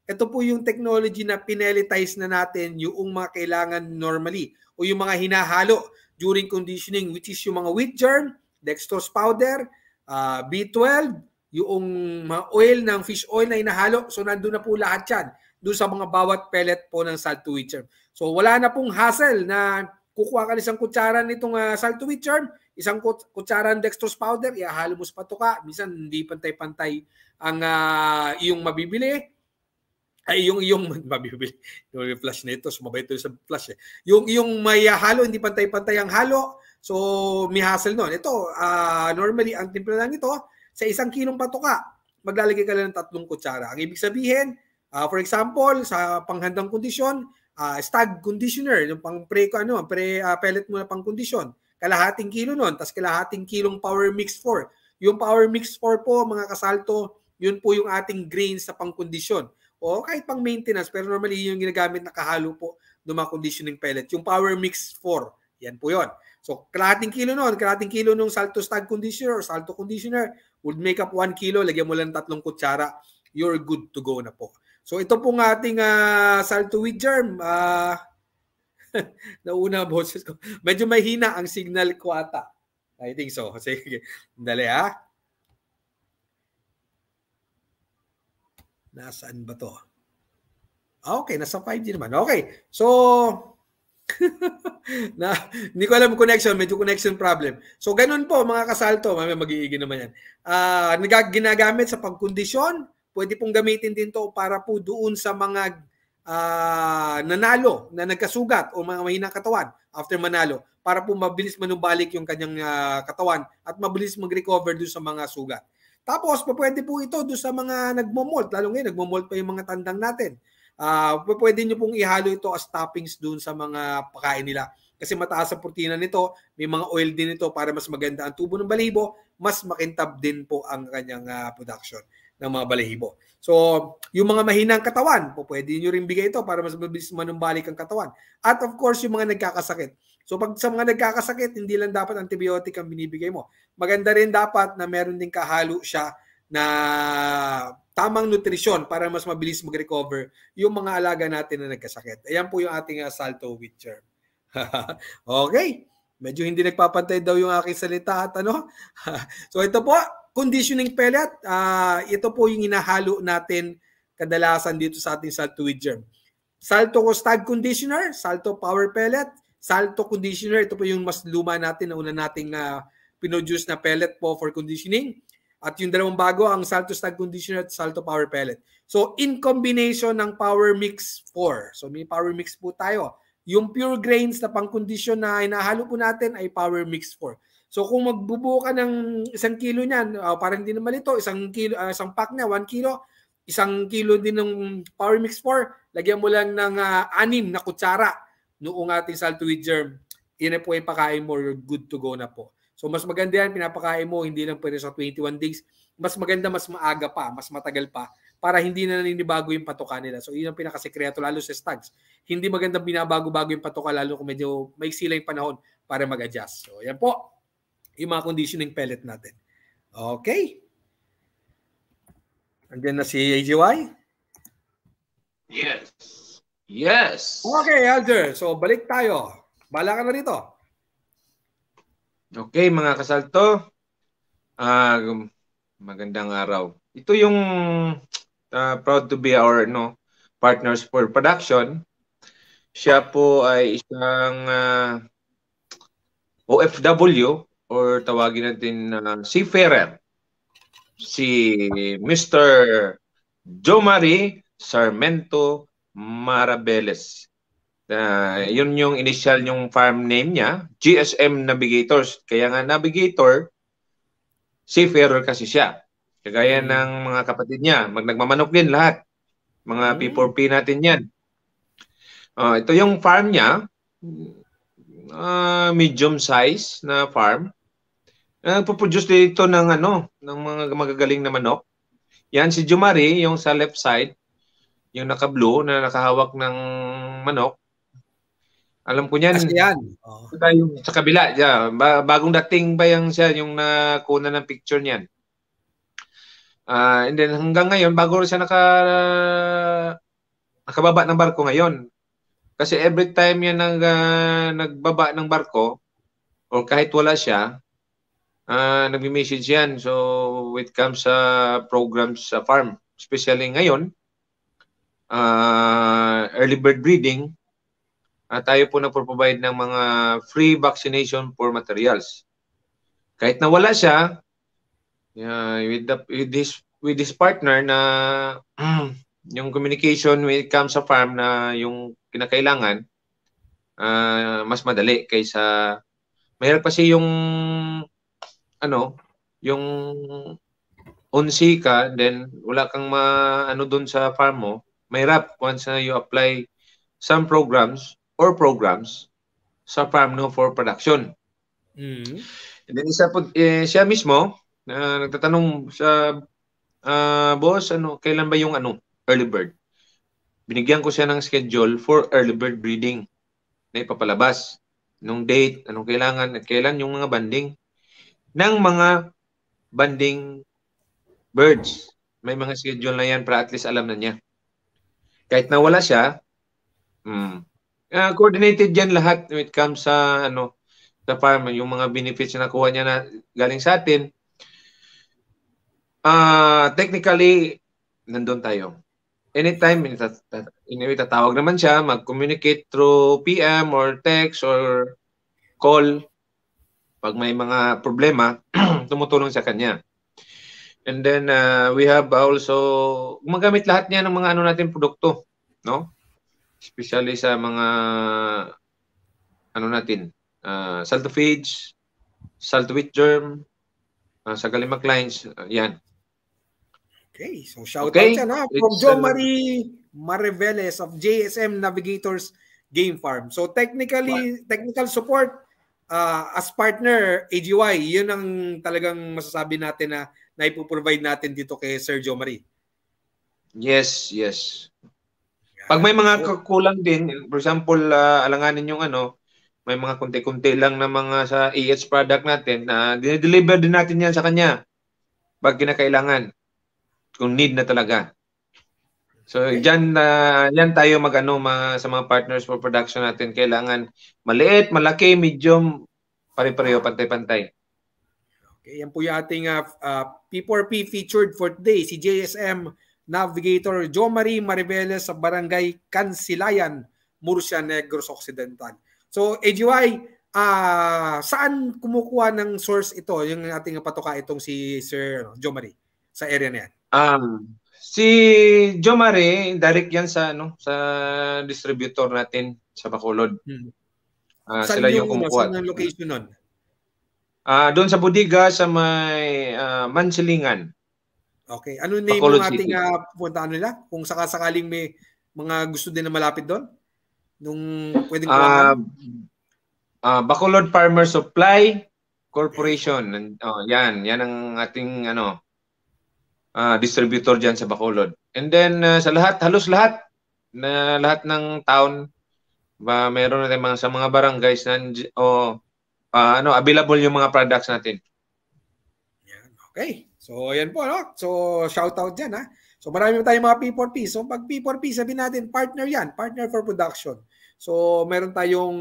ito po yung technology na pinelitize na natin yung mga kailangan normally o yung mga hinahalo during conditioning which is yung mga wheat germ, dextrose powder, uh, ah, B12, yung mga oil ng fish oil na inahalo. So nandun na po lahat yan doon sa mga bawat pellet po ng saltwich worm. So wala na pong hassle na kukuha ka ng isang kutsara nitong uh, ah, saltwich worm, isang kut- kutsara ng dextrose powder, ihahalo mo sa patuka. Minsan hindi pantay-pantay ang uh, iyong mabibili ay yung yung mabibili yung flash nito sumabay ito sa flash eh. yung yung may halo hindi pantay-pantay ang halo So, may hassle nun. Ito, uh, normally, ang timpla lang ito, sa isang kilong patoka, maglalagay ka lang ng tatlong kutsara. Ang ibig sabihin, uh, for example, sa panghandang kondisyon, uh, stag conditioner, yung pang pre, ano, pre uh, pellet mo na pang kondisyon, kalahating kilo nun, tapos kalahating kilong power mix 4. Yung power mix 4 po, mga kasalto, yun po yung ating grains sa pangkondisyon. O kahit pang maintenance, pero normally yung ginagamit na kahalo po ng mga conditioning pellet. Yung power mix 4, yan po yon. So, kalahating kilo noon, kalahating kilo nung salto stag conditioner or salto conditioner would make up 1 kilo, lagyan mo lang tatlong kutsara, you're good to go na po. So, ito pong ating uh, salto with germ. Uh, nauna boses ko. Medyo mahina ang signal ko ata. I think so. Sige. Dali ha. Ah. Nasaan ba to? okay, nasa 5G naman. Okay. So, na hindi ko alam connection, medyo connection problem. So ganun po mga kasalto, may magiigi naman yan. Uh, ginagamit sa pagkondisyon, pwede pong gamitin din to para po doon sa mga uh, nanalo na nagkasugat o mga mahina katawan after manalo para po mabilis manumbalik yung kanyang uh, katawan at mabilis mag-recover doon sa mga sugat. Tapos, pwede po ito doon sa mga nagmomolt. Lalo ngayon, nagmomolt pa yung mga tandang natin. Uh, pwede nyo pong ihalo ito as toppings dun sa mga pagkain nila. Kasi mataas ang protina nito, may mga oil din ito para mas maganda ang tubo ng balahibo, mas makintab din po ang kanyang uh, production ng mga balahibo. So, yung mga mahinang katawan, po, pwede nyo rin bigay ito para mas mabilis manumbalik ang katawan. At of course, yung mga nagkakasakit. So, pag sa mga nagkakasakit, hindi lang dapat antibiotic ang binibigay mo. Maganda rin dapat na meron din kahalo siya na tamang nutrisyon para mas mabilis mag-recover yung mga alaga natin na nagkasakit. Ayan po yung ating uh, salto with germ. okay. Medyo hindi nagpapantay daw yung aking salita at ano. so ito po, conditioning pellet. Uh, ito po yung inahalo natin kadalasan dito sa ating salto with germ. Salto Costag Conditioner, Salto Power Pellet, Salto Conditioner. Ito po yung mas luma natin na una nating uh, pinoduce na pellet po for conditioning. At yung dalawang bago, ang Salto Stag Conditioner at Salto Power Pellet. So, in combination ng Power Mix 4. So, may Power Mix po tayo. Yung pure grains na pang-condition na inahalo po natin ay Power Mix 4. So, kung magbubuo ka ng isang kilo niyan, uh, parang hindi na malito, isang, kilo, uh, isang pack niya, 1 kilo, isang kilo din ng Power Mix 4, lagyan mo lang ng uh, anim na kutsara noong ating salto saltuid germ. Yan na po ay pakain mo, you're good to go na po. So mas maganda yan, pinapakain mo, hindi lang pwede sa 21 days. Mas maganda, mas maaga pa, mas matagal pa para hindi na naninibago yung patoka nila. So yun ang pinakasekreto lalo sa stags. Hindi maganda binabago-bago yung patoka lalo kung medyo may sila yung panahon para mag-adjust. So yan po, yung mga conditioning pellet natin. Okay. Andiyan na si AJY? Yes. Yes. Okay, Alger. So balik tayo. Bala ka na rito. Okay, mga kasalto. Uh, magandang araw. Ito yung uh, proud to be our no partners for production. Siya po ay isang uh, ah, OFW or tawagin natin na uh, seafarer. Si Mr. Jomari Sarmento Marabeles. Ah, yun yung initial yung farm name niya, GSM Navigators. Kaya nga navigator, seafarer kasi siya. Kagaya hmm. ng mga kapatid niya, mag nagmamanok din lahat. Mga P4P hmm. natin yan. Uh, ito yung farm niya, uh, medium size na farm. Nagpo-produce uh, dito ng ano, ng mga magagaling na manok. Yan si Jumari, yung sa left side, yung naka-blue na nakahawak ng manok. Alam ko niyan. Kasi yan. Oh. Tayo sa kabila, yeah, bagong dating pa yan siya, yung nakuna ng picture niyan. Uh, and then hanggang ngayon, bago rin siya naka, nakababa ng barko ngayon. Kasi every time yan nag, uh, nagbaba ng barko, or kahit wala siya, uh, nagme-message yan. So, it comes sa uh, programs sa uh, farm. Especially ngayon, uh, early bird breeding, uh, tayo po nagpo-provide ng mga free vaccination for materials. Kahit na wala siya, uh, with, the, with, this, with this partner na yung communication when it comes sa farm na yung kinakailangan, uh, mas madali kaysa pa kasi yung ano, yung onsi ka, then wala kang ma, ano doon sa farm mo, mahirap once na you apply some programs or programs sa PharmNo for production. mm And then isa po, eh, siya mismo, uh, nagtatanong sa uh, boss, ano, kailan ba yung ano, early bird? Binigyan ko siya ng schedule for early bird breeding na ipapalabas. nung date, anong kailangan, at kailan yung mga banding ng mga banding birds. May mga schedule na yan para at least alam na niya. Kahit nawala siya, mm, uh, coordinated yan lahat when it comes sa ano sa farm yung mga benefits na nakuha niya na galing sa atin uh, technically nandoon tayo anytime anyway tatawag naman siya mag-communicate through PM or text or call pag may mga problema tumutulong sa kanya and then uh, we have also gumagamit lahat niya ng mga ano natin produkto no especially sa mga ano natin, uh, ah, saltophage, salt germ, uh, sa Galima clients, uh, yan. Okay, so shout okay. out yan, from Joe uh, Marie Mariveles of JSM Navigators Game Farm. So technically, What? technical support uh, as partner AGY, yun ang talagang masasabi natin na naipoprovide natin dito kay Sir Jo Marie. Yes, yes. Pag may mga kakulang din, for example, uh, alanganin yung ano, may mga konti-konti lang na mga sa AH product natin na dinideliver din natin yan sa kanya pag kinakailangan. Kung need na talaga. So okay. diyan na uh, yan tayo mag ano, mga, sa mga partners for production natin kailangan maliit, malaki, medium, pare-pareho ah. pantay-pantay. Okay, yan po yung ating uh, ah, uh, P4P featured for today si JSM Navigator Jo Marie Mariveles sa Barangay Kansilayan, Murcia Negros Occidental. So, AGY, uh, ah, saan kumukuha ng source ito, yung ating patuka itong si Sir ano, Jo Marie sa area na yan? Um, si Jo Marie, direct yan sa, ano, sa distributor natin sa Bacolod. Hmm. Uh, saan sila yung, yung kumukuha. Saan yung location nun? Uh, doon sa Budiga sa may uh, Mansilingan. Okay. Ano name Bacolod ng ating uh, ah, puntahan nila? Kung sakasakaling may mga gusto din na malapit doon? Nung pwedeng uh, uh, Bacolod Farmer Supply Corporation. Oh, yan. Yan ang ating ano uh, distributor diyan sa Bacolod. And then uh, sa lahat, halos lahat na lahat ng town ba meron natin mga sa mga barangays nan oh, uh, ano available yung mga products natin. Yan. Okay. So, ayan po, no? So, shout out dyan, ha? So, marami tayong mga P4P. So, pag P4P, sabihin natin, partner yan, partner for production. So, meron tayong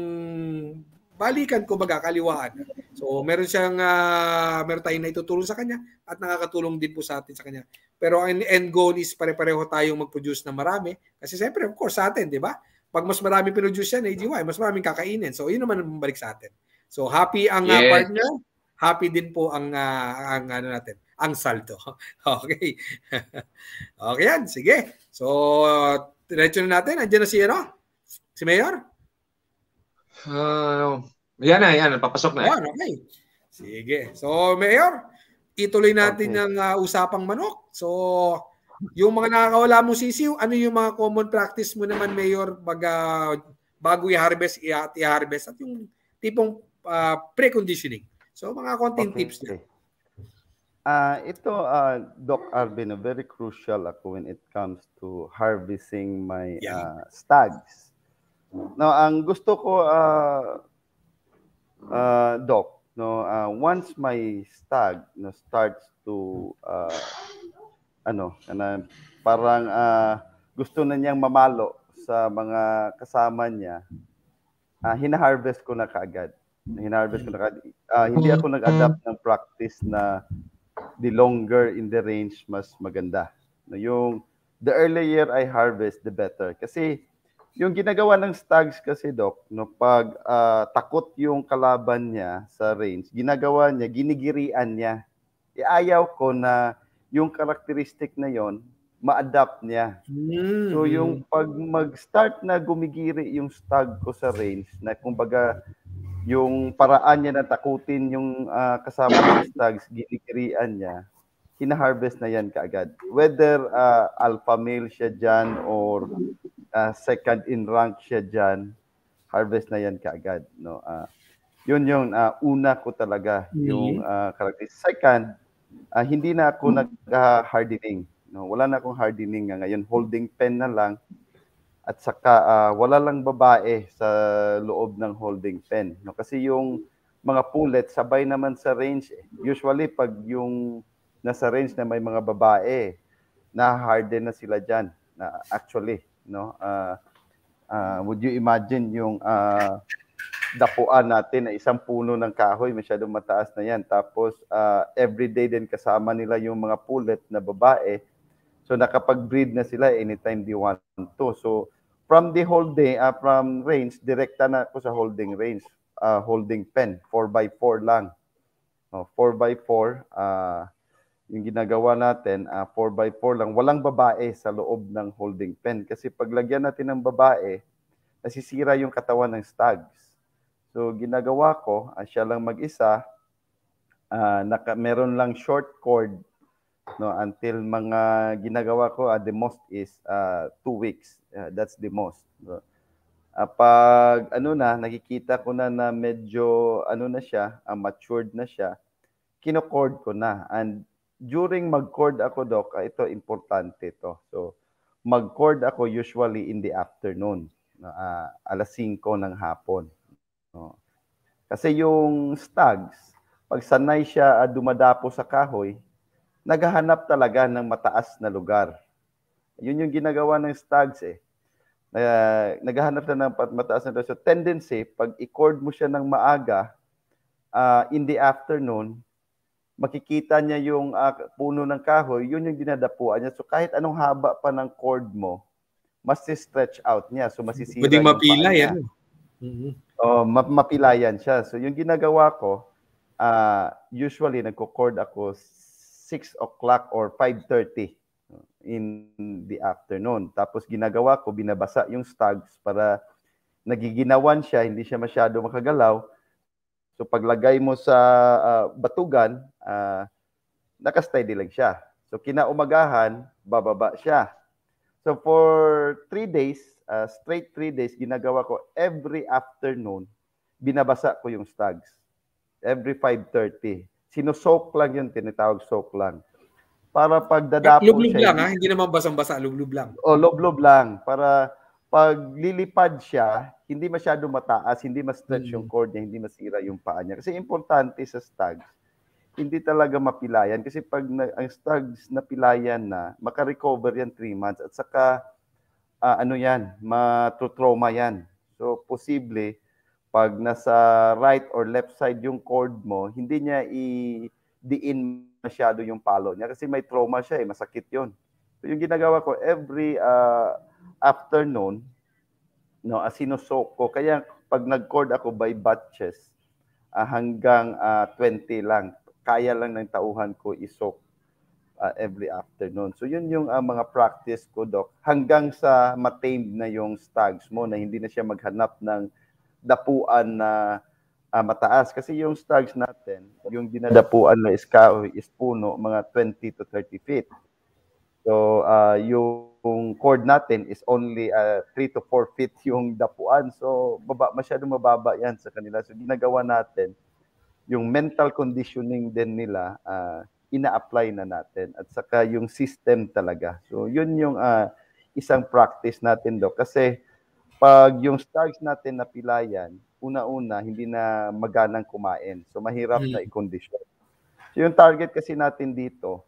balikan ko magkakaliwaan. So, meron siyang, uh, meron tayong naitutulong sa kanya at nakakatulong din po sa atin sa kanya. Pero ang end goal is pare-pareho tayong mag-produce na marami. Kasi siyempre, of course, sa atin, di ba? Pag mas marami pinroduce yan, AGY, eh, mas maraming kakainin. So, yun naman ang balik sa atin. So, happy ang ah, yes. uh, partner. Happy din po ang, uh, ang ano natin, ang salto. Okay. okay yan, sige. So, diretso na natin. Andiyan na si, ano? Si Mayor? Uh, yan na, yan. Papasok na. Yan, eh. okay. Sige. So, Mayor, ituloy natin okay. ang uh, usapang manok. So, yung mga nakakawala mong sisiw, ano yung mga common practice mo naman, Mayor, baga, ah, bago i-harvest, i-harvest, at yung tipong uh, preconditioning. So, mga konting okay. tips na. Okay. Uh, ito, uh, Doc Arvin, very crucial ako ah, when it comes to harvesting my yeah. uh, stags. Now, ang gusto ko, uh, uh, Doc, no, uh, once my stag no, starts to, uh, ano, kana, parang uh, gusto na niyang mamalo sa mga kasama niya, uh, hinaharvest ko na kaagad. Hinaharvest ko na kaagad. Uh, hindi ako nag-adapt ng practice na the longer in the range, mas maganda. Na yung the earlier I harvest, the better. Kasi yung ginagawa ng stags kasi, Doc, no, pag uh, takot yung kalaban niya sa range, ginagawa niya, ginigirian niya. Iayaw e, ko na yung characteristic na yon ma-adapt niya. Mm. So yung pag mag-start na gumigiri yung stag ko sa range na kumbaga yung paraan niya na takutin yung uh, kasama ng stags, ginikirian niya, hinaharvest na yan kaagad. Whether uh, alpha male siya dyan or uh, second in rank siya dyan, harvest na yan kaagad. No? Uh, yun yung uh, una ko talaga, yung uh, character. Second, uh, hindi na ako hmm nag-hardening. No? Wala na akong hardening nga ngayon. Holding pen na lang at saka uh, wala lang babae sa loob ng holding pen. No? Kasi yung mga pullet, sabay naman sa range. Eh. Usually, pag yung nasa range na may mga babae, na-harden na sila dyan. Na, actually, no? Uh, uh, would you imagine yung uh, dapuan natin na isang puno ng kahoy, masyadong mataas na yan. Tapos, uh, everyday din kasama nila yung mga pullet na babae So nakapag-breed na sila anytime they want to. So from the holding, uh, from range, direkta na ako sa holding range, uh, holding pen, 4x4 lang. Oh, 4x4, uh, ah, yung ginagawa natin, uh, 4x4 lang. Walang babae sa loob ng holding pen. Kasi paglagyan natin ng babae, nasisira yung katawan ng stags. So ginagawa ko, uh, siya lang mag-isa, uh, naka, meron lang short cord no until mga ginagawa ko uh, the most is uh, two weeks uh, that's the most no? uh, pag ano na nakikita ko na na medyo ano na siya uh, matured na siya kino-cord ko na and during mag-cord ako doc uh, ito importante to so mag-cord ako usually in the afternoon uh, alas 5 ng hapon no? kasi yung stags pag sanay siya uh, dumadapo sa kahoy naghahanap talaga ng mataas na lugar. Yun yung ginagawa ng stags eh. Uh, naghahanap na ng mataas na lugar. So tendency, pag i-cord mo siya ng maaga, uh, in the afternoon, makikita niya yung uh, puno ng kahoy, yun yung dinadapuan niya. So kahit anong haba pa ng cord mo, mas stretch out niya. So masisira Pwedeng mapila yan. Ano? Mm-hmm. Oh, map- mapilayan siya. So yung ginagawa ko, uh, usually nagko-cord ako 6 o'clock or 5.30 in the afternoon. Tapos ginagawa ko, binabasa yung stags para nagiginawan siya, hindi siya masyado makagalaw. So paglagay mo sa uh, batugan, uh, nakasteady lang siya. So kinaumagahan, bababa siya. So for three days, uh, straight three days, ginagawa ko every afternoon, binabasa ko yung stags. Every 5.30. Sinosoak lang yun, tinatawag soak lang. Para pagdadapo lub siya. lang ha? Hindi naman basang-basa, lublub lang. O, lublub lang. Para paglilipad siya, hindi masyado mataas, hindi ma-stretch hmm. yung mm. cord niya, hindi masira yung paa niya. Kasi importante sa stags, hindi talaga mapilayan kasi pag na, ang stags napilayan na, makarecover yan 3 months at saka uh, ano yan, matutroma yan. So posible pag nasa right or left side yung cord mo, hindi niya i-diin masyado yung palo niya kasi may trauma siya eh, masakit yun. So yung ginagawa ko every uh, afternoon, no, asinusok ko. Kaya pag nag-cord ako by batches, uh, hanggang uh, ah, 20 lang, kaya lang ng tauhan ko isok uh, every afternoon. So yun yung uh, mga practice ko, Doc. Hanggang sa matamed na yung stags mo na hindi na siya maghanap ng dapuan na uh, mataas. Kasi yung stags natin, yung dinadapuan na iskahoy is puno, mga 20 to 30 feet. So, uh, yung cord natin is only uh, ah, 3 to 4 feet yung dapuan. So, baba, masyadong mababa yan sa kanila. So, ginagawa natin, yung mental conditioning din nila, uh, ina-apply na natin. At saka yung system talaga. So, yun yung uh, isang practice natin do. Kasi, pag yung starch natin na pilayan, una-una, hindi na maganang kumain. So, mahirap mm. na i-condition. So, yung target kasi natin dito,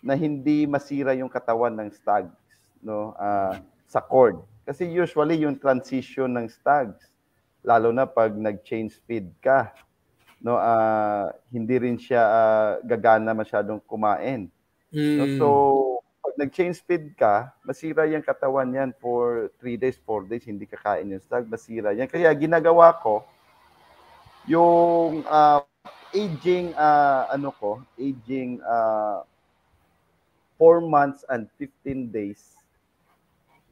na hindi masira yung katawan ng stags no, uh, sa cord. Kasi usually yung transition ng stags, lalo na pag nag-change speed ka, no, uh, hindi rin siya uh, gagana masyadong kumain. Mm. No, so, hmm nag-change feed ka, masira yung katawan yan for 3 days, 4 days, hindi kakain yung stag, masira yan. Kaya ginagawa ko, yung uh, aging, uh, ano ko, aging uh, ah, 4 months and 15 days,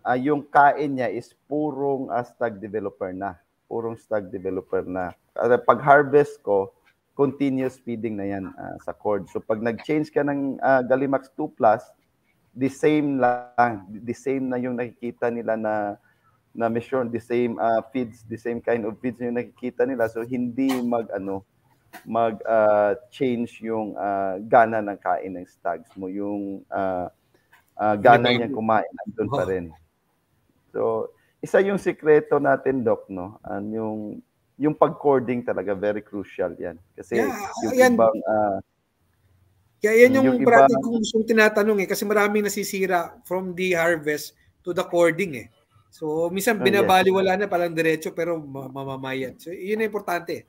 uh, yung kain niya is purong uh, stag developer na. Purong stag developer na. Uh, pag-harvest ko, continuous feeding na yan uh, sa cord. So pag nag-change ka ng uh, Galimax 2 Plus, the same lang, the same na yung nakikita nila na na measure the same uh, feeds, the same kind of feeds yung nakikita nila. So hindi mag ano mag uh, change yung uh, gana ng kain ng stags mo, yung uh, uh, gana niya kumain nandun pa oh. rin. So isa yung sikreto natin doc no, and yung yung pagcording talaga very crucial 'yan kasi yeah, yung yan. ibang uh, kaya yan yung, yung parati iba... kung gusto tinatanong eh, kasi marami nasisira from the harvest to the cording eh. So, minsan oh, binabali, wala na palang diretso pero mamamayan. So, yun ang importante.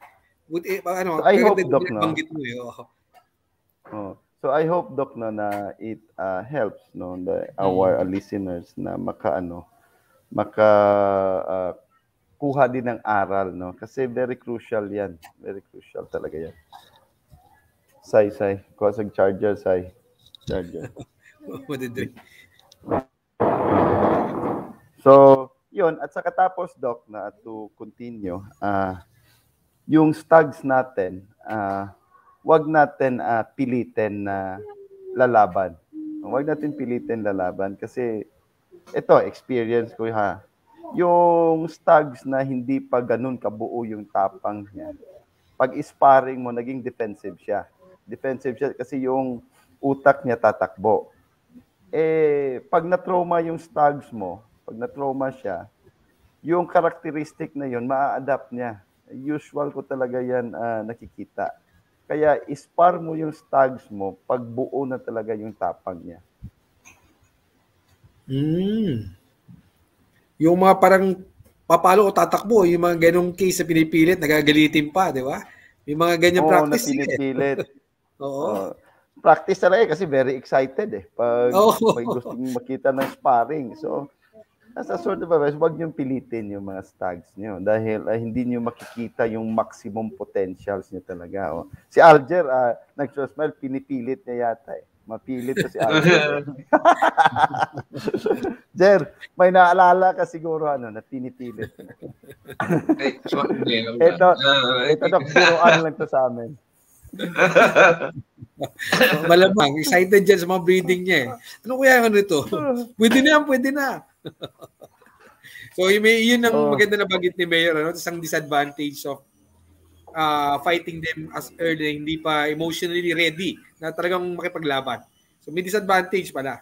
Good, eh, ano, eh, oh. so, I hope, Doc, no? mo eh. Oh. Oh. So, I hope, Doc, na, na it uh, helps no, the, our hmm. listeners na maka, ano, maka uh, kuha din ng aral no kasi very crucial yan very crucial talaga yan Sai, sai. Kusag charger, sai. Charger. Madidrain. so, yun. At sa katapos, Doc, na to continue, uh, yung stags natin, uh, wag natin uh, pilitin na uh, lalaban. Wag natin pilitin lalaban kasi ito, experience ko ha. Yung stags na hindi pa ganun kabuo yung tapang niya, pag sparring mo, naging defensive siya. Defensive siya kasi yung utak niya tatakbo. Eh, pag na-trauma yung stags mo, pag na-trauma siya, yung characteristic na yun, maa-adapt niya. Usual ko talaga yan uh, nakikita. Kaya ispar mo yung stags mo pag buo na talaga yung tapang niya. Mm. Yung mga parang papalo o tatakbo, yung mga ganong case na pinipilit, nagagalitin pa, di ba? Yung mga ganyan Oo, practice. Oo, eh. na pinipilit. Oo. Oh, practice talaga eh, kasi very excited eh. Pag oh. may gustong makita ng sparring. So, as a sort of advice, huwag niyong pilitin yung mga stags niyo dahil uh, hindi niyo makikita yung maximum potentials niyo talaga. Oh. Si Alger, uh, ah, nag-smile, pinipilit niya yata eh. Mapilit si Alger. Jer, may naalala ka siguro ano na pinipilit. ito, ah, ito, ito, ito, ito, ito, ito, ito, ito, so, malamang, excited dyan sa mga breeding niya eh. Ano kaya ano ito? Pwede na yan, pwede na. so yun, yun ang oh. maganda na bagit ni Mayor. Ano? Tapos ang disadvantage of uh, fighting them as early, hindi pa emotionally ready na talagang makipaglaban. So may disadvantage pala.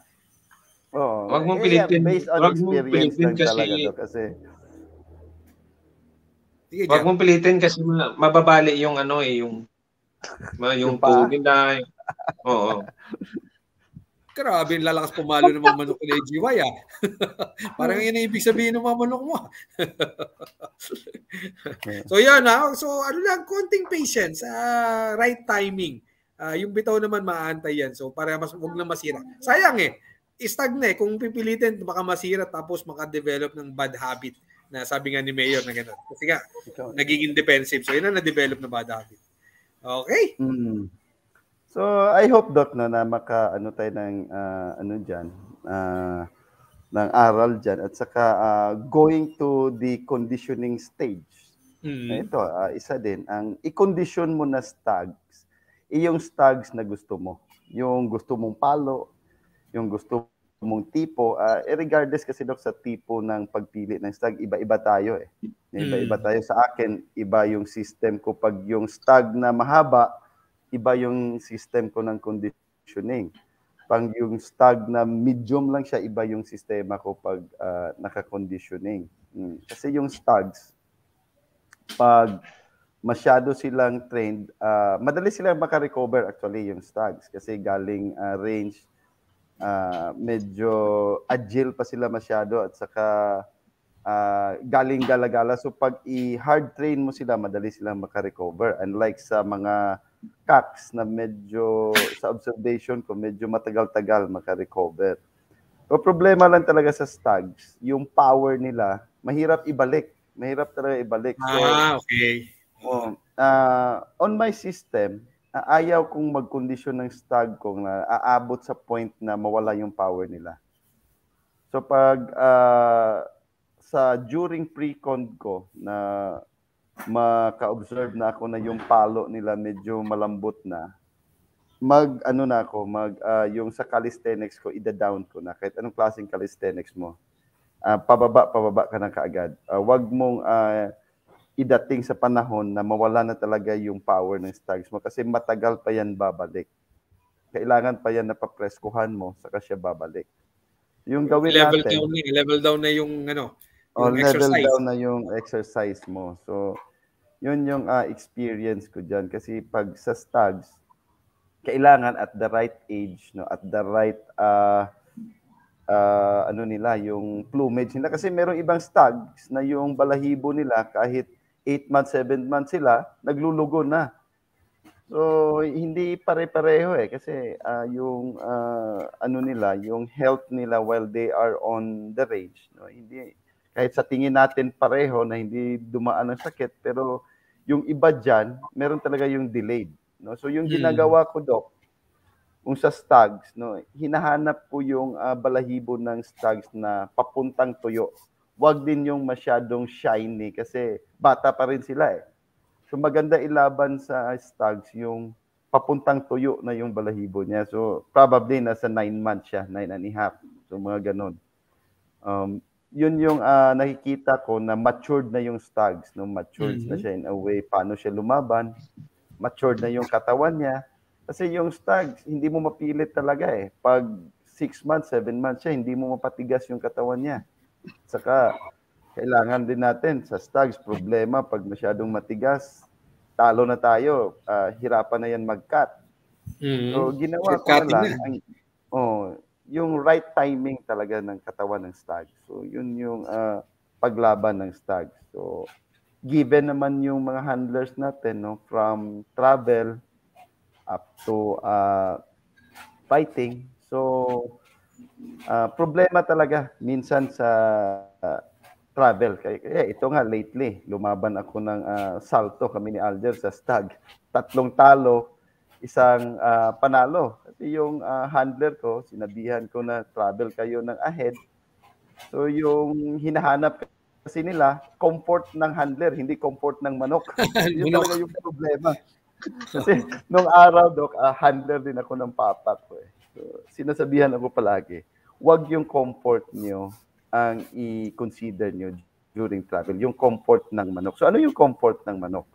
Oh, wag mong pilitin. Yeah, based wag mong pilitin kasi, talaga, kasi Sige, wag mong pilitin kasi mababali yung ano eh, yung Ma, diba? yung pogi diba? na. Oo. Grabe, lalakas pumalo ng mga manok ni AGY ah. Parang yun ang ibig sabihin ng mga manok mo. Ah. so yan, ha. Ah. So ano lang, konting patience, uh, right timing. Uh, yung bitaw naman maantay yan. So para mas wag na masira. Sayang eh. Istag na eh. Kung pipilitin, baka masira tapos makadevelop ng bad habit na sabi nga ni Mayor na gano'n. Kasi nga, nagiging defensive. So yun na na-develop na bad habit. Okay. Mm. So, I hope Doc no, na maka ano tayo ng uh, ano diyan, uh, ah, ng aral diyan at saka uh, going to the conditioning stage. Mm. Ito, uh, isa din ang i-condition mo na stags, iyong stags na gusto mo, yung gusto mong palo, yung gusto mong tipo, uh, eh, regardless kasi Doc sa tipo ng pagpili ng stag, iba-iba tayo eh. Mm. Iba-iba tayo sa akin, iba yung system ko pag yung stag na mahaba, iba yung system ko ng conditioning. Pag yung stag na medium lang siya, iba yung sistema ko pag uh, naka-conditioning. Hmm. Kasi yung stags, pag masyado silang trained, uh, madali silang makarecover actually yung stags kasi galing uh, range uh, medyo agile pa sila masyado at saka uh, galing galagala. So pag i-hard train mo sila, madali silang makarecover. Unlike sa mga cocks na medyo sa observation ko, medyo matagal-tagal makarecover. O problema lang talaga sa stags, yung power nila, mahirap ibalik. Mahirap talaga ibalik. So, ah, okay. Oh, uh, on my system, ayaw kong magkondisyon ng stag ko na aabot sa point na mawala yung power nila. So pag uh, sa during pre-con ko na maka-observe na ako na yung palo nila medyo malambot na, mag ano na ako, mag uh, yung sa calisthenics ko, ida-down ko na kahit anong klaseng calisthenics mo. Uh, pababa, pababa ka na kaagad. Uh, wag mong uh, idating sa panahon na mawala na talaga yung power ng stags mo kasi matagal pa yan babalik. Kailangan pa yan napapreskuhan mo saka siya babalik. Yung gawin level natin. Down na, level down na yung ano, oh, yung oh, exercise. level down na yung exercise mo. So, yun yung uh, experience ko dyan. Kasi pag sa stags, kailangan at the right age, no? at the right uh, uh, ano nila, yung plumage nila. Kasi merong ibang stags na yung balahibo nila kahit 8 months, 7 months sila, naglulugo na. So, hindi pare-pareho eh kasi uh, yung uh, ano nila, yung health nila while they are on the range, no? Hindi kahit sa tingin natin pareho na hindi dumaan ng sakit, pero yung iba diyan, meron talaga yung delayed, no? So, yung hmm. ginagawa ko doc, kung sa stags, no, hinahanap ko yung uh, balahibo ng stags na papuntang tuyo wag din yung masyadong shiny kasi bata pa rin sila eh. So maganda ilaban sa stags yung papuntang tuyo na yung balahibo niya. So probably nasa 9 months siya, 9 and a half. So mga ganun. Um, yun yung uh, nakikita ko na matured na yung stags. No? Matured mm-hmm. na siya in a way paano siya lumaban. Matured na yung katawan niya. Kasi yung stags, hindi mo mapilit talaga eh. Pag 6 months, 7 months siya, hindi mo mapatigas yung katawan niya Saka, kailangan din natin sa stags, problema pag masyadong matigas, talo na tayo, uh, hirapan na yan mag-cut. Mm-hmm. So, ginawa ko na lang, ang, oh, yung right timing talaga ng katawan ng stag. So, yun yung uh, paglaban ng stag. So, given naman yung mga handlers natin, no, from travel up to uh, fighting. So, uh, problema talaga minsan sa uh, travel. Kaya ito nga lately, lumaban ako ng uh, salto kami ni Alger sa stag. Tatlong talo, isang uh, panalo. At yung uh, handler ko, sinabihan ko na travel kayo ng ahead. So yung hinahanap kasi nila, comfort ng handler, hindi comfort ng manok. yun talaga yung problema. Kasi nung araw, Dok, uh, handler din ako ng papa ko eh. So, sinasabihan ako palagi, wag yung comfort nyo ang i-consider nyo during travel, yung comfort ng manok. So ano yung comfort ng manok?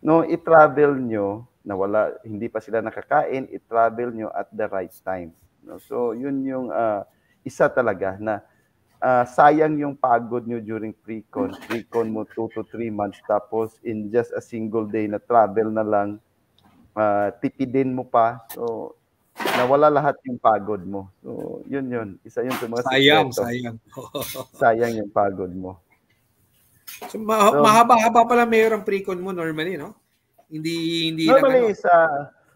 No, i-travel nyo na wala, hindi pa sila nakakain, i-travel nyo at the right time. No? So yun yung uh, isa talaga na uh, sayang yung pagod nyo during pre-con. Pre-con mo 2 to 3 months tapos in just a single day na travel na lang, uh, tipidin mo pa. So nawala lahat yung pagod mo. So, yun yun. Isa yun sa mga Sayang, sikreto. sayang. sayang yung pagod mo. So, ma- so mahaba-haba pala mayor ang pre-con mo normally, no? Hindi, hindi normally, lang, ano? sa,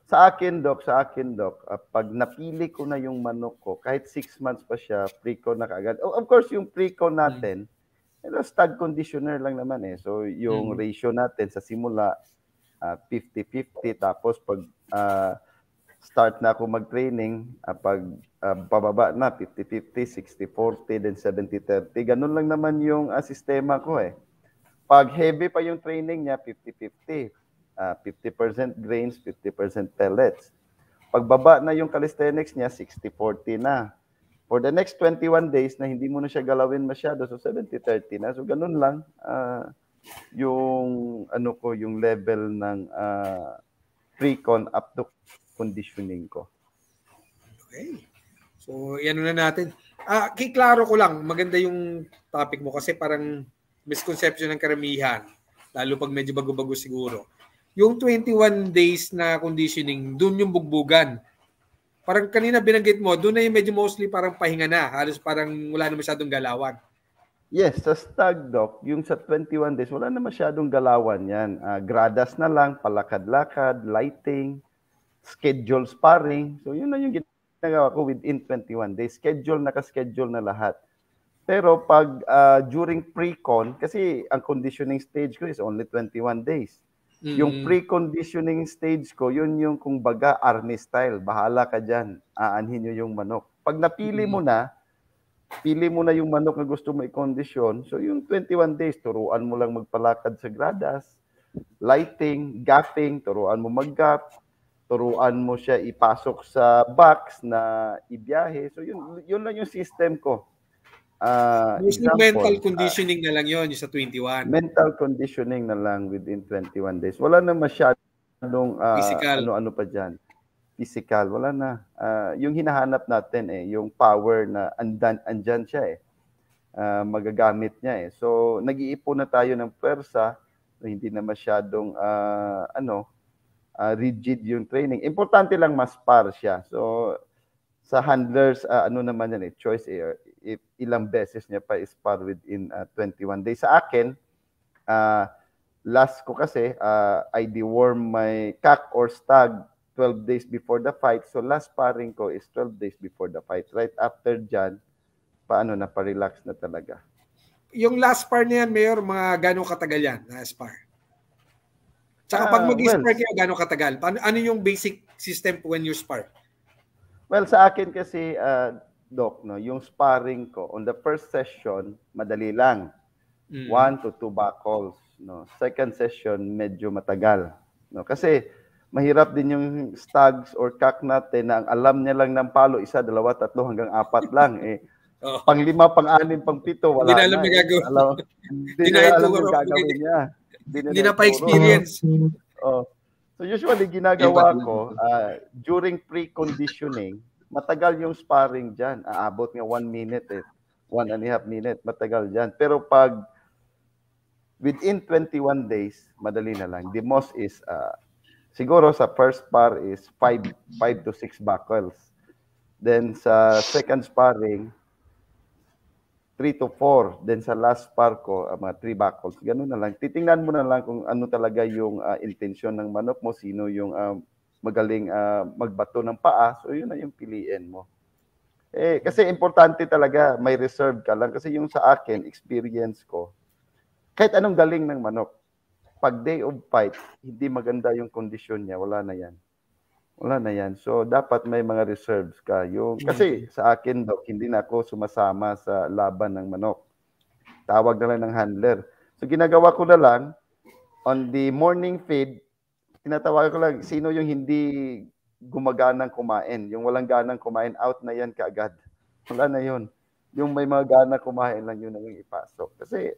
sa akin, Doc, sa akin, Doc, uh, pag napili ko na yung manok ko, kahit six months pa siya, pre-con na kagad. Oh, of course, yung pre-con natin, mm. Eh, stag conditioner lang naman eh. So, yung mm. ratio natin sa simula, uh, ah, 50-50, tapos pag uh, start na ako mag-training uh, pag uh, pababa na 50-50, 60-40, then 70-30. Ganun lang naman yung uh, sistema ko eh. Pag heavy pa yung training niya, 50-50. Uh, 50% grains, 50% pellets. Pagbaba na yung calisthenics niya, 60-40 na. For the next 21 days na hindi mo na siya galawin masyado, so 70-30 na. So ganun lang uh, yung ano ko, yung level ng uh, pre-con up to conditioning ko. Okay. So, yan na natin. Ah, kiklaro ko lang, maganda yung topic mo kasi parang misconception ng karamihan, lalo pag medyo bago-bago siguro. Yung 21 days na conditioning, doon yung bugbugan. Parang kanina binanggit mo, doon na yung medyo mostly parang pahinga na, halos parang wala na masyadong galawan. Yes, sa stag doc, yung sa 21 days, wala na masyadong galawan yan. Uh, gradas na lang, palakad-lakad, lighting, schedule sparring. So yun na yung ginagawa ko within 21 days. Schedule, naka-schedule na lahat. Pero pag uh, during pre-con, kasi ang conditioning stage ko is only 21 days. Mm-hmm. Yung pre-conditioning stage ko, yun yung kung baga army style. Bahala ka dyan. Aanhin nyo yung manok. Pag napili mm-hmm. mo na, pili mo na yung manok na gusto mo i-condition. So yung 21 days, turuan mo lang magpalakad sa gradas, lighting, gapping, turuan mo mag-gap, turuan mo siya ipasok sa box na ibiyahe. So yun, yun lang yung system ko. Uh, Mostly example, mental ah, conditioning uh, na lang yun, yung sa 21. Mental conditioning na lang within 21 days. Wala na masyadong uh, ano-ano pa dyan. Physical, wala na. Uh, yung hinahanap natin eh, yung power na andan, andyan siya eh. Uh, magagamit niya eh. So, nag-iipon na tayo ng pwersa, hindi na masyadong uh, ano, uh, rigid yung training. Importante lang mas par siya. So sa handlers uh, ano naman yan eh choice eh, if ilang beses niya pa ispar within uh, ah, 21 days. Sa akin uh, last ko kasi uh, I deworm my cock or stag 12 days before the fight. So last sparring ko is 12 days before the fight. Right after dyan, paano na pa-relax na talaga. Yung last spar niyan, Mayor, mga ganong katagal yan na spar? Tsaka ah, pag mag-spark well, kayo, gano'ng katagal? Paano, ano yung basic system when you spark? Well, sa akin kasi, uh, Doc, no, yung sparring ko, on the first session, madali lang. Mm. One to two back No. Second session, medyo matagal. No. Kasi, mahirap din yung stags or cock natin eh, na ang alam niya lang ng palo, isa, dalawa, tatlo, hanggang apat lang. Eh, Oh. Pang lima, pang anim, pang pito, wala hindi na. Alam na gagawin. Alam, hindi na alam yung gagawin niya. Hindi hindi na pa experience. Oh. So usually ginagawa ko uh, during pre-conditioning, matagal yung sparring diyan. Aabot nga one minute eh. One and a half minute, matagal diyan. Pero pag within 21 days, madali na lang. The most is uh, siguro sa first spar is 5 5 to 6 buckles. Then sa second sparring, 3 to 4, then sa last parko, uh, ah, mga 3 buckles. Ganun na lang. Titingnan mo na lang kung ano talaga yung uh, ah, intention ng manok mo, sino yung uh, magaling uh, magbato ng paa. So, yun na yung piliin mo. Eh, kasi importante talaga, may reserve ka lang. Kasi yung sa akin, experience ko, kahit anong galing ng manok, pag day of fight, hindi maganda yung kondisyon niya, wala na yan. Wala na yan. So, dapat may mga reserves ka. Yung, mm. kasi sa akin, daw, hindi na ako sumasama sa laban ng manok. Tawag na lang ng handler. So, ginagawa ko na lang, on the morning feed, tinatawag ko lang, sino yung hindi gumaganang kumain? Yung walang ganang kumain, out na yan kaagad. Wala na yun. Yung may mga gana kumain lang yun ang ipasok. Kasi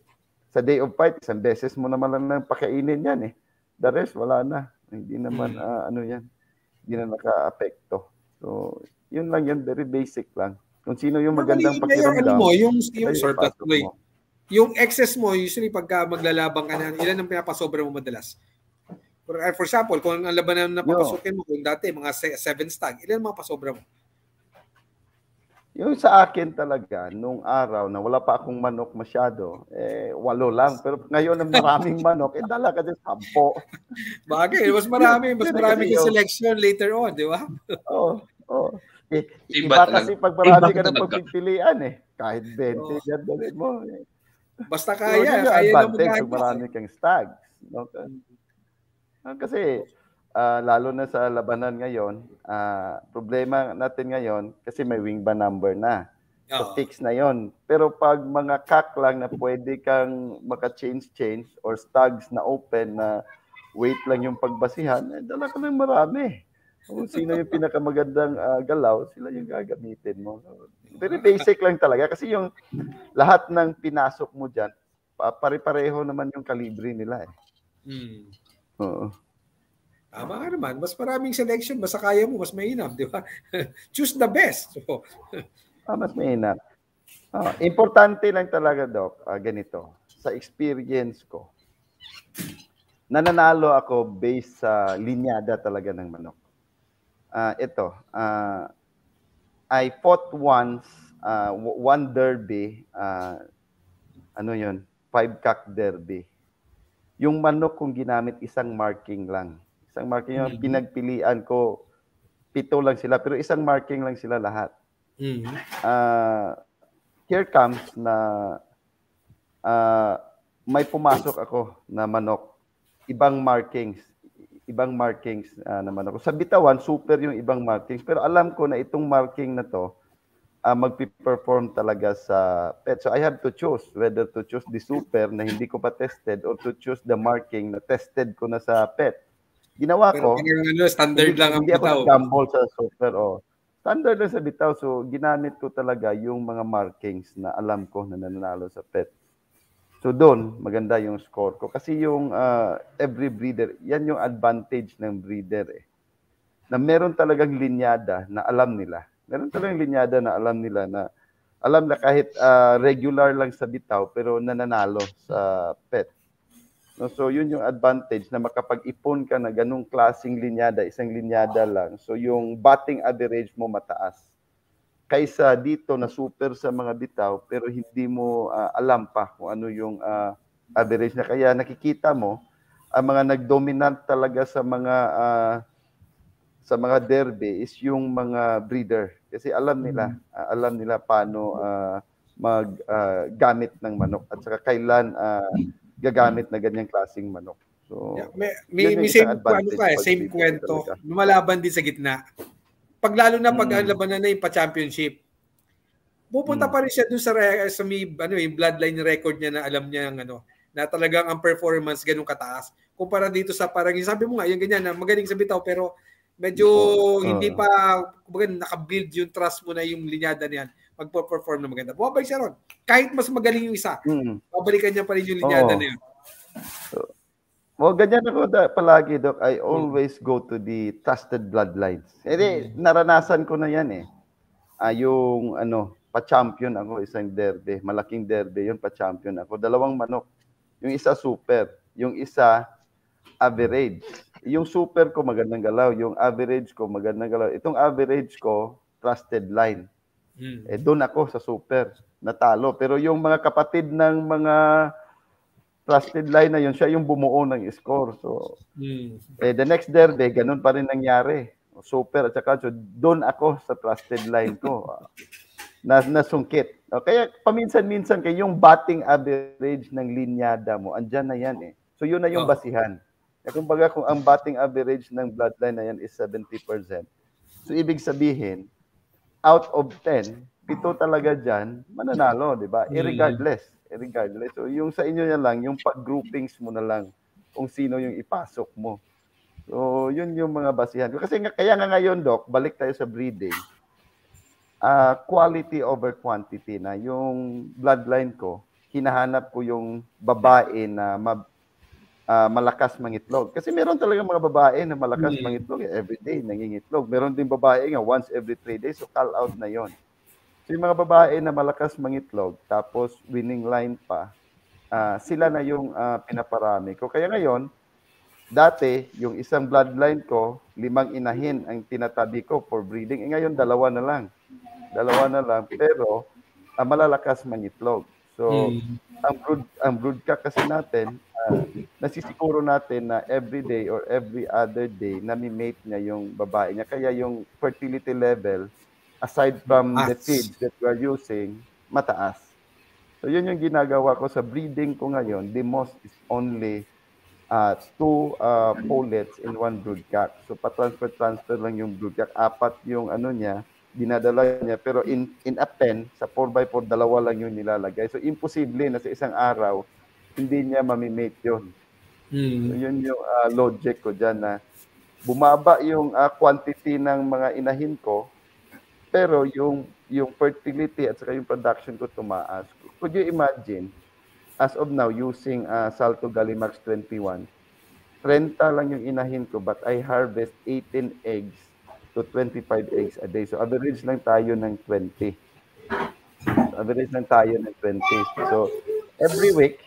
sa day of fight, isang beses mo naman lang, lang pakainin yan eh. The rest, wala na. Hindi naman uh, ano yan hindi na naka So, yun lang yan, very basic lang. Kung sino yung magandang Madali, pakiramdam. Yung, mo, yung, yung, sort of way. yung excess mo, usually pagka maglalabang ka na, ilan ang pinapasobra mo madalas? For, eh, for example, kung ang laban na papasukin mo, kung dati mga seven stag, ilan mga pasobra mo? Yung sa akin talaga, nung araw na wala pa akong manok masyado, eh, walo lang. Pero ngayon ang maraming manok, eh, dala ka din sampo. Bagay, mas marami. Mas marami yung selection later on, di ba? Oo. Oh, oh. Eh, iba, iba kasi pag marami ka ng pagpipilian eh. Kahit 20, oh. gagawin mo. Eh. Basta kaya. so, kaya na mo Marami kang stags. No? Mm. Ah, kasi uh, lalo na sa labanan ngayon, uh, problema natin ngayon kasi may wing ba number na. So, fix na yon. Pero pag mga kak lang na pwede kang maka-change-change or stags na open na wait lang yung pagbasihan, eh, dala ka ng marami. Kung sino yung pinakamagandang uh, galaw, sila yung gagamitin mo. Pero basic lang talaga kasi yung lahat ng pinasok mo dyan, pare-pareho naman yung kalibre nila eh. Mm. Oo. Tama ka naman. Mas maraming selection, mas kaya mo, mas mainam, di ba? Choose the best. So, ah, mas mainam. Ah, importante lang talaga, Doc, ah, ganito. Sa experience ko, nananalo ako based sa linyada talaga ng manok. Ah, ito, Ah, I fought once, uh, one derby, uh, ano yon five cock derby. Yung manok kong ginamit isang marking lang. Isang marking yung mm-hmm. pinagpilian ko. Pito lang sila, pero isang marking lang sila lahat. Mm-hmm. Uh, here comes na uh, may pumasok ako na manok. Ibang markings. Ibang markings uh, na manok. Sa bitawan, super yung ibang markings. Pero alam ko na itong marking na to, uh, magpe-perform talaga sa pet. So I have to choose whether to choose the super na hindi ko pa tested or to choose the marking na tested ko na sa pet. Ginawa ko. Pero ano, standard lang ang bitaw. Hindi ako sa soccer. Oh. Standard lang sa bitaw. So, ginamit ko talaga yung mga markings na alam ko na nanalo sa pet. So, doon, maganda yung score ko. Kasi yung uh, every breeder, yan yung advantage ng breeder eh. Na meron talagang linyada na alam nila. Meron talagang linyada na alam nila na alam na kahit uh, regular lang sa bitaw pero nananalo sa pet. No, so yun yung advantage na makapag-ipon ka na ganung klasing linyada, isang linyada lang. So yung batting average mo mataas. Kaysa dito na super sa mga bitaw pero hindi mo uh, alam pa kung ano yung uh, average na kaya nakikita mo ang mga nagdominant talaga sa mga uh, sa mga derby is yung mga breeder kasi alam nila uh, alam nila paano uh, mag uh, gamit ng manok at saka kailan uh, gagamit na ganyang klasing manok. So, yeah, may, may, same, ano ka, eh, same kwento. Lumalaban din sa gitna. Pag lalo na pag mm. labanan na yung pa-championship, pupunta mm. pa rin siya dun sa, sa may, ano, eh, yung bloodline record niya na alam niya ang ano, na talagang ang performance ganun kataas. Kumpara dito sa parang, sabi mo nga, yung ganyan, na magaling sa bitaw, pero medyo uh, hindi ah. pa, kumbaga, nakabuild yung trust mo na yung linyada niyan magpo-perform na maganda. Bumabalik siya ron. Kahit mas magaling yung isa, mm. babalikan niya pa rin yung linyada oh. na yun. Well, oh, ganyan ako da, palagi, Doc. I hmm. always go to the trusted bloodlines. Eh, di, hmm. naranasan ko na yan eh. Ah, yung ano, pa-champion ako, isang derby. Malaking derby yun, pa-champion ako. Dalawang manok. Yung isa super. Yung isa average. Yung super ko magandang galaw. Yung average ko magandang galaw. Itong average ko, trusted line. Mm. Eh, doon ako sa super, natalo. Pero yung mga kapatid ng mga trusted line na yun, siya yung bumuo ng score. So, mm. eh, the next derby, ganun pa rin nangyari. Super, at saka so, doon ako sa trusted line ko. na nasungkit. O, kaya paminsan-minsan kay yung batting average ng linyada mo, andyan na yan eh. So yun na yung ah. basihan. Na eh, kumbaga kung ang batting average ng bloodline na yan is 70%. So ibig sabihin, out of 10, pito talaga diyan mananalo, 'di ba? Mm. Irregardless, irregardless. So yung sa inyo na lang, yung pag-groupings mo na lang kung sino yung ipasok mo. So yun yung mga basihan Kasi nga, kaya nga ngayon, Doc, balik tayo sa breeding. Uh, quality over quantity na yung bloodline ko, hinahanap ko yung babae na ma- uh, malakas mangitlog. Kasi meron talaga mga babae na malakas mm mangitlog. Eh, every day, nangingitlog. Meron din babae nga once every three days, so call out na yon. So yung mga babae na malakas mangitlog, tapos winning line pa, uh, sila na yung uh, pinaparami ko. Kaya ngayon, dati, yung isang bloodline ko, limang inahin ang tinatabi ko for breeding. Eh ngayon, dalawa na lang. Dalawa na lang. Pero, uh, malalakas mangitlog. So, mm. ang brood, ang brood ka kasi natin, nasisiguro natin na every day or every other day nami-mate niya yung babae niya kaya yung fertility level aside from As. the feed that we are using mataas so yun yung ginagawa ko sa breeding ko ngayon the most is only uh, two uh, pullets in one brood cock so pa-transfer transfer lang yung brood cock apat yung ano niya dinadala niya pero in in a pen sa 4x4 dalawa lang yung nilalagay so imposible na sa isang araw hindi niya mamimate yun. Mm. So, yun yung uh, logic ko dyan na bumaba yung uh, quantity ng mga inahin ko, pero yung yung fertility at saka yung production ko tumaas. Could you imagine, as of now, using uh, Salto Galimax 21, 30 lang yung inahin ko, but I harvest 18 eggs to 25 eggs a day. So average lang tayo ng 20. So, average lang tayo ng 20. So every week,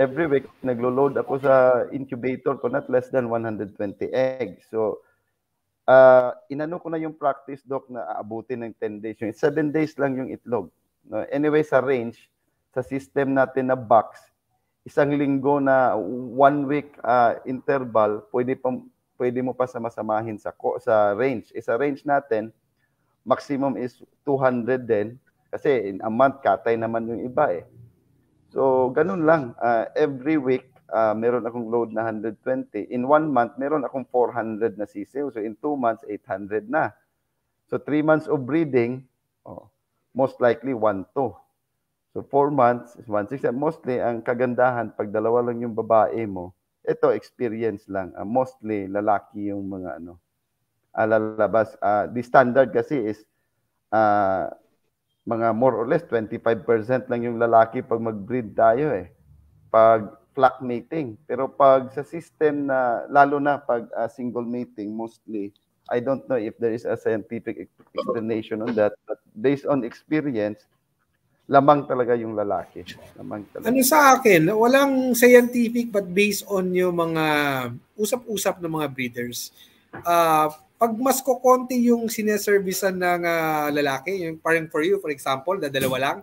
every week naglo-load ako sa incubator ko not less than 120 eggs. So uh, inano ko na yung practice doc na aabutin ng 10 days. Yung 7 days lang yung itlog. No? Anyway, sa range, sa system natin na box, isang linggo na one week uh, interval, pwede, pa, pwede mo pa samasamahin sa, sa range. E sa range natin, maximum is 200 din. Kasi in a month, katay naman yung iba eh. So, ganun lang. Uh, every week, uh, meron akong load na 120. In one month, meron akong 400 na sisew. So, in two months, 800 na. So, three months of breeding, oh, most likely 1-2. So, four months is 1 Mostly, ang kagandahan, pag dalawa lang yung babae mo, ito experience lang. Uh, mostly, lalaki yung mga ano, alalabas. Uh, the standard kasi is uh, mga more or less 25% lang yung lalaki pag mag-breed tayo eh. Pag flock mating. Pero pag sa system na, lalo na pag uh, single mating mostly, I don't know if there is a scientific explanation on that, but based on experience, lamang talaga yung lalaki. Lamang talaga. Ano sa akin, walang scientific but based on yung mga usap-usap ng mga breeders, uh, pag mas ko konti yung sineservisan ng uh, lalaki, yung parang for you, for example, na dalawa lang,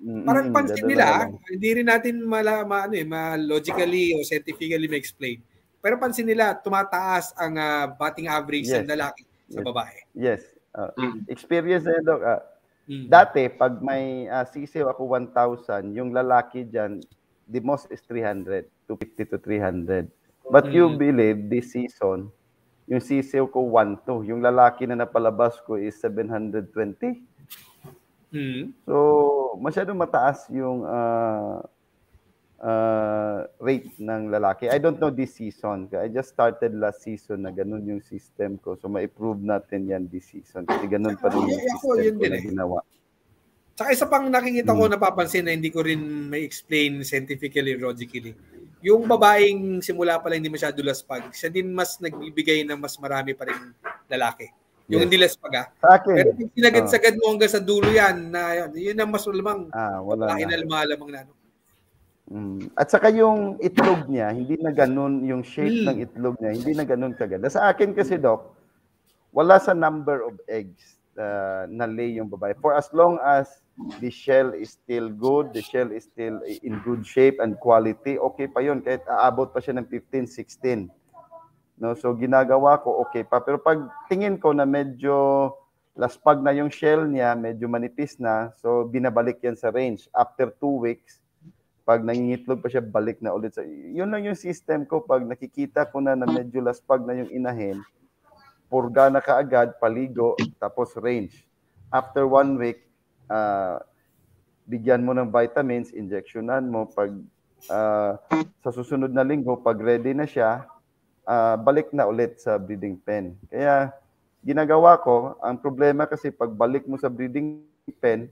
mm-hmm. parang pansin nila, lang. hindi rin natin mala, ma, ano, eh, logically o scientifically ma-explain. Pero pansin nila, tumataas ang uh, batting average yes. ng lalaki sa yes. babae. Yes. Uh, Experience na yun, Doc. Uh, mm-hmm. Dati, pag may uh, sisiw ako 1,000, yung lalaki dyan, the most is 300, 250 to 300. But mm-hmm. you mm. believe this season, yung sisiw ko 1 Yung lalaki na napalabas ko is 720. Mm. So, masyadong mataas yung uh, uh, rate ng lalaki. I don't know this season. I just started last season na ganun yung system ko. So, ma-improve natin yan this season. Kasi ganun pa rin yung system ako, ko na eh. ginawa. Tsaka isa pang nakikita hmm. ko napapansin na hindi ko rin may explain scientifically, logically yung babaeng simula pa lang hindi masyado laspag, siya din mas nagbibigay ng mas marami pa rin lalaki. Yung yes. hindi laspag ah. Sa akin. Pero pag sinagad-sagad ah. mo hanggang sa dulo yan, na yun, yun ang mas lamang. Ah, wala na. na lumalamang na. No? Mm. At saka yung itlog niya, hindi na ganun, yung shape mm. ng itlog niya, hindi na ganun kaganda. Sa akin kasi, Doc, wala sa number of eggs uh, na lay yung babae. For as long as the shell is still good, the shell is still in good shape and quality, okay pa yun. Kahit aabot pa siya ng 15, 16. No, so ginagawa ko, okay pa. Pero pag tingin ko na medyo laspag na yung shell niya, medyo manipis na, so binabalik yan sa range. After two weeks, pag nangingitlog pa siya, balik na ulit. Sa, yun lang yung system ko. Pag nakikita ko na na medyo laspag na yung inahin, purga na kaagad, paligo, tapos range. After one week, uh, bigyan mo ng vitamins, injectionan mo pag uh, sa susunod na linggo pag ready na siya, uh, balik na ulit sa breeding pen. Kaya ginagawa ko, ang problema kasi pag balik mo sa breeding pen,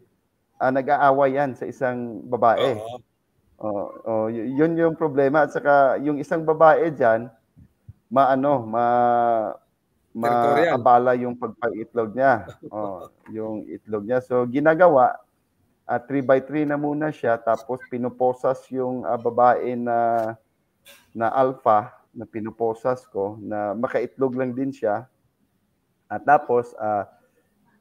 uh, nag-aaway yan sa isang babae. Uh-huh. Oh, oh, yun yung problema at saka yung isang babae diyan maano, ma maabala yung pagpa-itlog niya. Oh, yung itlog niya. So ginagawa uh, ah, 3 by 3 na muna siya tapos pinuposas yung uh, babae na na alpha na pinuposas ko na makaitlog lang din siya. At tapos uh,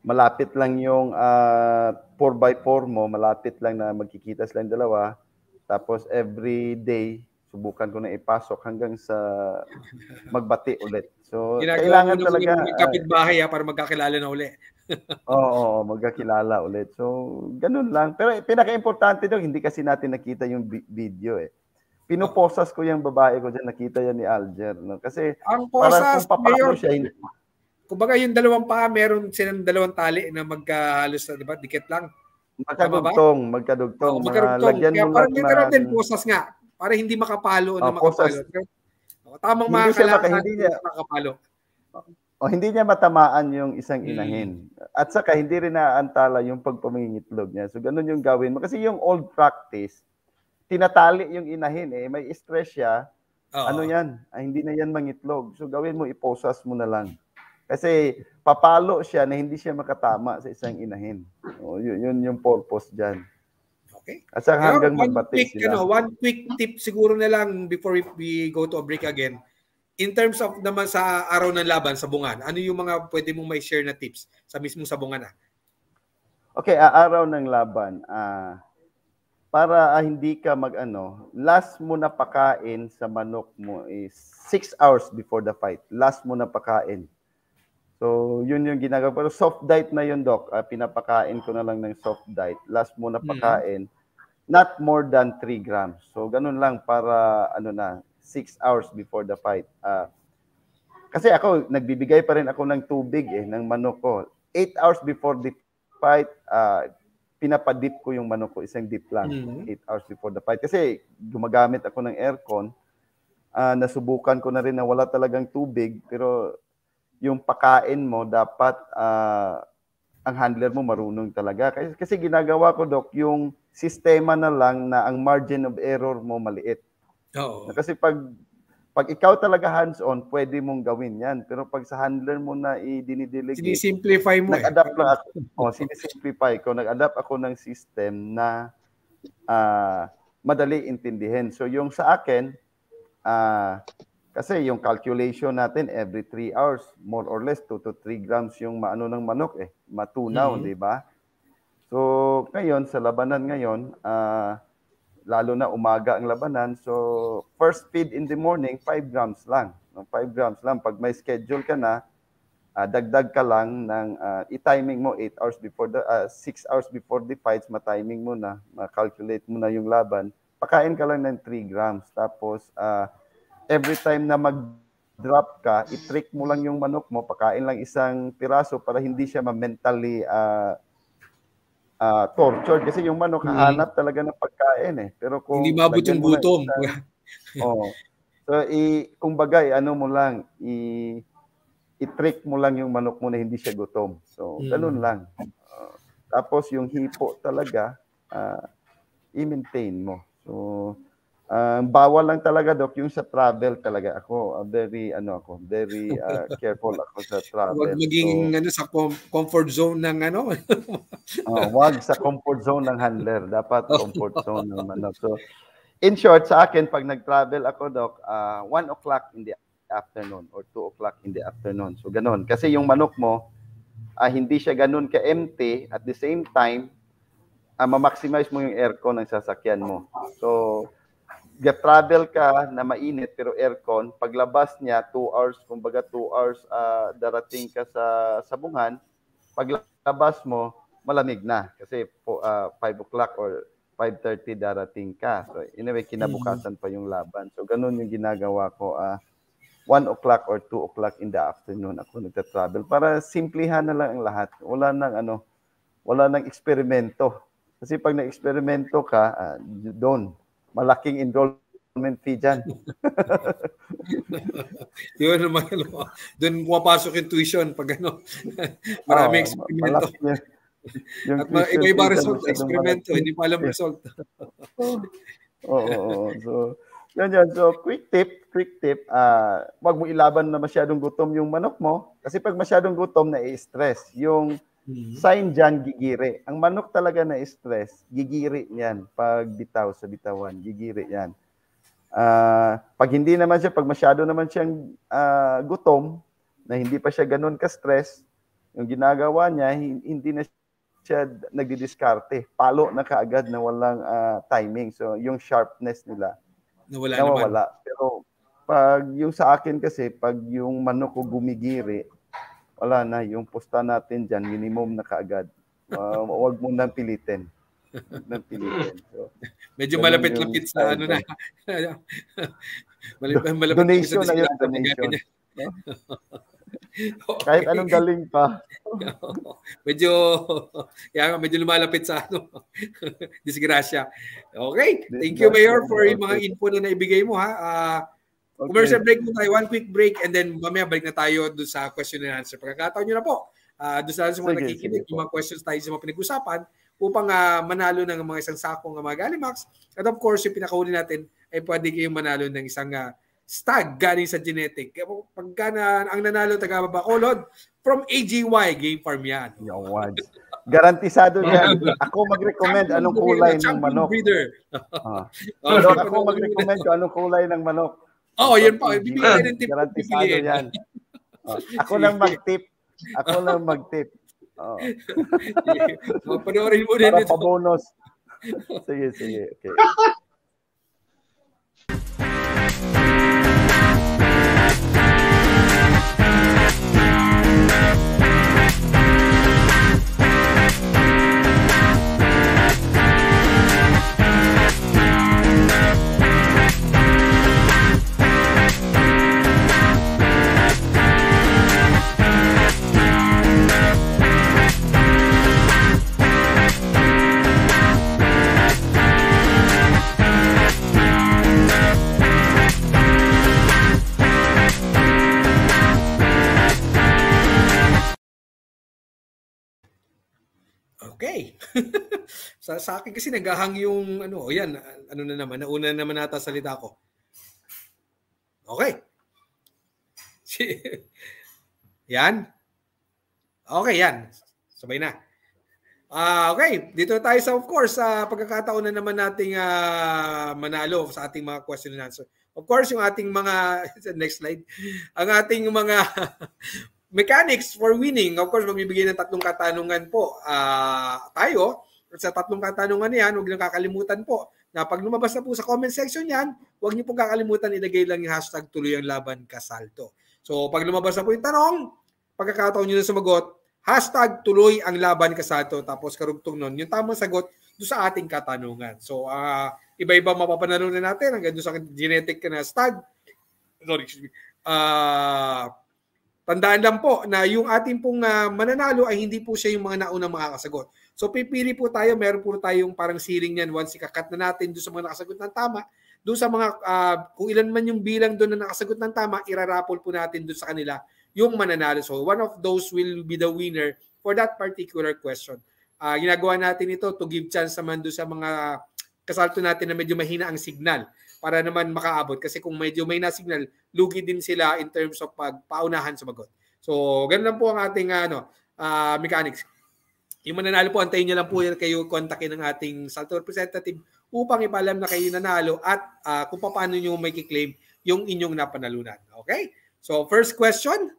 malapit lang yung uh, 4 by 4 mo, malapit lang na magkikita sila silang dalawa. Tapos every day subukan ko na ipasok hanggang sa magbati ulit. So, Ginagawa kailangan mo talaga... Ginagawa ah, kapitbahay ha, ah, para magkakilala na ulit. oo, oo, magkakilala ulit. So, ganun lang. Pero pinaka-importante daw, hindi kasi natin nakita yung video eh. Pinuposas ko yung babae ko dyan, nakita yan ni Alger. No? Kasi Ang posas, parang kung papano siya... Hindi... Kumbaga yung dalawang paa, meron silang dalawang tali na magkahalos na, ah, di ba? Dikit lang. Magkadugtong, magkadugtong. Oo, magkadugtong. Mga, lagyan Kaya parang literal din, ano. posas nga para hindi makapalo oh, na makapalo. Pero, oh, tamang hindi mga kalakad, hindi niya, makapalo. O, hindi niya matamaan yung isang hmm. inahin. Hmm. At saka hindi rin naaantala yung pagpamingitlog niya. So ganun yung gawin Kasi yung old practice, tinatali yung inahin eh. May stress siya. Uh-oh. Ano yan? Ay, ah, hindi na yan mangitlog. So gawin mo, iposas mo na lang. Kasi papalo siya na hindi siya makatama sa isang inahin. O, yun, yun yung purpose dyan. Okay? At saka Now, hanggang magbate sila. Ano, one quick tip siguro na lang before we, we go to a break again. In terms of naman sa araw ng laban sa bungan, ano yung mga pwede mong may share na tips sa mismong sa bungan Okay, uh, araw ng laban. Uh, para uh, hindi ka mag-ano, last mo na pakain sa manok mo is 6 hours before the fight. Last mo na pakain. So, yun yung ginagawa. Pero soft diet na yun, Doc. Uh, pinapakain ko na lang ng soft diet. Last mo na mm-hmm. pakain, mm. not more than 3 grams. So, ganun lang para, ano na, 6 hours before the fight. Uh, kasi ako, nagbibigay pa rin ako ng tubig eh, ng manok ko. 8 hours before the fight, uh, pinapadip ko yung manok ko, isang dip lang, 8 mm-hmm. hours before the fight. Kasi gumagamit ako ng aircon, uh, nasubukan ko na rin na wala talagang tubig, pero yung pagkain mo dapat uh, ang handler mo marunong talaga. Kasi, kasi ginagawa ko, Doc, yung sistema na lang na ang margin of error mo maliit. Oo. Kasi pag pag ikaw talaga hands-on, pwede mong gawin yan. Pero pag sa handler mo na i-dinidelegate, sinisimplify mo eh. nag-adapt eh. lang ako. oh, sinisimplify ko. Nag-adapt ako ng system na uh, madali intindihin. So yung sa akin, uh, kasi yung calculation natin every 3 hours, more or less 2 to 3 grams yung maano ng manok eh, matunaw, mm-hmm. 'di ba? So, ngayon sa labanan ngayon, uh, lalo na umaga ang labanan, so first feed in the morning 5 grams lang. 5 grams lang pag may schedule ka na, uh, dagdag ka lang ng uh, i-timing mo 8 hours before the uh, 6 hours before the fights, ma-timing mo na, ma-calculate mo na yung laban. Pakain ka lang ng 3 grams tapos uh, every time na mag-drop ka, i-trick mo lang yung manok mo, pakain lang isang piraso para hindi siya ma-mentally uh, uh, tortured. Kasi yung manok, mm-hmm. hanap talaga ng pagkain eh. Pero kung hindi mabot yung gutom. Isa, oh, so, i, kumbaga, ano mo lang, i, i-trick mo lang yung manok mo na hindi siya gutom. So, mm-hmm. ganun lang. Uh, tapos yung hipo talaga, uh, i-maintain mo. So, Um, bawal lang talaga doc yung sa travel talaga. Ako ah, very ano ako, very uh, careful ako sa travel. Huwag maging so, ano sa com- comfort zone ng ano. uh, wag sa comfort zone ng handler, dapat oh. comfort zone ng manok. So in short sa akin pag nag-travel ako doc, uh, 1 o'clock in the afternoon or 2 o'clock in the afternoon. So ganun kasi yung manok mo uh, hindi siya ganun ka-empty at the same time uh, ma-maximize mo yung aircon ng sasakyan mo. So travel ka na mainit pero aircon, paglabas niya 2 hours, kumbaga 2 hours uh, darating ka sa sabungan, paglabas mo malamig na kasi po, uh, ah, 5 o'clock or 5.30 darating ka. So anyway, kinabukasan pa yung laban. So ganun yung ginagawa ko. Uh, ah, 1 o'clock or 2 o'clock in the afternoon ako nagta-travel para simplihan na lang ang lahat. Wala nang ano, wala nang eksperimento. Kasi pag na-eksperimento ka, uh, doon, malaking enrollment fee dyan. Yun naman. Doon pumapasok yung tuition pag ano. Maraming oh, eksperimento. yung At iba-iba result, eksperimento, hindi pa alam result. Oo. oh, oh, so, yan yan. So, quick tip, quick tip, uh, wag mo ilaban na masyadong gutom yung manok mo. Kasi pag masyadong gutom, na stress Yung Mm-hmm. Sign dyan, gigiri. Ang manok talaga na stress, gigiri yan. Pag bitaw sa bitawan, gigiri yan. Uh, pag hindi naman siya, pag masyado naman siyang uh, gutom, na hindi pa siya ganun ka-stress, yung ginagawa niya, hindi na siya nagdidiskarte. Palo na kaagad na walang uh, timing. So, yung sharpness nila, nawala nawawala. Naman. Pero pag yung sa akin kasi, pag yung manok ko gumigiri, wala na, yung pusta natin diyan minimum na kaagad. Uh, wag mo nang pilitin. Nang pilitin. So, Medyo malapit-lapit sa ano na. malapit, malapit donation na yun, donation. okay. Kahit anong galing pa. medyo, yeah, medyo lumalapit sa ano, disgrasya. Okay, thank you Mayor for yung mga inpo na naibigay mo ha. Uh, Okay. Commercial break muna tayo. One quick break and then mamaya balik na tayo doon sa question and answer. Pagkakataon nyo na po, uh, ah, doon sa mga nakikinig, yung mga questions tayo sa mga pinag-usapan upang uh, manalo ng mga isang sakong ng ah, mga Galimax. At of course, yung pinakahuli natin ay pwede kayong manalo ng isang uh, stag galing sa genetic. Pagka na, ang nanalo taga Bacolod, from AGY, Game Farm yan. Yawad. Garantisado yan. Ako mag-recommend oh, anong kulay ng manok. ah. ako mag-recommend anong kulay ng manok. Oo, oh, yun pa. Bibigyan din tip. Garantisado yan. Oh, ako lang mag-tip. Ako lang mag-tip. Oh. Panoorin mo din Para Pa bonus. sige, sige. Okay. sa, sa akin kasi naghahang yung ano, oh yan, ano na naman, nauna naman ata salita ko. Okay. yan. Okay, yan. Sabay na. Uh, okay, dito tayo sa of course sa uh, pagkakataon na naman nating uh, manalo sa ating mga question and answer. Of course, yung ating mga next slide, ang ating mga mechanics for winning. Of course, magbibigay ng tatlong katanungan po uh, tayo. Sa tatlong katanungan na yan, huwag niyong kakalimutan po na pag lumabas na po sa comment section yan, huwag niyo po kakalimutan ilagay lang yung hashtag tuloy ang laban kasalto. So pag lumabas na po yung tanong, pagkakataon niyo na sumagot, hashtag tuloy ang laban kasalto tapos karugtong nun, yung tamang sagot doon sa ating katanungan. So uh, iba-iba mapapanalunan natin hanggang doon sa genetic na stag. Sorry, excuse me. Uh, Tandaan lang po na yung ating pong uh, mananalo ay hindi po siya yung mga naunang makakasagot. So pipili po tayo, meron po tayong parang ceiling yan once ikakat na natin doon sa mga nakasagot ng tama. Doon sa mga, uh, kung ilan man yung bilang doon na nakasagot ng tama, irarapol po natin doon sa kanila yung mananalo. So one of those will be the winner for that particular question. Uh, ginagawa natin ito to give chance naman doon sa mga kasalto natin na medyo mahina ang signal para naman makaabot. Kasi kung medyo may na signal, lugi din sila in terms of pagpaunahan sumagot. So, ganun lang po ang ating ano, uh, mechanics. Yung mananalo po, antayin nyo lang po yan kayo kontakin ng ating Salto Representative upang ipalam na kayo nanalo at uh, kung paano nyo may claim yung inyong napanalunan. Okay? So, first question.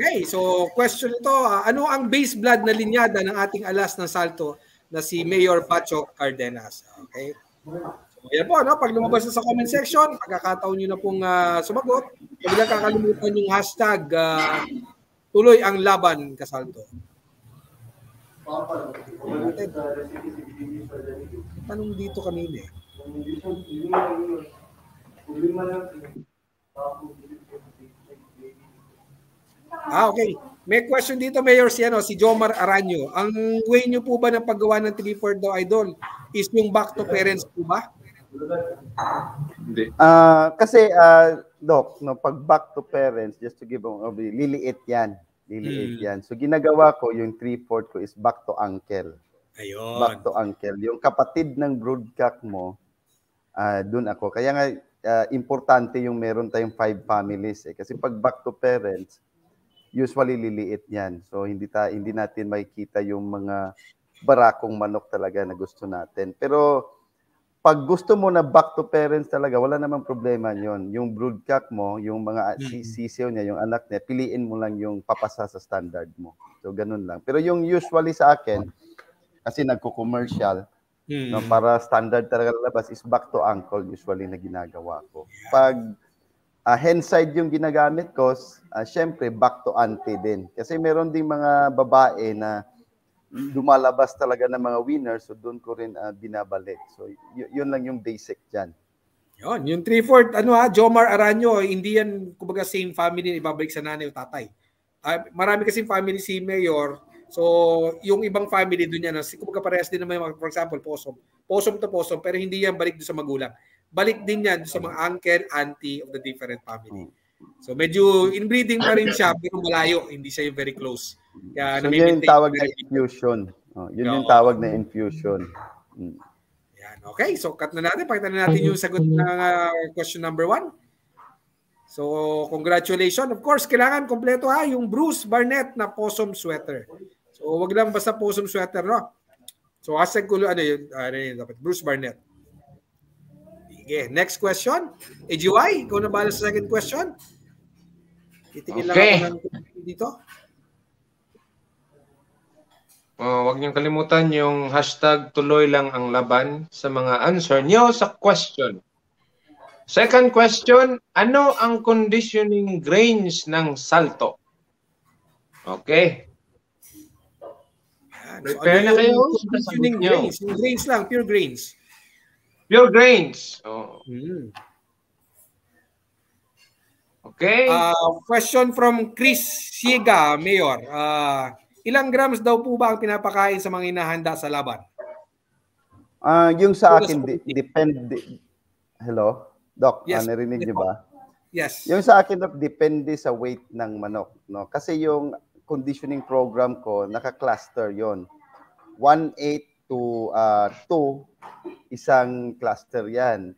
Okay, so question to Uh, ah, ano ang base blood na linyada ng ating alas ng Salto na si Mayor Pacho Cardenas? Okay. So, yan po, ano? pag lumabas na sa comment section, pagkakataon nyo na pong uh, sumagot, huwag na kakalimutan yung hashtag uh, tuloy ang laban, Kasaldo. Tanong dito kanina eh. Ah, okay. May question dito, Mayor, si, ano, si Jomar Aranyo. Ang way nyo po ba ng paggawa ng 3-4 daw, Idol, is yung back to parents po ba? Hindi. Uh, kasi, uh, Doc, no, pag back to parents, just to give them, liliit yan. Liliit hmm. yan. So, ginagawa ko, yung 3-4 ko is back to uncle. Ayun. Back to uncle. Yung kapatid ng broadcast mo, uh, ah, doon ako. Kaya nga, uh, importante yung meron tayong five families. Eh. Kasi pag back to parents, usually liliit yan. So hindi ta hindi natin makikita yung mga barakong manok talaga na gusto natin. Pero pag gusto mo na back to parents talaga, wala namang problema yon. Yung brood cock mo, yung mga sisiyo niya, yung anak niya, piliin mo lang yung papasa sa standard mo. So ganun lang. Pero yung usually sa akin, kasi nagko-commercial, mm. no, para standard talaga labas is back to uncle usually na ginagawa ko. Pag uh, hand side yung ginagamit ko, uh, syempre back to ante din. Kasi meron ding mga babae na lumalabas talaga ng mga winners so doon ko rin uh, binabalik. So y- yun lang yung basic dyan. Yun, yung 3-4, ano ha, Jomar Aranyo, hindi yan kumbaga same family ibabalik sa nanay o tatay. Uh, marami kasi family si Mayor, so yung ibang family doon yan, kumbaga parehas din naman, for example, posom. Posom to posom, pero hindi yan balik doon sa magulang balik din yan sa mga uncle, auntie of the different family. So medyo inbreeding pa rin siya pero malayo, hindi siya yung very close. Kaya so yun yung tawag na infusion. Oh, yun no. yung tawag na infusion. Mm. Yan. Okay, so cut na natin. Pakita na natin yung sagot ng uh, question number one. So, congratulations. Of course, kailangan kompleto ha, yung Bruce Barnett na possum sweater. So, wag lang basta possum sweater, no? So, hashtag ko, ano yun, ah, ano yun dapat, Bruce Barnett. Sige, next question. AGY, ikaw na bala sa second question. Titingin okay. lang ako dito. Oh, wag niyong kalimutan yung hashtag tuloy lang ang laban sa mga answer niyo sa question. Second question, ano ang conditioning grains ng salto? Okay. Ah, Prepare so, ano na kayo. Conditioning grains, yung grains lang, pure grains. Pure grains. Oh. Mm. Okay. Uh, question from Chris Siga, Mayor. Uh, ilang grams daw po ba ang pinapakain sa mga inahanda sa laban? Uh, yung sa akin, di- depende. Hello? Doc, yes, ah, narinig niyo ba? Yes. Yung sa akin, Doc, depende sa weight ng manok. No? Kasi yung conditioning program ko, naka-cluster yon 1.8 to uh, 2 isang cluster yan.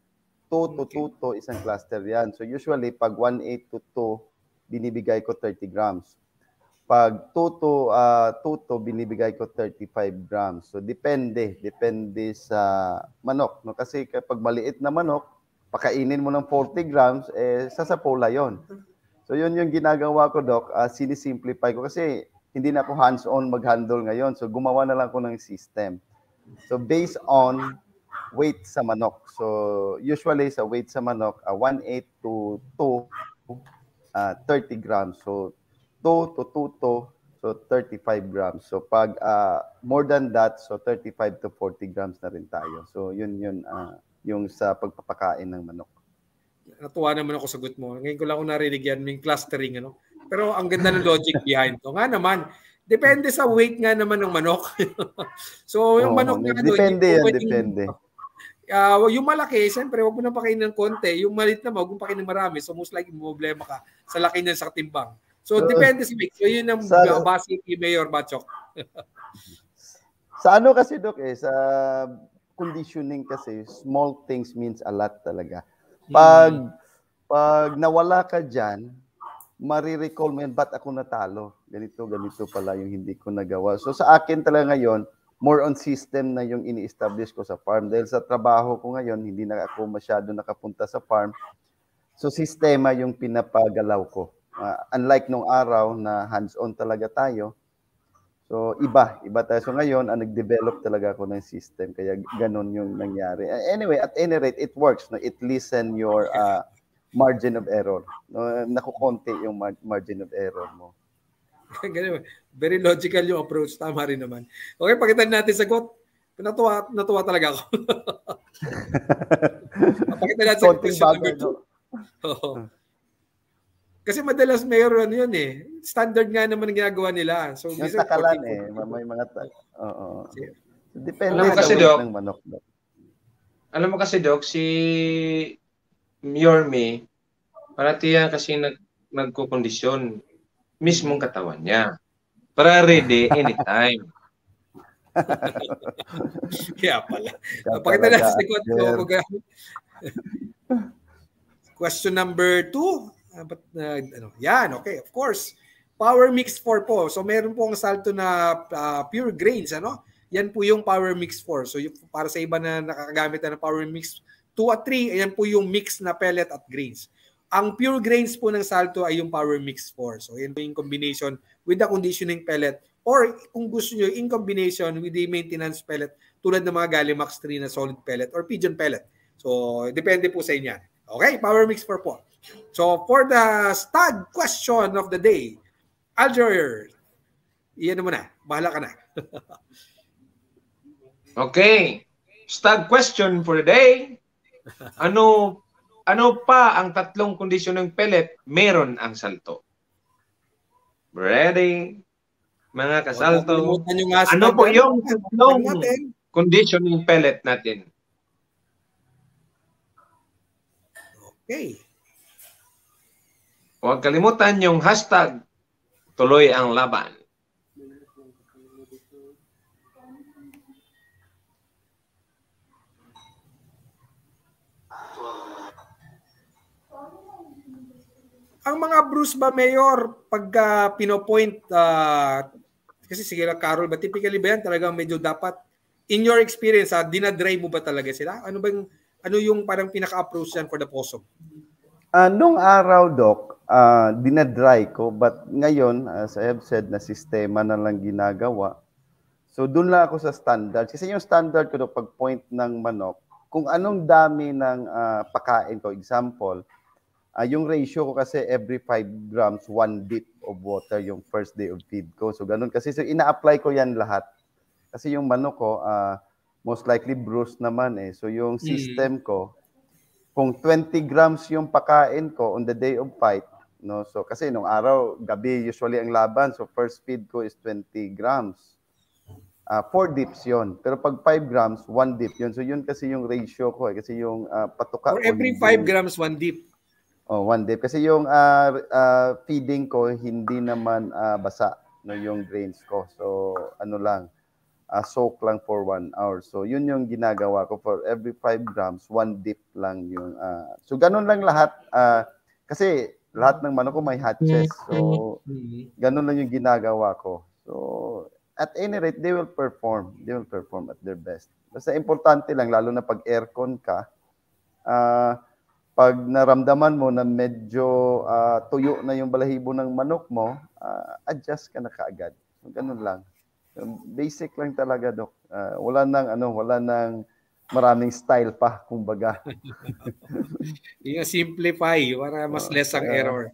2 to 2 to isang cluster yan. So usually, pag 1.8 to 2, binibigay ko 30 grams. Pag 2 to, uh, ah, 2 to, binibigay ko 35 grams. So depende, depende sa manok. No? Kasi kapag maliit na manok, pakainin mo ng 40 grams, eh, sa sapola yon. So yun yung ginagawa ko, Doc. Uh, sinisimplify ko kasi hindi na ako hands-on mag-handle ngayon. So gumawa na lang ko ng system. So based on weight sa manok. So usually sa weight sa manok, uh, ah, 1.8 to 2, uh, 30 grams. So 2 to 2 to, so 35 grams. So pag uh, more than that, so 35 to 40 grams na rin tayo. So yun yun uh, yung sa pagpapakain ng manok. Natuwa naman ako sagot mo. Ngayon ko lang ako narinig yan, yung clustering. Ano? Pero ang ganda ng logic behind to. Nga naman, Depende sa weight nga naman ng manok. so, yung oh, manok na Depende yan, pwedeng, depende. Uh, yung malaki, siyempre, huwag mo nang pakainin ng konti. Yung malit na mo, huwag mo pakainin ng marami. So, most likely, problema ka sa laki ng sa timbang. So, so depende sa weight. So, yun ang sa, uh, base ni Mayor Bachok. sa ano kasi, Doc, eh, sa conditioning kasi, small things means a lot talaga. Pag, hmm. pag nawala ka dyan, marirecall mo yan, ba't ako natalo? Ganito, ganito pala yung hindi ko nagawa. So sa akin talaga ngayon, more on system na yung ini-establish ko sa farm. Dahil sa trabaho ko ngayon, hindi na ako masyado nakapunta sa farm. So sistema yung pinapagalaw ko. Uh, unlike nung araw na hands-on talaga tayo, So iba, iba tayo. So ngayon, ang ah, nag-develop talaga ako ng system. Kaya ganun yung nangyari. Anyway, at any rate, it works. No? It listen your uh, margin of error. No, nakukonti yung mar- margin of error mo. Very logical yung approach. Tama rin naman. Okay, pakitan natin sagot. Natuwa, natuwa talaga ako. pakitan natin sa question number two. Kasi madalas meron ano yun eh. Standard nga naman ang ginagawa nila. So, yung takalan eh. May mga... Ta- Oo. Depende sa kasi, Doc, ng manok. Doc. Alam mo kasi, Doc, si your me, para yan kasi nag, nagko nagkukondisyon mismong katawan niya. Para ready anytime. Kaya pala. Kaya Pakita na sa likod ko. Oh, Question number two. Uh, but, uh, ano, yan, okay, of course. Power Mix 4 po. So meron po ang salto na uh, pure grains, ano? Yan po yung Power Mix 4. So yung, para sa iba na nakakagamit na ng Power Mix 2 at 3, ayan po yung mix na pellet at grains. Ang pure grains po ng Salto ay yung Power Mix 4. So, yan po yung combination with the conditioning pellet or kung gusto nyo, in combination with the maintenance pellet tulad ng mga Gallimax 3 na solid pellet or pigeon pellet. So, depende po sa inyan. Okay, Power Mix 4 po. So, for the stud question of the day, Alger, iyan mo na. Bahala ka na. okay. Stud question for the day. Ano ano pa ang tatlong kondisyon ng pellet? Meron ang salto. Ready? Mga kasalto. Ano po yung tatlong condition ng pellet natin? Okay. Huwag kalimutan yung hashtag tuloy ang laban. ang mga Bruce ba, Mayor, pag uh, pinopoint, uh, kasi sige lang, Carol, ba typically ba yan talaga medyo dapat, in your experience, ha, ah, dinadrive mo ba talaga sila? Ano bang, ano yung parang pinaka-approach yan for the POSOP? Uh, nung araw, Doc, uh, dinadry ko, but ngayon, as I have said, na sistema na lang ginagawa. So, doon lang ako sa standard. Kasi yung standard ko, Doc, pag point ng manok, kung anong dami ng uh, pakain ko, example, Uh, yung ratio ko kasi every 5 grams, 1 bit of water yung first day of feed ko. So, ganun kasi. So, ina-apply ko yan lahat. Kasi yung manok ko, uh, most likely bruised naman eh. So, yung hmm. system ko, kung 20 grams yung pakain ko on the day of fight, no? So, kasi nung araw, gabi usually ang laban. So, first feed ko is 20 grams. Uh, four dips yon Pero pag 5 grams, 1 dip yon So, yun kasi yung ratio ko eh. Kasi yung uh, patuka... Or every 5 grams, 1 dip. Oh, one dip. Kasi yung uh, uh, feeding ko, hindi naman uh, basa no, yung grains ko. So, ano lang, uh, soak lang for one hour. So, yun yung ginagawa ko. For every 5 grams, one dip lang yung... Uh, so, ganun lang lahat. Uh, kasi lahat ng manok ko may hatches. So, ganun lang yung ginagawa ko. So, at any rate, they will perform. They will perform at their best. Basta importante lang, lalo na pag aircon ka, uh, pag naramdaman mo na medyo uh, tuyo na yung balahibo ng manok mo, uh, adjust ka na kaagad. Ganun lang. Um, basic lang talaga, Dok. Uh, wala nang, ano, wala nang maraming style pa, kumbaga. yung simplify para mas oh, less ang uh, error.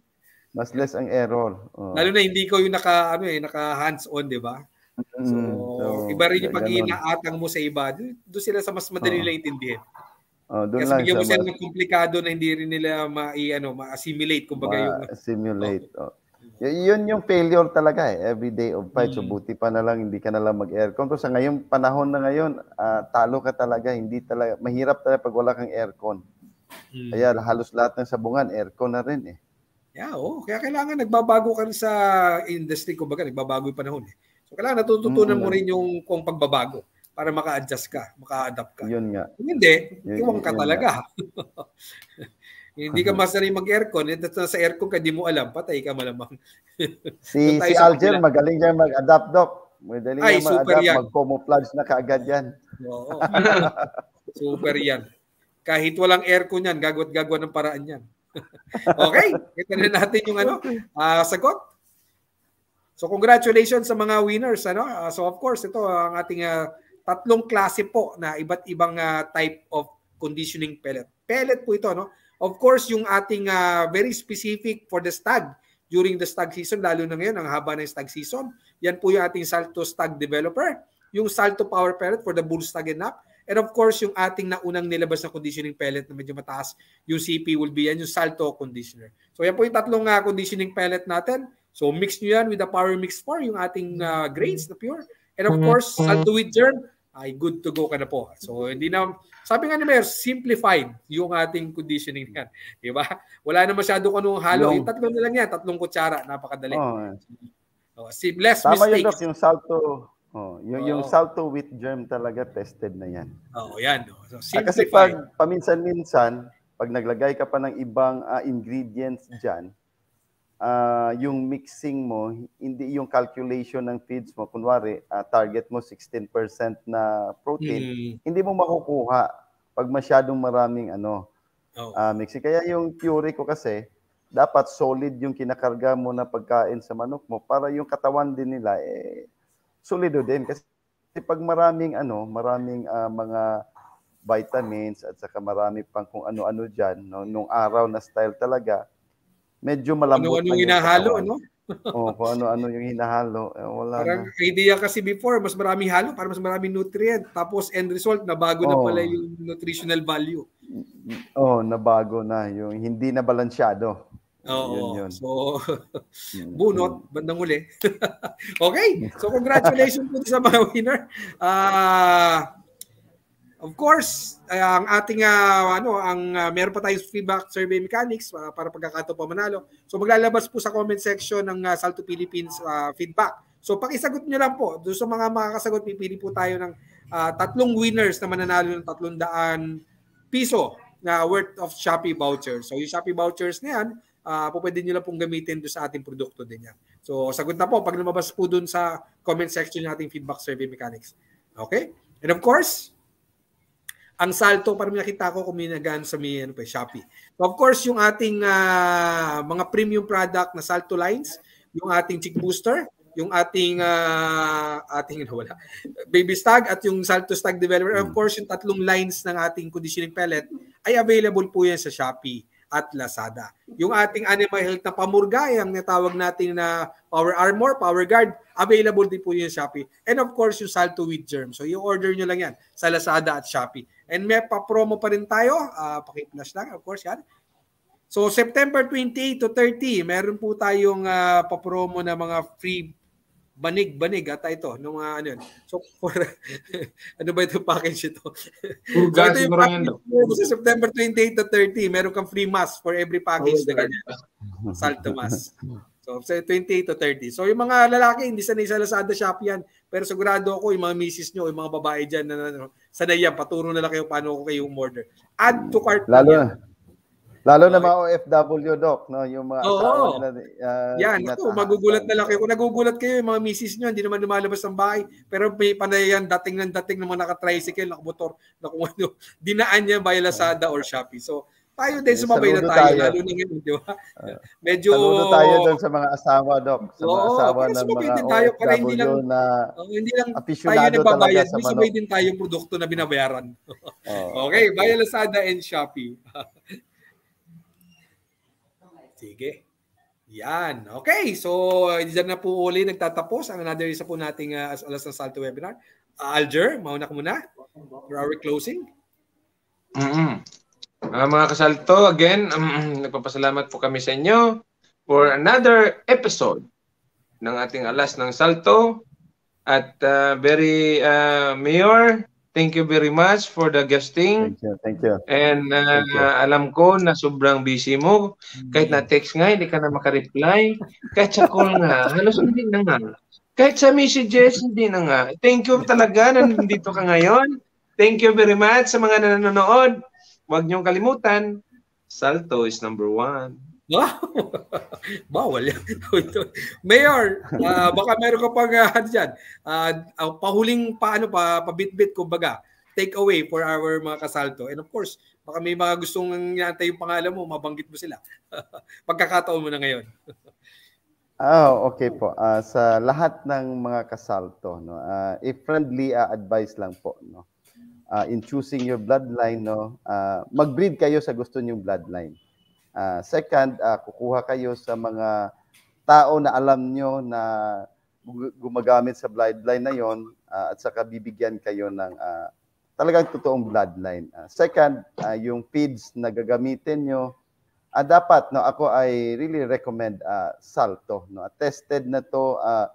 Mas less ang error. Uh. Lalo na hindi ko yung naka, ano eh, naka hands-on, di ba? Mm-hmm. So, mm, so, iba rin yung pag inaatang mo sa iba. Doon sila sa mas madali uh. Oh. lang intindihin. Oh, doon Kasi lang bigyan mo sila ng komplikado na hindi rin nila ma-i, ano, ma-assimilate kumbaga yung assimilate. Oh. Y- yun yung failure talaga eh, every day of fight. Mm. So buti pa na lang hindi ka na lang mag-aircon. Pero sa ngayong panahon na ngayon, uh, talo ka talaga, hindi talaga mahirap talaga pag wala kang aircon. Mm. Kaya halos lahat ng sabungan aircon na rin eh. Yeah, oh. Kaya kailangan nagbabago ka rin sa industry kumbaga, nagbabago yung panahon eh. So kailangan natututunan mm. mo rin yung kung pagbabago para maka-adjust ka, maka-adapt ka. Yun nga. Kung hindi, yun, iwan ka yun, talaga. hindi ka masanay mag-aircon, eh, nasa aircon ka di mo alam, patay ka malamang. si si Alger, magaling niya mag-adapt, Doc. Magaling Ay, niya mag-adapt, mag-camouflage na kaagad yan. Oo. super yan. Kahit walang aircon yan, gagawat-gagawa ng paraan yan. okay, ito na natin yung ano, uh, sagot. So congratulations sa mga winners ano. Uh, so of course ito ang ating uh, Tatlong klase po na iba't ibang uh, type of conditioning pellet. Pellet po ito, no? Of course, yung ating uh, very specific for the stag during the stag season, lalo na ngayon, ang haba ng stag season. Yan po yung ating Salto Stag Developer, yung Salto Power Pellet for the bull stag and up. And of course, yung ating naunang nilabas na conditioning pellet na medyo mataas, yung CP will be yan, yung Salto Conditioner. So yan po yung tatlong uh, conditioning pellet natin. So mix nyo yan with the Power Mix for yung ating uh, grains na pure. And of mm-hmm. course, Salto with Germ, ay good to go ka na po. So hindi na sabi nga ni Mayor, simplified yung ating conditioning niyan, 'di ba? Wala na masyado kanong halo, no. tatlo na lang yan, tatlong kutsara, napakadali. Oh. Mm. Oh, less Tama mistakes. Yun, Doc, yung salto. Oh, yung, oh. yung salto with germ talaga tested na yan. oh, yan. Oh. So, simplified. Ah, kasi pag paminsan-minsan, pag naglagay ka pa ng ibang uh, ingredients diyan, uh, yung mixing mo, hindi yung calculation ng feeds mo, kunwari, uh, target mo 16% na protein, mm. hindi mo makukuha pag masyadong maraming ano, oh. uh, mixing. Kaya yung theory ko kasi, dapat solid yung kinakarga mo na pagkain sa manok mo para yung katawan din nila, eh, solido din. Kasi pag maraming ano, maraming uh, mga vitamins at saka marami pang kung ano-ano dyan, no, nung araw na style talaga, medyo malambot. Ano-anong hinahalo, ano? Oo, kung ano-ano yung hinahalo. Eh, wala Parang na. idea kasi before, mas marami halo para mas marami nutrient. Tapos end result, nabago oh. na pala yung nutritional value. Mm, oo, oh, nabago na. Yung hindi na balansyado. Oo. Yun, yun. So, mm, bunot, mm. bandang uli. okay. So, congratulations po sa mga winner. Ah... Uh, Of course, uh, ang ating uh, ano, ang uh, meron pa tayong feedback survey mechanics uh, para pagkakato pa manalo. So maglalabas po sa comment section ng uh, Salto Philippines uh, feedback. So pakisagot niyo lang po. Doon sa mga makakasagot, pipili po tayo ng uh, tatlong winners na mananalo ng 300 piso na worth of Shopee vouchers. So yung Shopee vouchers na yan, uh, po pwede niyo lang pong gamitin doon sa ating produkto din yan. So sagot na po pag lumabas po doon sa comment section ng ating feedback survey mechanics. Okay? And of course, ang salto parang nakita ko kuminagan sa may ano pa, Shopee. Of course, yung ating uh, mga premium product na salto lines, yung ating chick booster, yung ating uh, ating ano, wala baby stag at yung salto stag developer of hmm. course yung tatlong lines ng ating conditioning pellet ay available po yan sa Shopee at Lazada. Yung ating animal health na pamurgay, ang natawag natin na Power Armor, Power Guard, available din po yun sa Shopee. And of course, yung Salto with Germ. So, you order nyo lang yan sa Lazada at Shopee. And may pa-promo pa rin tayo. Uh, paki-flash lang, of course, yan. So, September 28 to 30, meron po tayong uh, pa-promo na mga free banig-banig ata ah, ito ng mga ano yun. So for, ano ba ito package ito? Puro so, ito yung package mo sa September 28 to 30. Meron kang free mask for every package oh, na ganyan. Salto mass. So sa 28 to 30. So yung mga lalaki, hindi sanay sa Lazada shop yan. Pero sigurado ako, yung mga misis nyo, yung mga babae dyan na ano, sanay yan. Paturo na lang kayo paano ko kayo umorder. Add to hmm. cart. Lalo na. Lalo okay. na mga OFW, Doc, no? Yung mga Oo. Oh, oh. uh, yan, ito, magugulat na lang kayo. Kung nagugulat kayo, yung mga misis nyo, hindi naman lumalabas ng bahay. Pero may panay yan, dating ng dating ng mga naka-tricycle, nakamotor, na kung ano, dinaan niya by Lazada or Shopee. So, tayo din eh, sumabay na tayo, tayo. lalo na ngayon, di ba? Ah. Medyo... Saludo tayo doon sa mga asawa, Doc. Sa mga oo, asawa ng mga din tayo, para hindi lang, na oh, hindi lang tayo nagbabayad, may sumabay din tayo produkto na binabayaran. oh, okay, Baya Lazada and Shopee. Sige. Yan. Okay. So, dyan na po uli nagtatapos ang another isa po nating uh, as alas ng Salto webinar. Uh, Alger, mauna ka muna for our closing. Mm-hmm. Uh, mga kasalto, again, um, nagpapasalamat po kami sa inyo for another episode ng ating Alas ng Salto. At uh, very, uh, Mayor, thank you very much for the guesting. Thank you, thank you. And uh, thank you. alam ko na sobrang busy mo. Kahit mm. na text nga, hindi ka na makareply. Kahit sa call nga, halos hindi na nga. Kahit sa messages, hindi na nga. Thank you talaga na nandito ka ngayon. Thank you very much sa mga nanonood. Huwag niyong kalimutan, Salto is number one. Wow. Bawal yan. Mayor, uh, baka meron ka pang uh, dyan. Uh, uh, pahuling paano pa, pabitbit kumbaga, take away for our mga kasalto. And of course, baka may mga gustong nantay yung pangalan mo, mabanggit mo sila. Pagkakataon mo na ngayon. oh, okay po. Uh, sa lahat ng mga kasalto, no, uh, if friendly uh, advice lang po. No, uh, in choosing your bloodline, no, uh, mag-breed kayo sa gusto niyong bloodline. Uh, second, uh, kukuha kayo sa mga tao na alam niyo na gumagamit sa bloodline na yon uh, at saka bibigyan kayo ng uh, talagang totoong bloodline. Uh, second, uh, yung feeds na gagamitin niyo uh, dapat, no, ako ay really recommend uh, Salto. No? Tested na to, uh,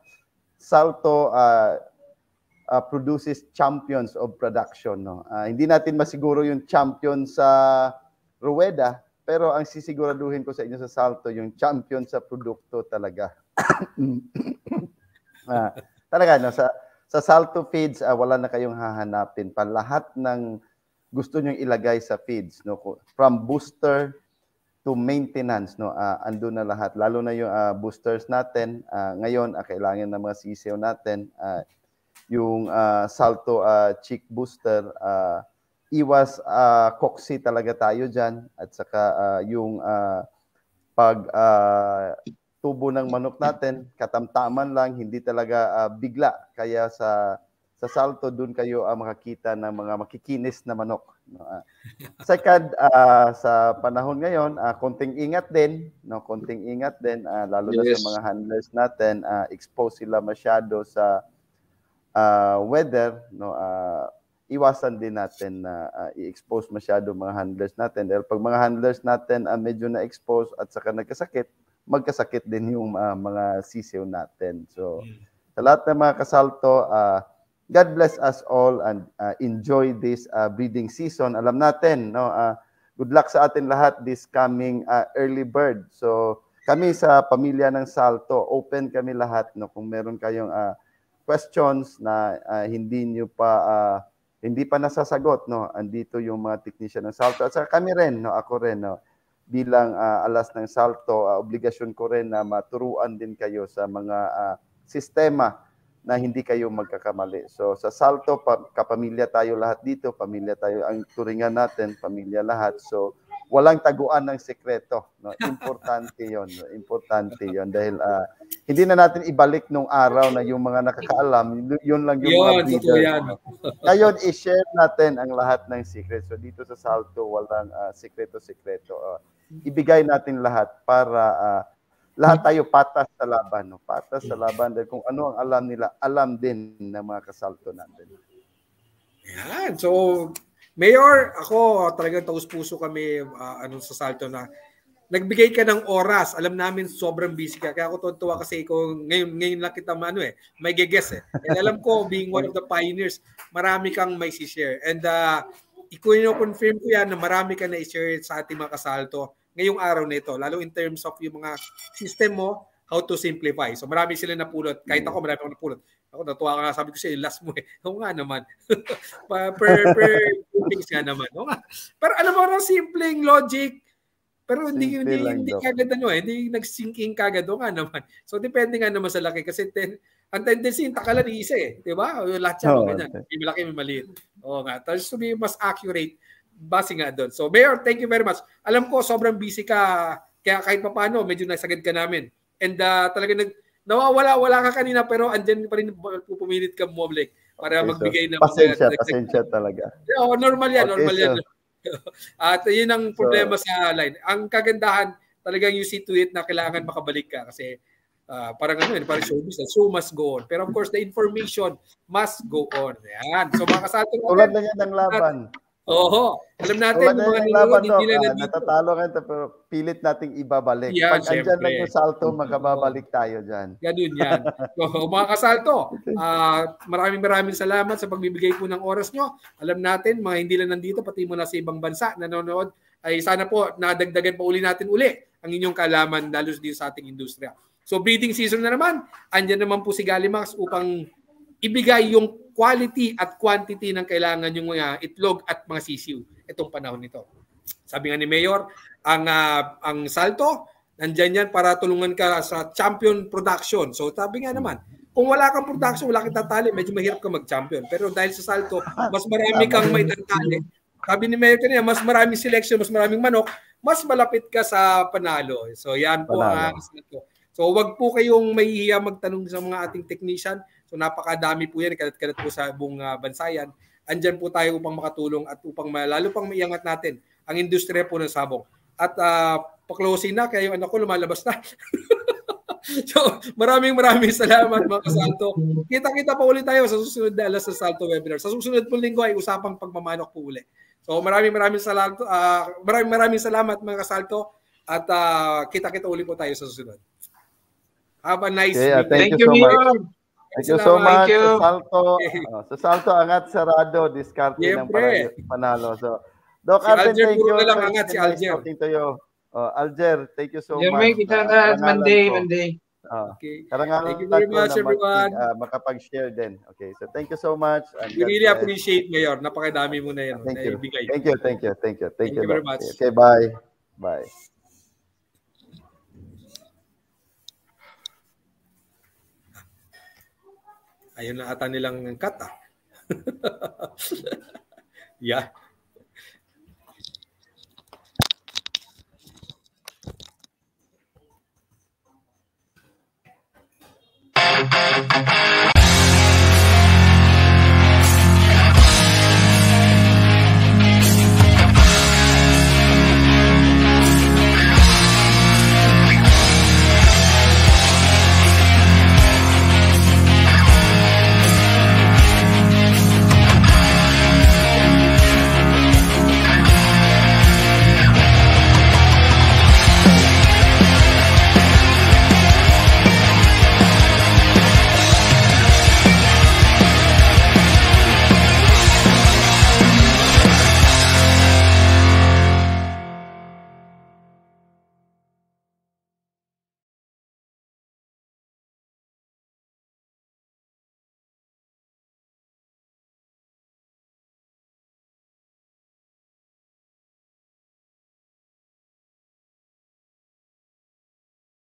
Salto, uh, uh, produces champions of production. No? Uh, hindi natin masiguro yung champion sa ruweda, pero ang sisiguraduhin ko sa inyo sa Salto, yung champion sa produkto talaga. uh, talaga, no? sa, sa Salto feeds, uh, wala na kayong hahanapin pa. Lahat ng gusto nyong ilagay sa feeds, no? from booster to maintenance no uh, ando na lahat lalo na yung uh, boosters natin uh, ngayon uh, kailangan ng mga CCO natin uh, yung uh, Salto uh, Cheek Booster. Uh, iwas uh, coxy talaga tayo diyan at saka uh, yung uh, pag uh, tubo ng manok natin, katamtaman lang, hindi talaga uh, bigla. Kaya sa sa salto doon kayo uh, makakita ng mga makikinis na manok. No? second, uh, sa panahon ngayon, uh, konting ingat din, no? konting ingat din, uh, lalo yes. na sa mga handlers natin, uh, expose sila masyado sa uh, weather, no uh, iwasan din natin na uh, i-expose masyado mga handlers natin dahil pag mga handlers natin uh, medyo na-expose at saka nagkasakit, magkasakit din yung uh, mga sisiw natin. So sa lahat ng mga kasalto, uh, God bless us all and uh, enjoy this uh, breeding season. Alam natin, no, uh, good luck sa atin lahat this coming uh, early bird. So kami sa pamilya ng Salto, open kami lahat no kung meron kayong uh, questions na uh, hindi niyo pa uh, hindi pa nasasagot no andito yung mga technician ng Salto at saka kami rin no ako rin no bilang uh, alas ng Salto uh, obligasyon ko rin na maturuan din kayo sa mga uh, sistema na hindi kayo magkakamali. So sa Salto pa, kapamilya tayo lahat dito, pamilya tayo ang turingan natin, pamilya lahat. So walang taguan ng sekreto. No? Importante yon. No? Importante yon dahil uh, hindi na natin ibalik nung araw na yung mga nakakaalam, yun lang yung yun, mga breeder. Ngayon, i-share natin ang lahat ng secret. So dito sa Salto, walang uh, ah, sekreto-sekreto. Uh, ah, ibigay natin lahat para uh, lahat tayo patas sa laban. No? Patas sa laban dahil kung ano ang alam nila, alam din ng mga kasalto natin. Yan. So, Mayor, ako talagang taus-puso kami uh, anong sa Salto na nagbigay ka ng oras. Alam namin sobrang busy ka. Kaya ako tuwa kasi ko ngayon ngayon lang kita ano eh, may guess eh. And alam ko being one of the pioneers, marami kang may share. And uh, ah, i-confirm ko yan na marami ka na share sa ating mga kasalto ngayong araw nito. lalo in terms of yung mga system mo, how to simplify. So marami sila napulot. Kahit ako, marami akong napulot. Ako natuwa ka nga sabi ko sa last mo eh. Oo nga naman. per per things nga naman. Oo nga. Pero alam mo na simpleng logic. Pero hindi Simple hindi, hindi kagad ano eh, hindi nag-sinking kagad o nga naman. So depende nga naman sa laki kasi ten, ang tendency yung takalan isa eh, 'di ba? Lahat siya oh, ganyan. Okay. May malaki, may maliit. Oo nga. Tapos to be mas accurate base nga doon. So Mayor, thank you very much. Alam ko sobrang busy ka kaya kahit papaano medyo nasagad ka namin. And uh, ah, talaga nag nawawala, wala ka kanina pero andyan pa rin pupumilit ka mobile para okay, magbigay ng... Pasensya, mga, pasensya talaga. Oo, oh, normal yan, okay, normal so. yan. At yun ang problema so, sa line. Ang kagandahan, talagang you see to it na kailangan makabalik ka kasi uh, parang ano yun, parang showbiz na eh. show must go on. Pero of course, the information must go on. Yan. So mga kasatong... Tulad na yan ng laban. At, Oo. Alam natin, Wala mga nilunod, hindi na ah, nandito. Natatalo ka ito, pero pilit nating ibabalik. Yan, Pag syempre. andyan lang yung salto, makababalik tayo dyan. Ganun yan. so, mga kasalto, uh, maraming maraming salamat sa pagbibigay po ng oras nyo. Alam natin, mga hindi lang nandito, pati mula sa ibang bansa, nanonood, ay sana po nadagdagan pa uli natin uli ang inyong kalaman lalo din sa ating industriya. So breeding season na naman, andyan naman po si Galimax upang ibigay yung quality at quantity ng kailangan yung mga itlog at mga sisiw itong panahon nito. Sabi nga ni Mayor, ang uh, ang Salto nandiyan yan para tulungan ka sa champion production. So sabi nga naman, kung wala kang production, wala kang tatali, medyo mahirap ka mag-champion. Pero dahil sa Salto, mas marami kang may tatali. Sabi ni Mayor kanina, mas maraming selection, mas maraming manok, mas malapit ka sa panalo. So yan po ang Salto. So wag po kayong mahihiya magtanong sa mga ating technician So napakadami po yan, kalat-kalat po sa buong uh, bansa Andyan po tayo upang makatulong at upang lalo pang maiangat natin ang industriya po ng sabong. At uh, pa-closing na, kaya yung anak ko lumalabas na. so, maraming maraming salamat mga kasalto. Kita-kita pa ulit tayo sa susunod na alas sa Salto webinar. Sa susunod po linggo ay usapang pagmamanok po ulit. So, maraming maraming salamat, uh, maraming maraming salamat mga kasalto. at uh, kita-kita ulit po tayo sa susunod. Have a nice okay, week. Uh, thank, thank you, you so much. Thank you so much. Thank you. Sa Salto, oh, sa Salto angat sarado, diskarte ng para panalo. So, Doc si Arden, thank you. Lang angat si Alger. Talking to you. Oh, Alger, thank you so You're much. You're kita uh, Monday, ko. Monday. Oh, okay. Karangalan thank you very much, everyone. Uh, makapag-share din. Okay, so thank you so much. And We really uh, appreciate, Mayor. Napakadami mo na yan. Thank you. Naibigay. Thank you, thank you, thank you. Thank, thank you, you very much. Okay, bye. Bye. Ayun na ata nilang kata. Ah. yeah. Thank you.